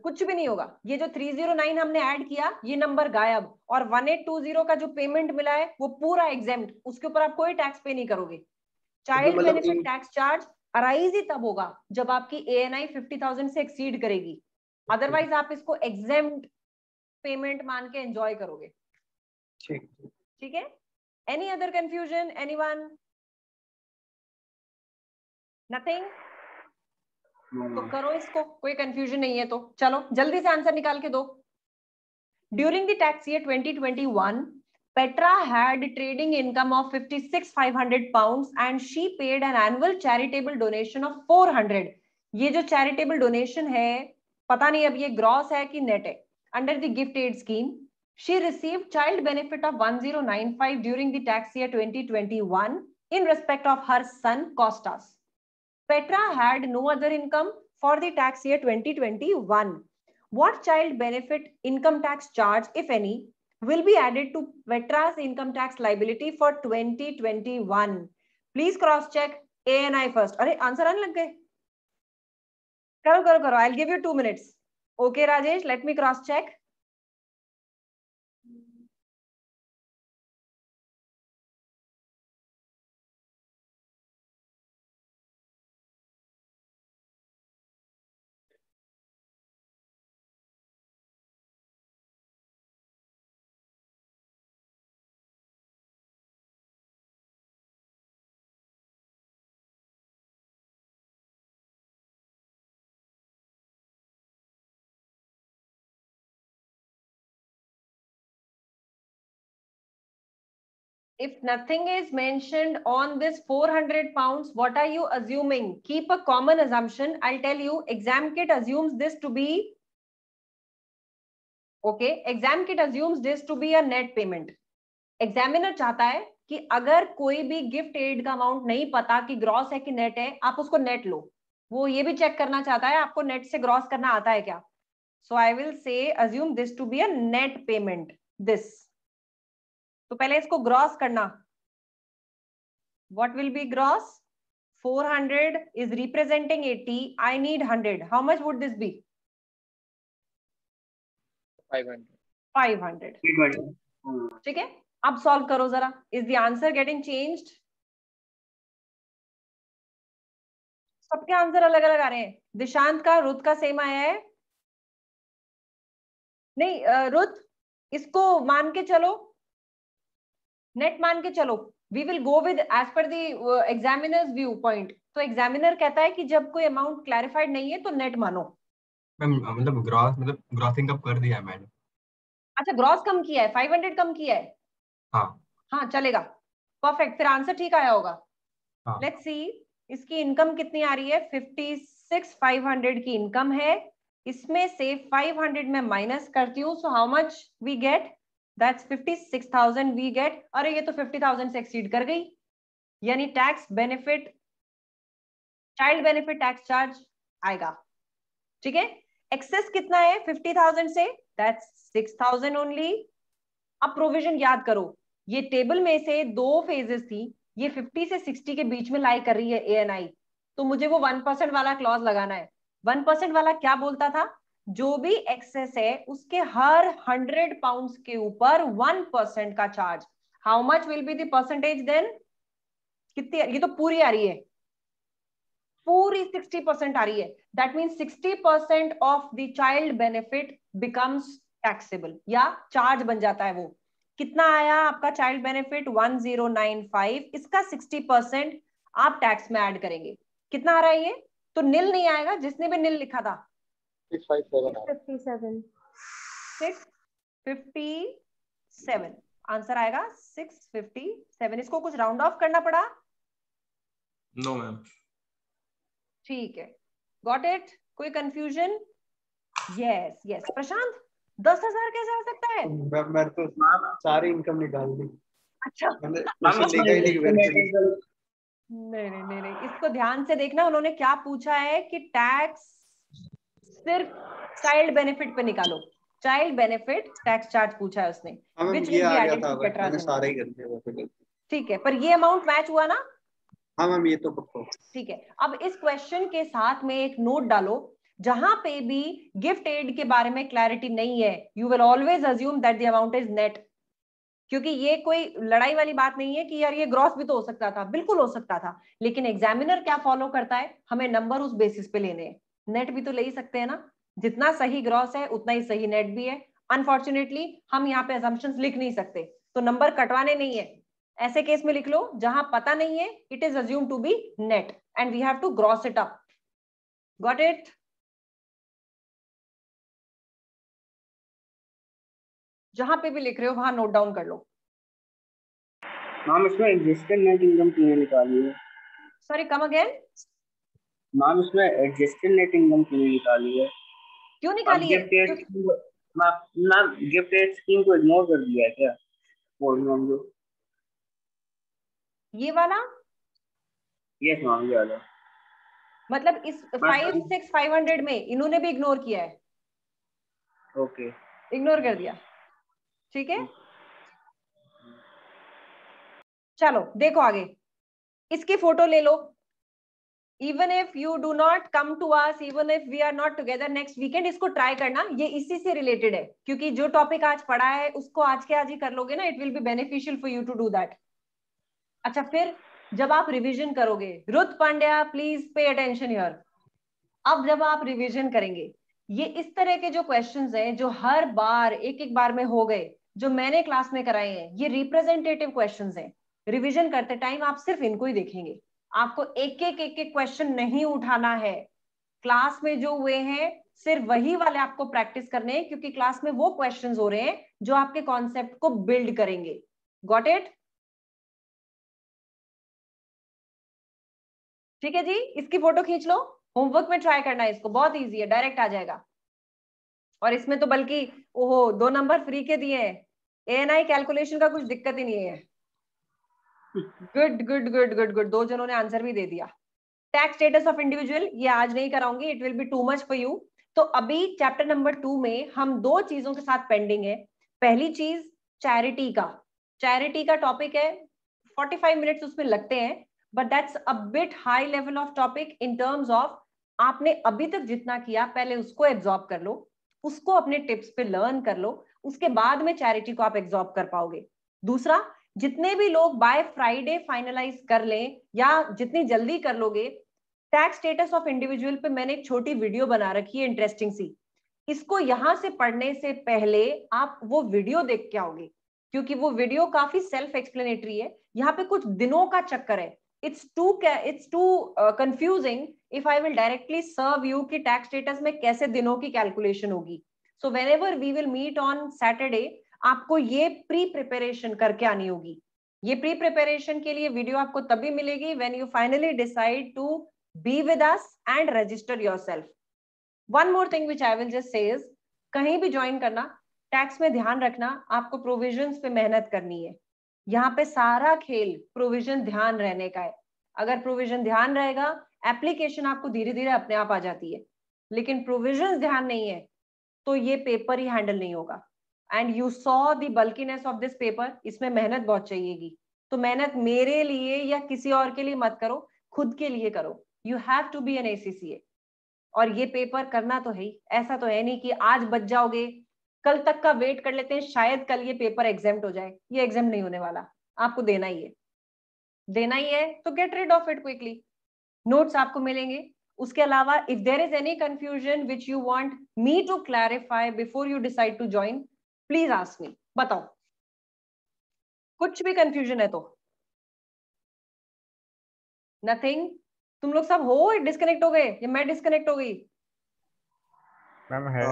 [SPEAKER 1] कुछ भी नहीं होगा ये जो 309 हमने ऐड किया ये नंबर गायब और 1820 का जो पेमेंट मिला है वो पूरा एग्जाम उसके ऊपर आप कोई टैक्स पे नहीं करोगे child benefit tax charge arise ही तब होगा जब आपकी A N I fifty thousand से एक्सीड करेगी अदरवाइज आप इसको एग्जाम
[SPEAKER 4] पेमेंट मान के एंजॉय करोगे ठीक ठीक है any other confusion any one nothing तो hmm.
[SPEAKER 1] करो इसको कोई कंफ्यूजन नहीं है तो चलो जल्दी से आंसर निकाल के दो during the tax year 2021 Petra had trading income of 56,500 pounds and she paid an annual charitable donation of 400. ये जो charitable donation है पता नहीं अब ये ग्रॉस है कि नेट है under the gift aid scheme she received child benefit of 1095 during the tax year 2021 in respect of her son Costas. Petra had no other income for the tax year 2021. What child benefit income tax charge, if any, will be added to Petra's income tax liability for 2021? Please cross check ANI first. अरे answer आने लग गए
[SPEAKER 4] करो करो करो I give you two minutes okay Rajesh let me cross check if nothing is mentioned on this 400 pounds, what are you assuming? Keep a
[SPEAKER 1] common assumption. I'll tell you, exam kit assumes this to be, okay, exam kit assumes this to be a net payment. Examiner chahta hai ki agar koi bhi gift aid ka amount nahi pata ki gross hai ki net hai aap usko net lo wo ye bhi check karna chahta hai aapko net se gross karna aata hai kya so i will say assume this to be a net payment this तो पहले इसको gross करना
[SPEAKER 4] what will be gross 400 is representing eighty I need hundred how much would this be
[SPEAKER 2] 500 500
[SPEAKER 4] ठीक है अब solve करो जरा is the answer getting changed सबके आंसर अलग अलग आ रहे हैं दिशांत का रुत का सेम आया है
[SPEAKER 1] नहीं रुत इसको मान के चलो नेट मान के चलो we will go with as per the examiner's view point तो एग्जामिनर कहता है कि जब कोई अमाउंट क्लैरिफाइड नहीं है तो नेट मानो हाँ,
[SPEAKER 2] मतलब ग्रॉस मतलब ग्रॉसिंग अप कर दिया है मैंने
[SPEAKER 1] अच्छा ग्रॉस कम किया है 500 कम किया है हाँ हाँ चलेगा परफेक्ट फिर आंसर ठीक आया होगा लेट्स हाँ। सी इसकी इनकम कितनी आ रही है फिफ्टी सिक्स फाइव हंड्रेड की इनकम है इसमें से फाइव हंड्रेड में माइनस करती हूँ so how much we get that's fifty six thousand we get अरे ये तो फिफ्टी थाउजेंड से एक्सीड कर गई यानी tax benefit child benefit tax charge आएगा ठीक है एक्सेस कितना है फिफ्टी थाउजेंड से दैट्स सिक्स थाउजेंड ओनली अब प्रोविजन याद करो ये टेबल में से दो फेजेस थी ये फिफ्टी से सिक्सटी के बीच में लाई कर रही है ए तो मुझे वो वन परसेंट वाला क्लॉज लगाना है वन परसेंट वाला क्या बोलता था जो भी एक्सेस है उसके हर हंड्रेड पाउंड के ऊपर वन परसेंट का charge how much will be the percentage then कितनी ये तो पूरी आ रही है पूरी सिक्सटी परसेंट आ रही है that mean sixty percent of the child benefit becomes taxable या चार्ज बन जाता है वो कितना आया आपका child benefit one zero nine five इसका सिक्सटी परसेंट आप टैक्स में ऐड करेंगे कितना आ रहा है ये तो नील नहीं आएगा जिसने भी नील लिखा था
[SPEAKER 2] 657
[SPEAKER 1] 657 आंसर आएगा 657 इसको कुछ राउंड ऑफ करना पड़ा नो मैम ठीक है गॉट इट कोई कंफ्यूजन यस यस प्रशांत दस हजार कैसे हो सकता है
[SPEAKER 3] मैं तो सारी इनकम निकाल दी अच्छा, अच्छा। नहीं
[SPEAKER 1] नहीं नहीं नहीं इसको ध्यान से देखना उन्होंने क्या पूछा है कि टैक्स सिर्फ चाइल्ड बेनिफिट पे निकालो चाइल्ड बेनिफिट टैक्स चार्ज पूछा है उसने हाँ, विच ठीक है पर ये अमाउंट मैच हुआ ना
[SPEAKER 2] हाँ मैम ये तो पक्का
[SPEAKER 1] ठीक है अब इस क्वेश्चन के साथ में एक नोट डालो जहां पे भी गिफ्ट एड के बारे में क्लैरिटी नहीं है you will always assume that the amount is net क्योंकि ये कोई लड़ाई वाली बात नहीं है कि यार ये ग्रॉस भी तो हो सकता था बिल्कुल हो सकता था लेकिन एग्जामिनर क्या फॉलो करता है हमें नंबर उस बेसिस पे लेने हैं नेट भी तो ले ही सकते हैं ना जितना सही ग्रॉस है उतना ही सही नेट भी है अनफॉर्चुनेटली हम यहाँ पे एजम्पन लिख नहीं सकते तो नंबर कटवाने नहीं है
[SPEAKER 4] ऐसे केस में लिख लो जहां पता नहीं है it is assume to be net and we have to gross it up got it जहां पे भी लिख रहे हो वहां नोट डाउन कर लो
[SPEAKER 2] मैम इसमें एग्जिस्टेंट नेट इनकम क्यों निकालनी है
[SPEAKER 4] सॉरी कम अगेन
[SPEAKER 2] मैम उसमें एडजस्टेड नेट इनकम क्यों नहीं निकाली है क्यों निकाली है मैम गिफ्ट एड स्कीम को इग्नोर कर दिया है क्या मैम जो ये वाला यस मैम ये वाला
[SPEAKER 1] मतलब इस 56500 में इन्होंने भी इग्नोर किया है
[SPEAKER 2] ओके okay.
[SPEAKER 4] इग्नोर कर दिया ठीक है hmm. चलो देखो आगे इसकी फोटो ले लो even if you
[SPEAKER 1] do not come to us even if we are not together next weekend इसको ट्राई करना ये इसी से रिलेटेड है क्योंकि जो टॉपिक आज पढ़ा है उसको आज के आज ही कर लोगे ना it will be beneficial for you to do that अच्छा फिर जब आप रिविजन करोगे Ruth Pandya please pay attention your अब जब आप रिविजन करेंगे ये इस तरह के जो क्वेश्चन है जो हर बार एक एक बार में हो गए जो मैंने क्लास में कराए हैं ये रिप्रेजेंटेटिव क्वेश्चन है रिविजन करते टाइम आप सिर्फ इनको ही देखेंगे आपको एक एक एक एक क्वेश्चन नहीं उठाना है क्लास में जो हुए हैं सिर्फ वही वाले आपको प्रैक्टिस करने हैं क्योंकि क्लास में
[SPEAKER 4] वो क्वेश्चन हो रहे हैं जो आपके कॉन्सेप्ट को बिल्ड करेंगे गॉट इट ठीक है जी इसकी फोटो खींच लो होमवर्क में ट्राई करना है इसको बहुत इजी है डायरेक्ट आ जाएगा और इसमें तो बल्कि
[SPEAKER 1] ओहो दो नंबर फ्री के दिए हैं ए एन आई कैलकुलेशन का कुछ दिक्कत ही नहीं है good good good good good दो जनों ने आंसर भी दे दिया टैक्स स्टेटस ऑफ इंडिविजुअल ये आज नहीं कराऊंगी it will be too much for you तो अभी चैप्टर नंबर टू में हम दो चीजों के साथ पेंडिंग है पहली चीज चैरिटी का चैरिटी का टॉपिक है 45 मिनट्स उसमें लगते हैं but that's a bit high level of topic in terms of आपने अभी तक जितना किया पहले उसको एब्जॉर्ब कर लो उसको अपने टिप्स पे लर्न कर लो उसके बाद में चैरिटी को आप एब्जॉर्ब कर पाओगे दूसरा जितने भी लोग बाय फ्राइडे फाइनलाइज कर लें या जितनी जल्दी कर लोगे टैक्स स्टेटस ऑफ इंडिविजुअल पे मैंने एक छोटी वीडियो बना रखी है इंटरेस्टिंग सी इसको यहां से पढ़ने से पहले आप वो वीडियो देख के आओगे क्योंकि वो वीडियो काफी सेल्फ एक्सप्लेनेटरी है यहाँ पे कुछ दिनों का चक्कर है it's too it's too confusing if I will directly serve you की टैक्स स्टेटस में कैसे दिनों की कैलकुलेशन होगी so whenever we will meet on Saturday आपको ये प्री प्रिपेरेशन करके आनी होगी ये प्री प्रिपेरेशन के लिए वीडियो आपको तभी मिलेगी when you finally decide to be with us and register yourself one more thing which I will just say कहीं भी ज्वाइन करना टैक्स में ध्यान रखना आपको प्रोविजन पे मेहनत करनी है यहाँ पे सारा खेल प्रोविजन ध्यान रहने का है अगर प्रोविजन ध्यान रहेगा एप्लीकेशन आपको धीरे धीरे अपने आप आ जाती है लेकिन प्रोविजन ध्यान नहीं है तो ये पेपर ही हैंडल नहीं होगा and you saw the bulkiness of this paper इसमें मेहनत बहुत चाहिएगी तो मेहनत मेरे लिए या किसी और के लिए मत करो खुद के लिए करो you have to be an A और ये पेपर करना तो है ही ऐसा तो है नहीं कि आज बच जाओगे कल तक का वेट कर लेते हैं शायद कल ये पेपर एग्जाम हो जाए ये एग्जाम नहीं होने वाला आपको देना ही है देना ही है तो get rid of it quickly notes आपको मिलेंगे उसके अलावा if there is any confusion which you want me to clarify before you decide to
[SPEAKER 4] join please ask me बताओ कुछ भी कंफ्यूजन है तो नथिंग तुम लोग सब हो डिस्कनेक्ट हो गए
[SPEAKER 1] या मैं डिस्कनेक्ट हो गई
[SPEAKER 4] मैम है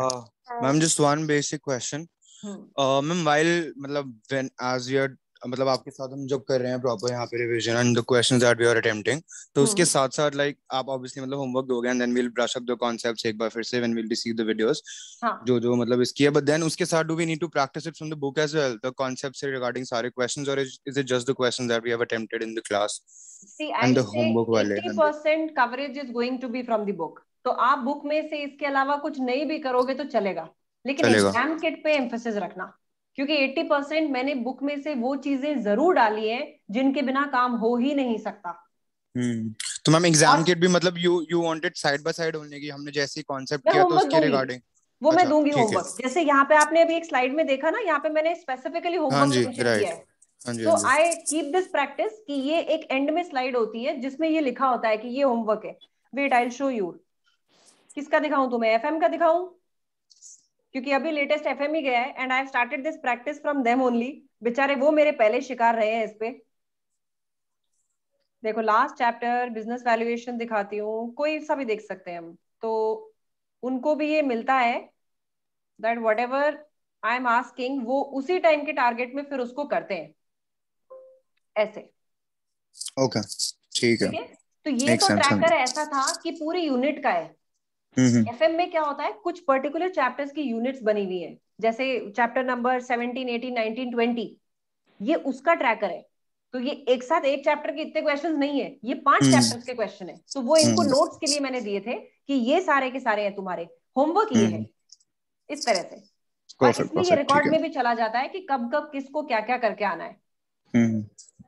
[SPEAKER 4] ma'am just one basic question ma'am while मतलब व्हेन एज यू आर मतलब आपके साथ हम जब कर रहे
[SPEAKER 3] हैं प्रॉपर यहाँ पे revision and the questions that we are attempting तो उसके हाँ। साथ साथ लाइक आप ऑब्वियसली मतलब होमवर्क दोगे and then we will brush up the concepts एक बार फिर से when we will receive the videos जो जो मतलब इसकी है बट देन उसके साथ do we need to practise it from the book as well the concepts regarding सारे क्वेश्चंस और is it just the questions that we have attempted in the class
[SPEAKER 1] See, and the homework वाले 80% coverage is going to B from the book तो आप book में से इसके अलावा कुछ नहीं भी करोगे तो चलेगा लेकिन एग्जाम किट पे एम्फोसिस रखना क्योंकि 80 परसेंट मैंने बुक में से वो चीजें जरूर डाली हैं जिनके बिना काम हो ही नहीं सकता
[SPEAKER 4] hmm. तो मैम एग्जाम किट भी मतलब you you wanted
[SPEAKER 3] side by side होने की हमने जैसे ही कांसेप्ट किया तो उसके रिगार्डिंग
[SPEAKER 1] वो अच्छा, मैं दूंगी होमवर्क जैसे यहाँ पे आपने अभी एक स्लाइड में देखा ना यहाँ पे मैंने स्पेसिफिकली होमवर्क हाँ किया है
[SPEAKER 2] हाँ तो आई
[SPEAKER 1] कीप दिस प्रैक्टिस कि ये एक एंड में स्लाइड होती है जिसमें ये लिखा होता है कि ये होमवर्क है वेट आई शो यू किसका दिखाऊं तुम्हें एफएम का दिखाऊं क्योंकि अभी लेटेस्ट एफ ही गया है and I started this practice from them only बेचारे वो मेरे पहले शिकार रहे हैं इस पे देखो लास्ट चैप्टर बिजनेस वैल्यूएशन दिखाती हूँ कोई सा भी देख सकते हैं हम तो उनको भी ये मिलता है that whatever I am asking वो उसी टाइम के टारगेट में फिर उसको करते हैं ऐसे
[SPEAKER 2] ओके okay, ठीक है
[SPEAKER 1] तो ये Makes तो ट्रैकर ऐसा था कि पूरी यूनिट का है एफ में क्या होता है कुछ पर्टिकुलर चैप्टर्स की यूनिट्स बनी हुई है जैसे chapter number seventeen eighteen nineteen twenty ये उसका ट्रैकर है तो ये एक साथ एक चैप्टर के इतने क्वेश्चन नहीं है ये पांच चैप्टर्स हम्म। के क्वेश्चन है तो वो इनको नोट्स हम्म। के लिए मैंने दिए थे कि ये सारे के सारे हैं तुम्हारे होमवर्क ये है हम्म। इस तरह से
[SPEAKER 2] और इसमें ये रिकॉर्ड में भी
[SPEAKER 1] चला जाता है कि कब कब किसको क्या क्या करके आना है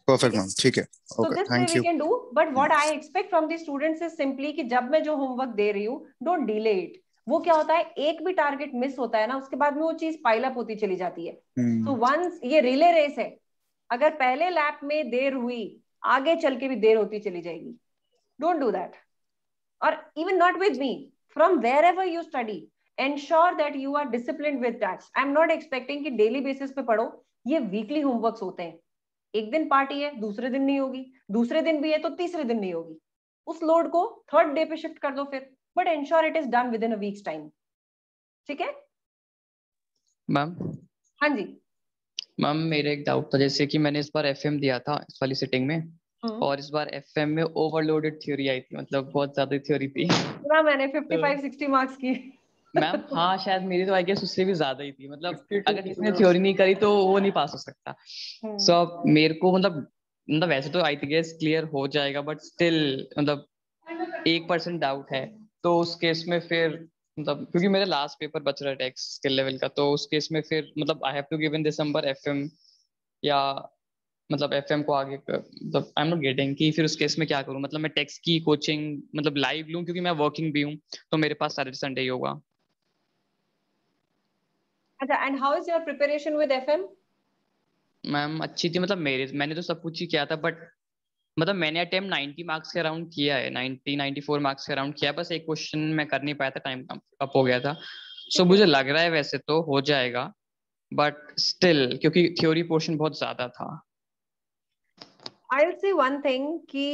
[SPEAKER 2] परफेक्ट मैम ठीक है okay thank you can
[SPEAKER 1] do but what I expect from the students is simply कि जब मैं जो होमवर्क दे रही हूँ डोंट डिले इट वो क्या होता है एक भी टारगेट मिस होता है ना उसके बाद में वो चीज अप होती चली जाती है तो hmm. वंस so ये रिले रेस है अगर पहले लैप में देर हुई आगे चल के भी देर होती चली जाएगी डोंट डू दैट और even not with me from wherever you study ensure that you are discipline with that I am not expecting कि डेली बेसिस पे पढ़ो ये वीकली होमवर्क्स होते हैं एक दिन पार्टी है दूसरे दिन नहीं होगी दूसरे दिन भी है तो तीसरे दिन नहीं होगी उस लोड को थर्ड डे पे शिफ्ट कर दो फिर but ensure it is done within weeks time ठीक है
[SPEAKER 3] मैम हाँ जी मैम मेरे एक डाउट था जैसे कि मैंने इस बार एफएम दिया था इस वाली सेटिंग में
[SPEAKER 4] हम्म। और
[SPEAKER 3] इस बार एफएम में ओवरलोडेड थ्योरी आई थी मतलब बहुत ज्यादा थ्योरी थी
[SPEAKER 1] मैम मैंने 55 60 मार्क्स की मैम
[SPEAKER 3] हाँ शायद मेरी तो आई गेस उससे भी ज्यादा ही थी मतलब
[SPEAKER 2] अगर किसी ने थ्योरी
[SPEAKER 3] नहीं करी तो वो नहीं पास हो सकता
[SPEAKER 2] सो
[SPEAKER 3] hmm. अब मेरे को मतलब मतलब वैसे तो आई गेस क्लियर हो जाएगा बट स्टिल मतलब एक परसेंट डाउट है तो उस केस में फिर मतलब क्योंकि मेरा लास्ट पेपर बच रहा है टैक्स स्किल लेवल का तो उस केस में फिर मतलब I have to give in December FM या मतलब एफ को आगे मतलब आई एम नॉट गेटिंग कि फिर उस केस में क्या करूँ मतलब मैं टैक्स की कोचिंग मतलब लाइव लूँ क्योंकि मैं वर्किंग भी हूँ तो मेरे पास सैटरडे संडे ही होगा
[SPEAKER 1] अच्छा and how is your preparation with FM
[SPEAKER 3] ma'am अच्छी थी मतलब मेरे मैंने तो सब कुछ ही किया था बट मतलब मैंने अटेम्प्ट 90 मार्क्स के अराउंड किया है 90 94 मार्क्स के अराउंड किया बस एक क्वेश्चन मैं कर नहीं पाया था टाइम अप हो गया था सो so, मुझे लग रहा है वैसे तो हो जाएगा बट स्टिल क्योंकि थ्योरी पोर्शन बहुत ज्यादा था
[SPEAKER 1] I will say one thing कि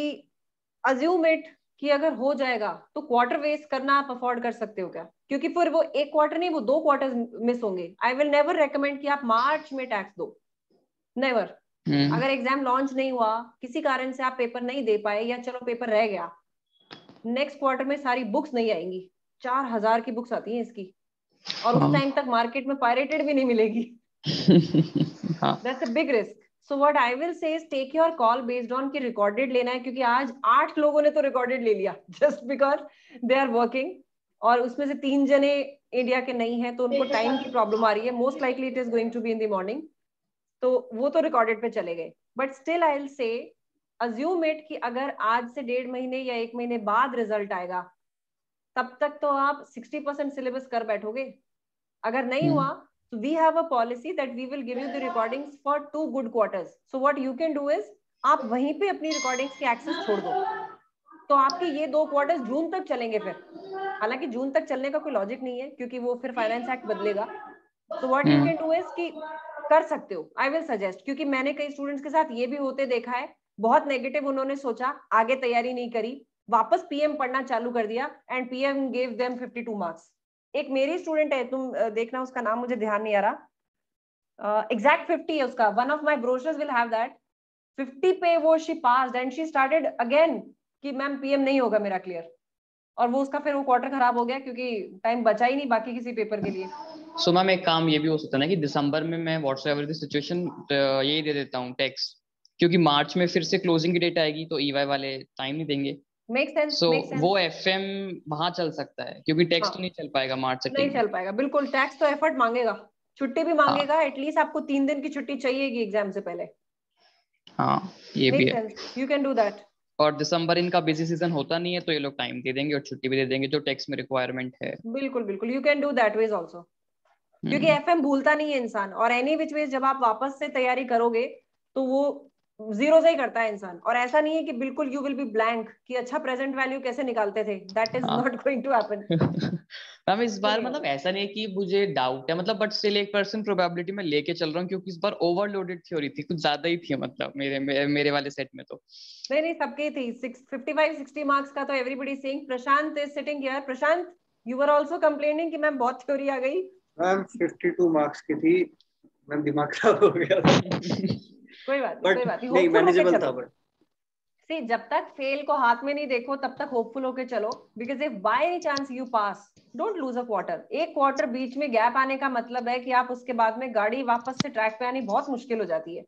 [SPEAKER 1] अज्यूम इट कि अगर हो जाएगा तो क्वार्टर वेस्ट करना आप अफोर्ड कर सकते हो क्या क्योंकि फिर वो एक क्वार्टर नहीं वो दो क्वार्टर मिस होंगे आई विल नेवर रेकमेंड कि आप मार्च में टैक्स दो नेवर Hmm. हम्म। अगर एग्जाम लॉन्च नहीं हुआ किसी कारण से आप पेपर नहीं दे पाए या चलो पेपर रह गया नेक्स्ट क्वार्टर में सारी बुक्स नहीं आएंगी चार हजार की बुक्स आती हैं इसकी और उस टाइम हाँ। तक मार्केट में पायरेटेड भी नहीं मिलेगी
[SPEAKER 2] that's
[SPEAKER 1] a big risk so what I will say take your call based on की रिकॉर्डेड लेना है क्योंकि आज आठ लोगों ने तो रिकॉर्डेड ले लिया just because they are working और उसमें से तीन जने इंडिया के नहीं है तो उनको टाइम की प्रॉब्लम आ रही है most likely it is going to be in the morning तो वो तो रिकॉर्डेड पे चले गए but still I will say assume it कि अगर आज से डेढ़ महीने या एक महीने बाद रिजल्ट आएगा तब तक तो आप सिक्सटी परसेंट सिलेबस कर बैठोगे अगर नहीं हम्म। हुआ So we have a policy that we will give you the recordings for two good quarters. So what you can do is आप वहीं पे अपनी रिकॉर्डिंग्स की एक्सेस छोड़ दो तो आपके ये दो क्वार्टर्स जून तक चलेंगे फिर हालांकि जून तक चलने का कोई लॉजिक नहीं है क्योंकि वो फिर फाइनेंस एक्ट बदलेगा तो what you can do is कि कर सकते हो आई विल सजेस्ट क्योंकि मैंने कई स्टूडेंट्स के साथ ये भी होते देखा है बहुत नेगेटिव उन्होंने सोचा आगे तैयारी नहीं करी वापस पीएम पढ़ना चालू कर दिया and PM gave them 52 marks एक मेरी स्टूडेंट है तुम देखना उसका नाम मुझे ध्यान नहीं आ रहा एग्जैक्ट फिफ्टी है उसका one of my brochures will have that fifty पे वो she pass and she started again कि मैम पीएम नहीं होगा मेरा क्लियर और वो उसका फिर वो क्वार्टर खराब हो गया क्योंकि टाइम बचा ही नहीं बाकी किसी पेपर के लिए
[SPEAKER 3] सो so, मैम एक काम ये भी हो सकता है ना कि दिसंबर में मैं व्हाट्सएप की सिचुएशन यही दे देता हूँ टैक्स क्योंकि मार्च में फिर से क्लोजिंग की डेट आएगी तो ईवाई e वाले टाइम नहीं देंगे चल सकता है क्योंकि टैक्स तो हाँ. तो नहीं चल पाएगा मार्च नहीं चल
[SPEAKER 1] पाएगा बिल्कुल टैक्स तो एफर्ट मांगेगा छुट्टी भी हाँ। मांगेगा एटलीस्ट हाँ. आपको तीन दिन की छुट्टी चाहिएगी एग्जाम से पहले
[SPEAKER 3] हाँ ये भी यू कैन डू दैट और दिसंबर इनका बिजी सीजन होता नहीं है तो ये लोग टाइम दे देंगे और छुट्टी भी दे देंगे जो टैक्स में रिक्वायरमेंट है
[SPEAKER 1] बिल्कुल बिल्कुल you can do that ways also क्योंकि एफएम हम्म। भूलता नहीं है इंसान और एनी विच वेज जब आप वापस से तैयारी करोगे तो वो जीरो से ही करता है इंसान और ऐसा नहीं है कि बिल्कुल यू विल बी ब्लैंक कि अच्छा प्रेजेंट वैल्यू कैसे निकालते थे that is not going to happen
[SPEAKER 3] ma'am इस बार तो मतलब ऐसा नहीं है कि मुझे डाउट है मतलब बट स्टिल एक पर्सन प्रोबेबिलिटी में लेके चल रहा हूँ क्योंकि इस बार ओवरलोडेड थ्योरी थी कुछ ज्यादा ही थी मतलब मेरे मेरे, मेरे वाले
[SPEAKER 2] सेट में तो
[SPEAKER 1] नहीं नहीं सबके थी 55 60 मार्क्स का तो everybody saying Prashant is sitting here Prashant you were also complaining कि मैम बहुत थ्योरी आ गई
[SPEAKER 2] मैम 52 मार्क्स की थी मैम दिमाग खराब हो गया कोई बात बट, कोई बात नहीं मैनेजेबल था बट
[SPEAKER 1] सी जब तक फेल को हाथ में नहीं देखो तब तक होपफुल होके चलो because if by any chance you pass don't lose a quarter एक क्वार्टर बीच में गैप आने का मतलब है कि आप उसके बाद में गाड़ी वापस से ट्रैक पे आनी बहुत मुश्किल हो जाती है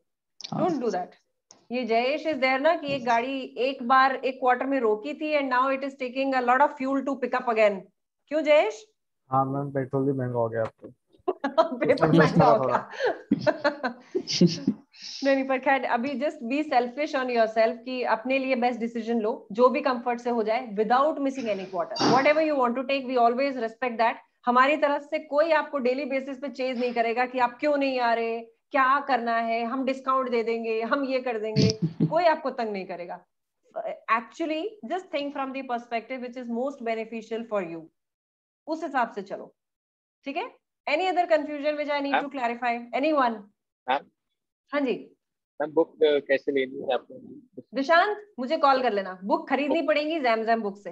[SPEAKER 1] डोंट डू दैट ये जयेश इज देयर ना कि एक गाड़ी एक बार एक क्वार्टर में रोकी थी and now it is taking a lot of fuel to pick up again क्यों जयेश
[SPEAKER 2] हाँ मैम पेट्रोल भी महंगा हो गया आपको पेपर तो
[SPEAKER 4] महंगा होगा
[SPEAKER 1] नहीं नहीं पर खैर अभी just be selfish on yourself कि अपने लिए बेस्ट डिसीजन लो जो भी कंफर्ट से हो जाए without missing any quarter whatever you want to take we always respect that हमारी तरफ से कोई आपको डेली बेसिस पे चेज नहीं करेगा कि आप क्यों नहीं आ रहे क्या करना है हम डिस्काउंट दे देंगे हम ये कर देंगे कोई आपको तंग नहीं करेगा actually just think from the which is most beneficial for you उस हिसाब से चलो ठीक है any other confusion which i need to clarify anyone हाँ जी
[SPEAKER 4] मैम बुक uh, कैसे लेनी है
[SPEAKER 2] आपको
[SPEAKER 1] दिशांत मुझे कॉल कर लेना बुक खरीदनी पड़ेगी जैम जैम बुक से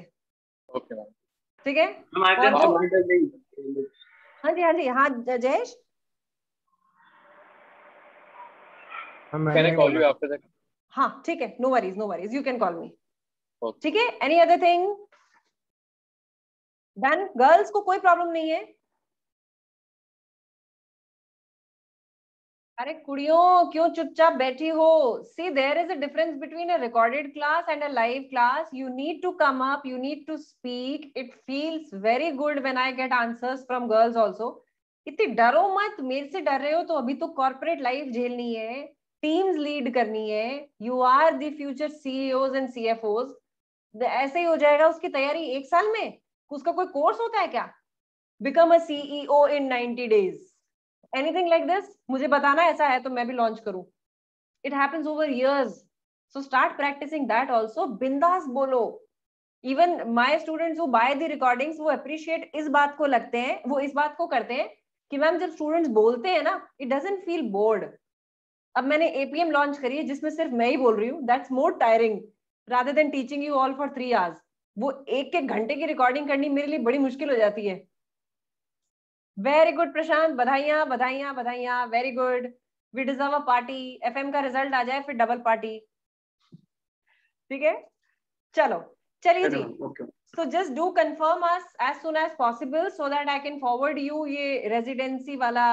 [SPEAKER 1] ओके मैम ठीक है हाँ जी हाँ जी हाँ जयेश
[SPEAKER 2] कॉल हाँ,
[SPEAKER 1] हाँ ठीक
[SPEAKER 4] है no worries no worries you can call me ठीक है any other thing done girls को कोई प्रॉब्लम नहीं है अरे कुड़ियों क्यों चुपचाप बैठी हो see there is a difference
[SPEAKER 1] between a recorded class and a live class you need to come up you need to speak it feels very good when I get answers from girls also इतनी डरो मत मेरे से डर रहे हो तो अभी तो कॉर्पोरेट लाइफ झेलनी है टीम्स लीड करनी है you are the future CEOs and CFOs ऐसे ही हो जाएगा उसकी तैयारी एक साल में उसका कोई कोर्स होता है क्या become a CEO in 90 days anything like this मुझे बताना ऐसा है तो मैं भी लॉन्च करूं it happens over years so start practising that also बिंदास बोलो even my students who buy the recordings वो अप्रिशिएट इस बात को लगते हैं वो इस बात को करते हैं कि मैम जब स्टूडेंट्स बोलते हैं ना इट डजंट फील बोर्ड अब मैंने एपीएम लॉन्च करी है जिसमें सिर्फ मैं ही बोल रही हूँ that's more tiring rather than teaching you all for three hours वो एक एक घंटे की रिकॉर्डिंग करनी मेरे लिए बड़ी मुश्किल हो जाती है वेरी गुड प्रशांत बधाइया बधाइया बधाइया very good we deserve a party M का रिजल्ट आ जाए फिर डबल पार्टी ठीक है चलो चलिए जी so just do confirm us as soon as possible so that I can forward you ये रेजिडेंसी वाला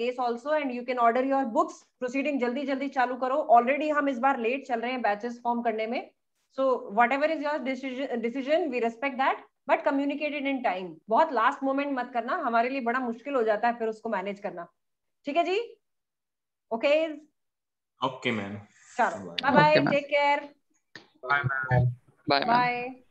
[SPEAKER 1] case also and you can order your books proceeding जल्दी जल्दी चालू करो ऑलरेडी हम इस बार लेट चल रहे हैं बैचेस फॉर्म करने में so whatever is your decision we respect that but communicated in time बहुत लास्ट मोमेंट मत करना हमारे लिए बड़ा मुश्किल हो जाता है फिर उसको मैनेज करना ठीक है जी ओके
[SPEAKER 2] ओके मैम चलो bye bye take care bye bye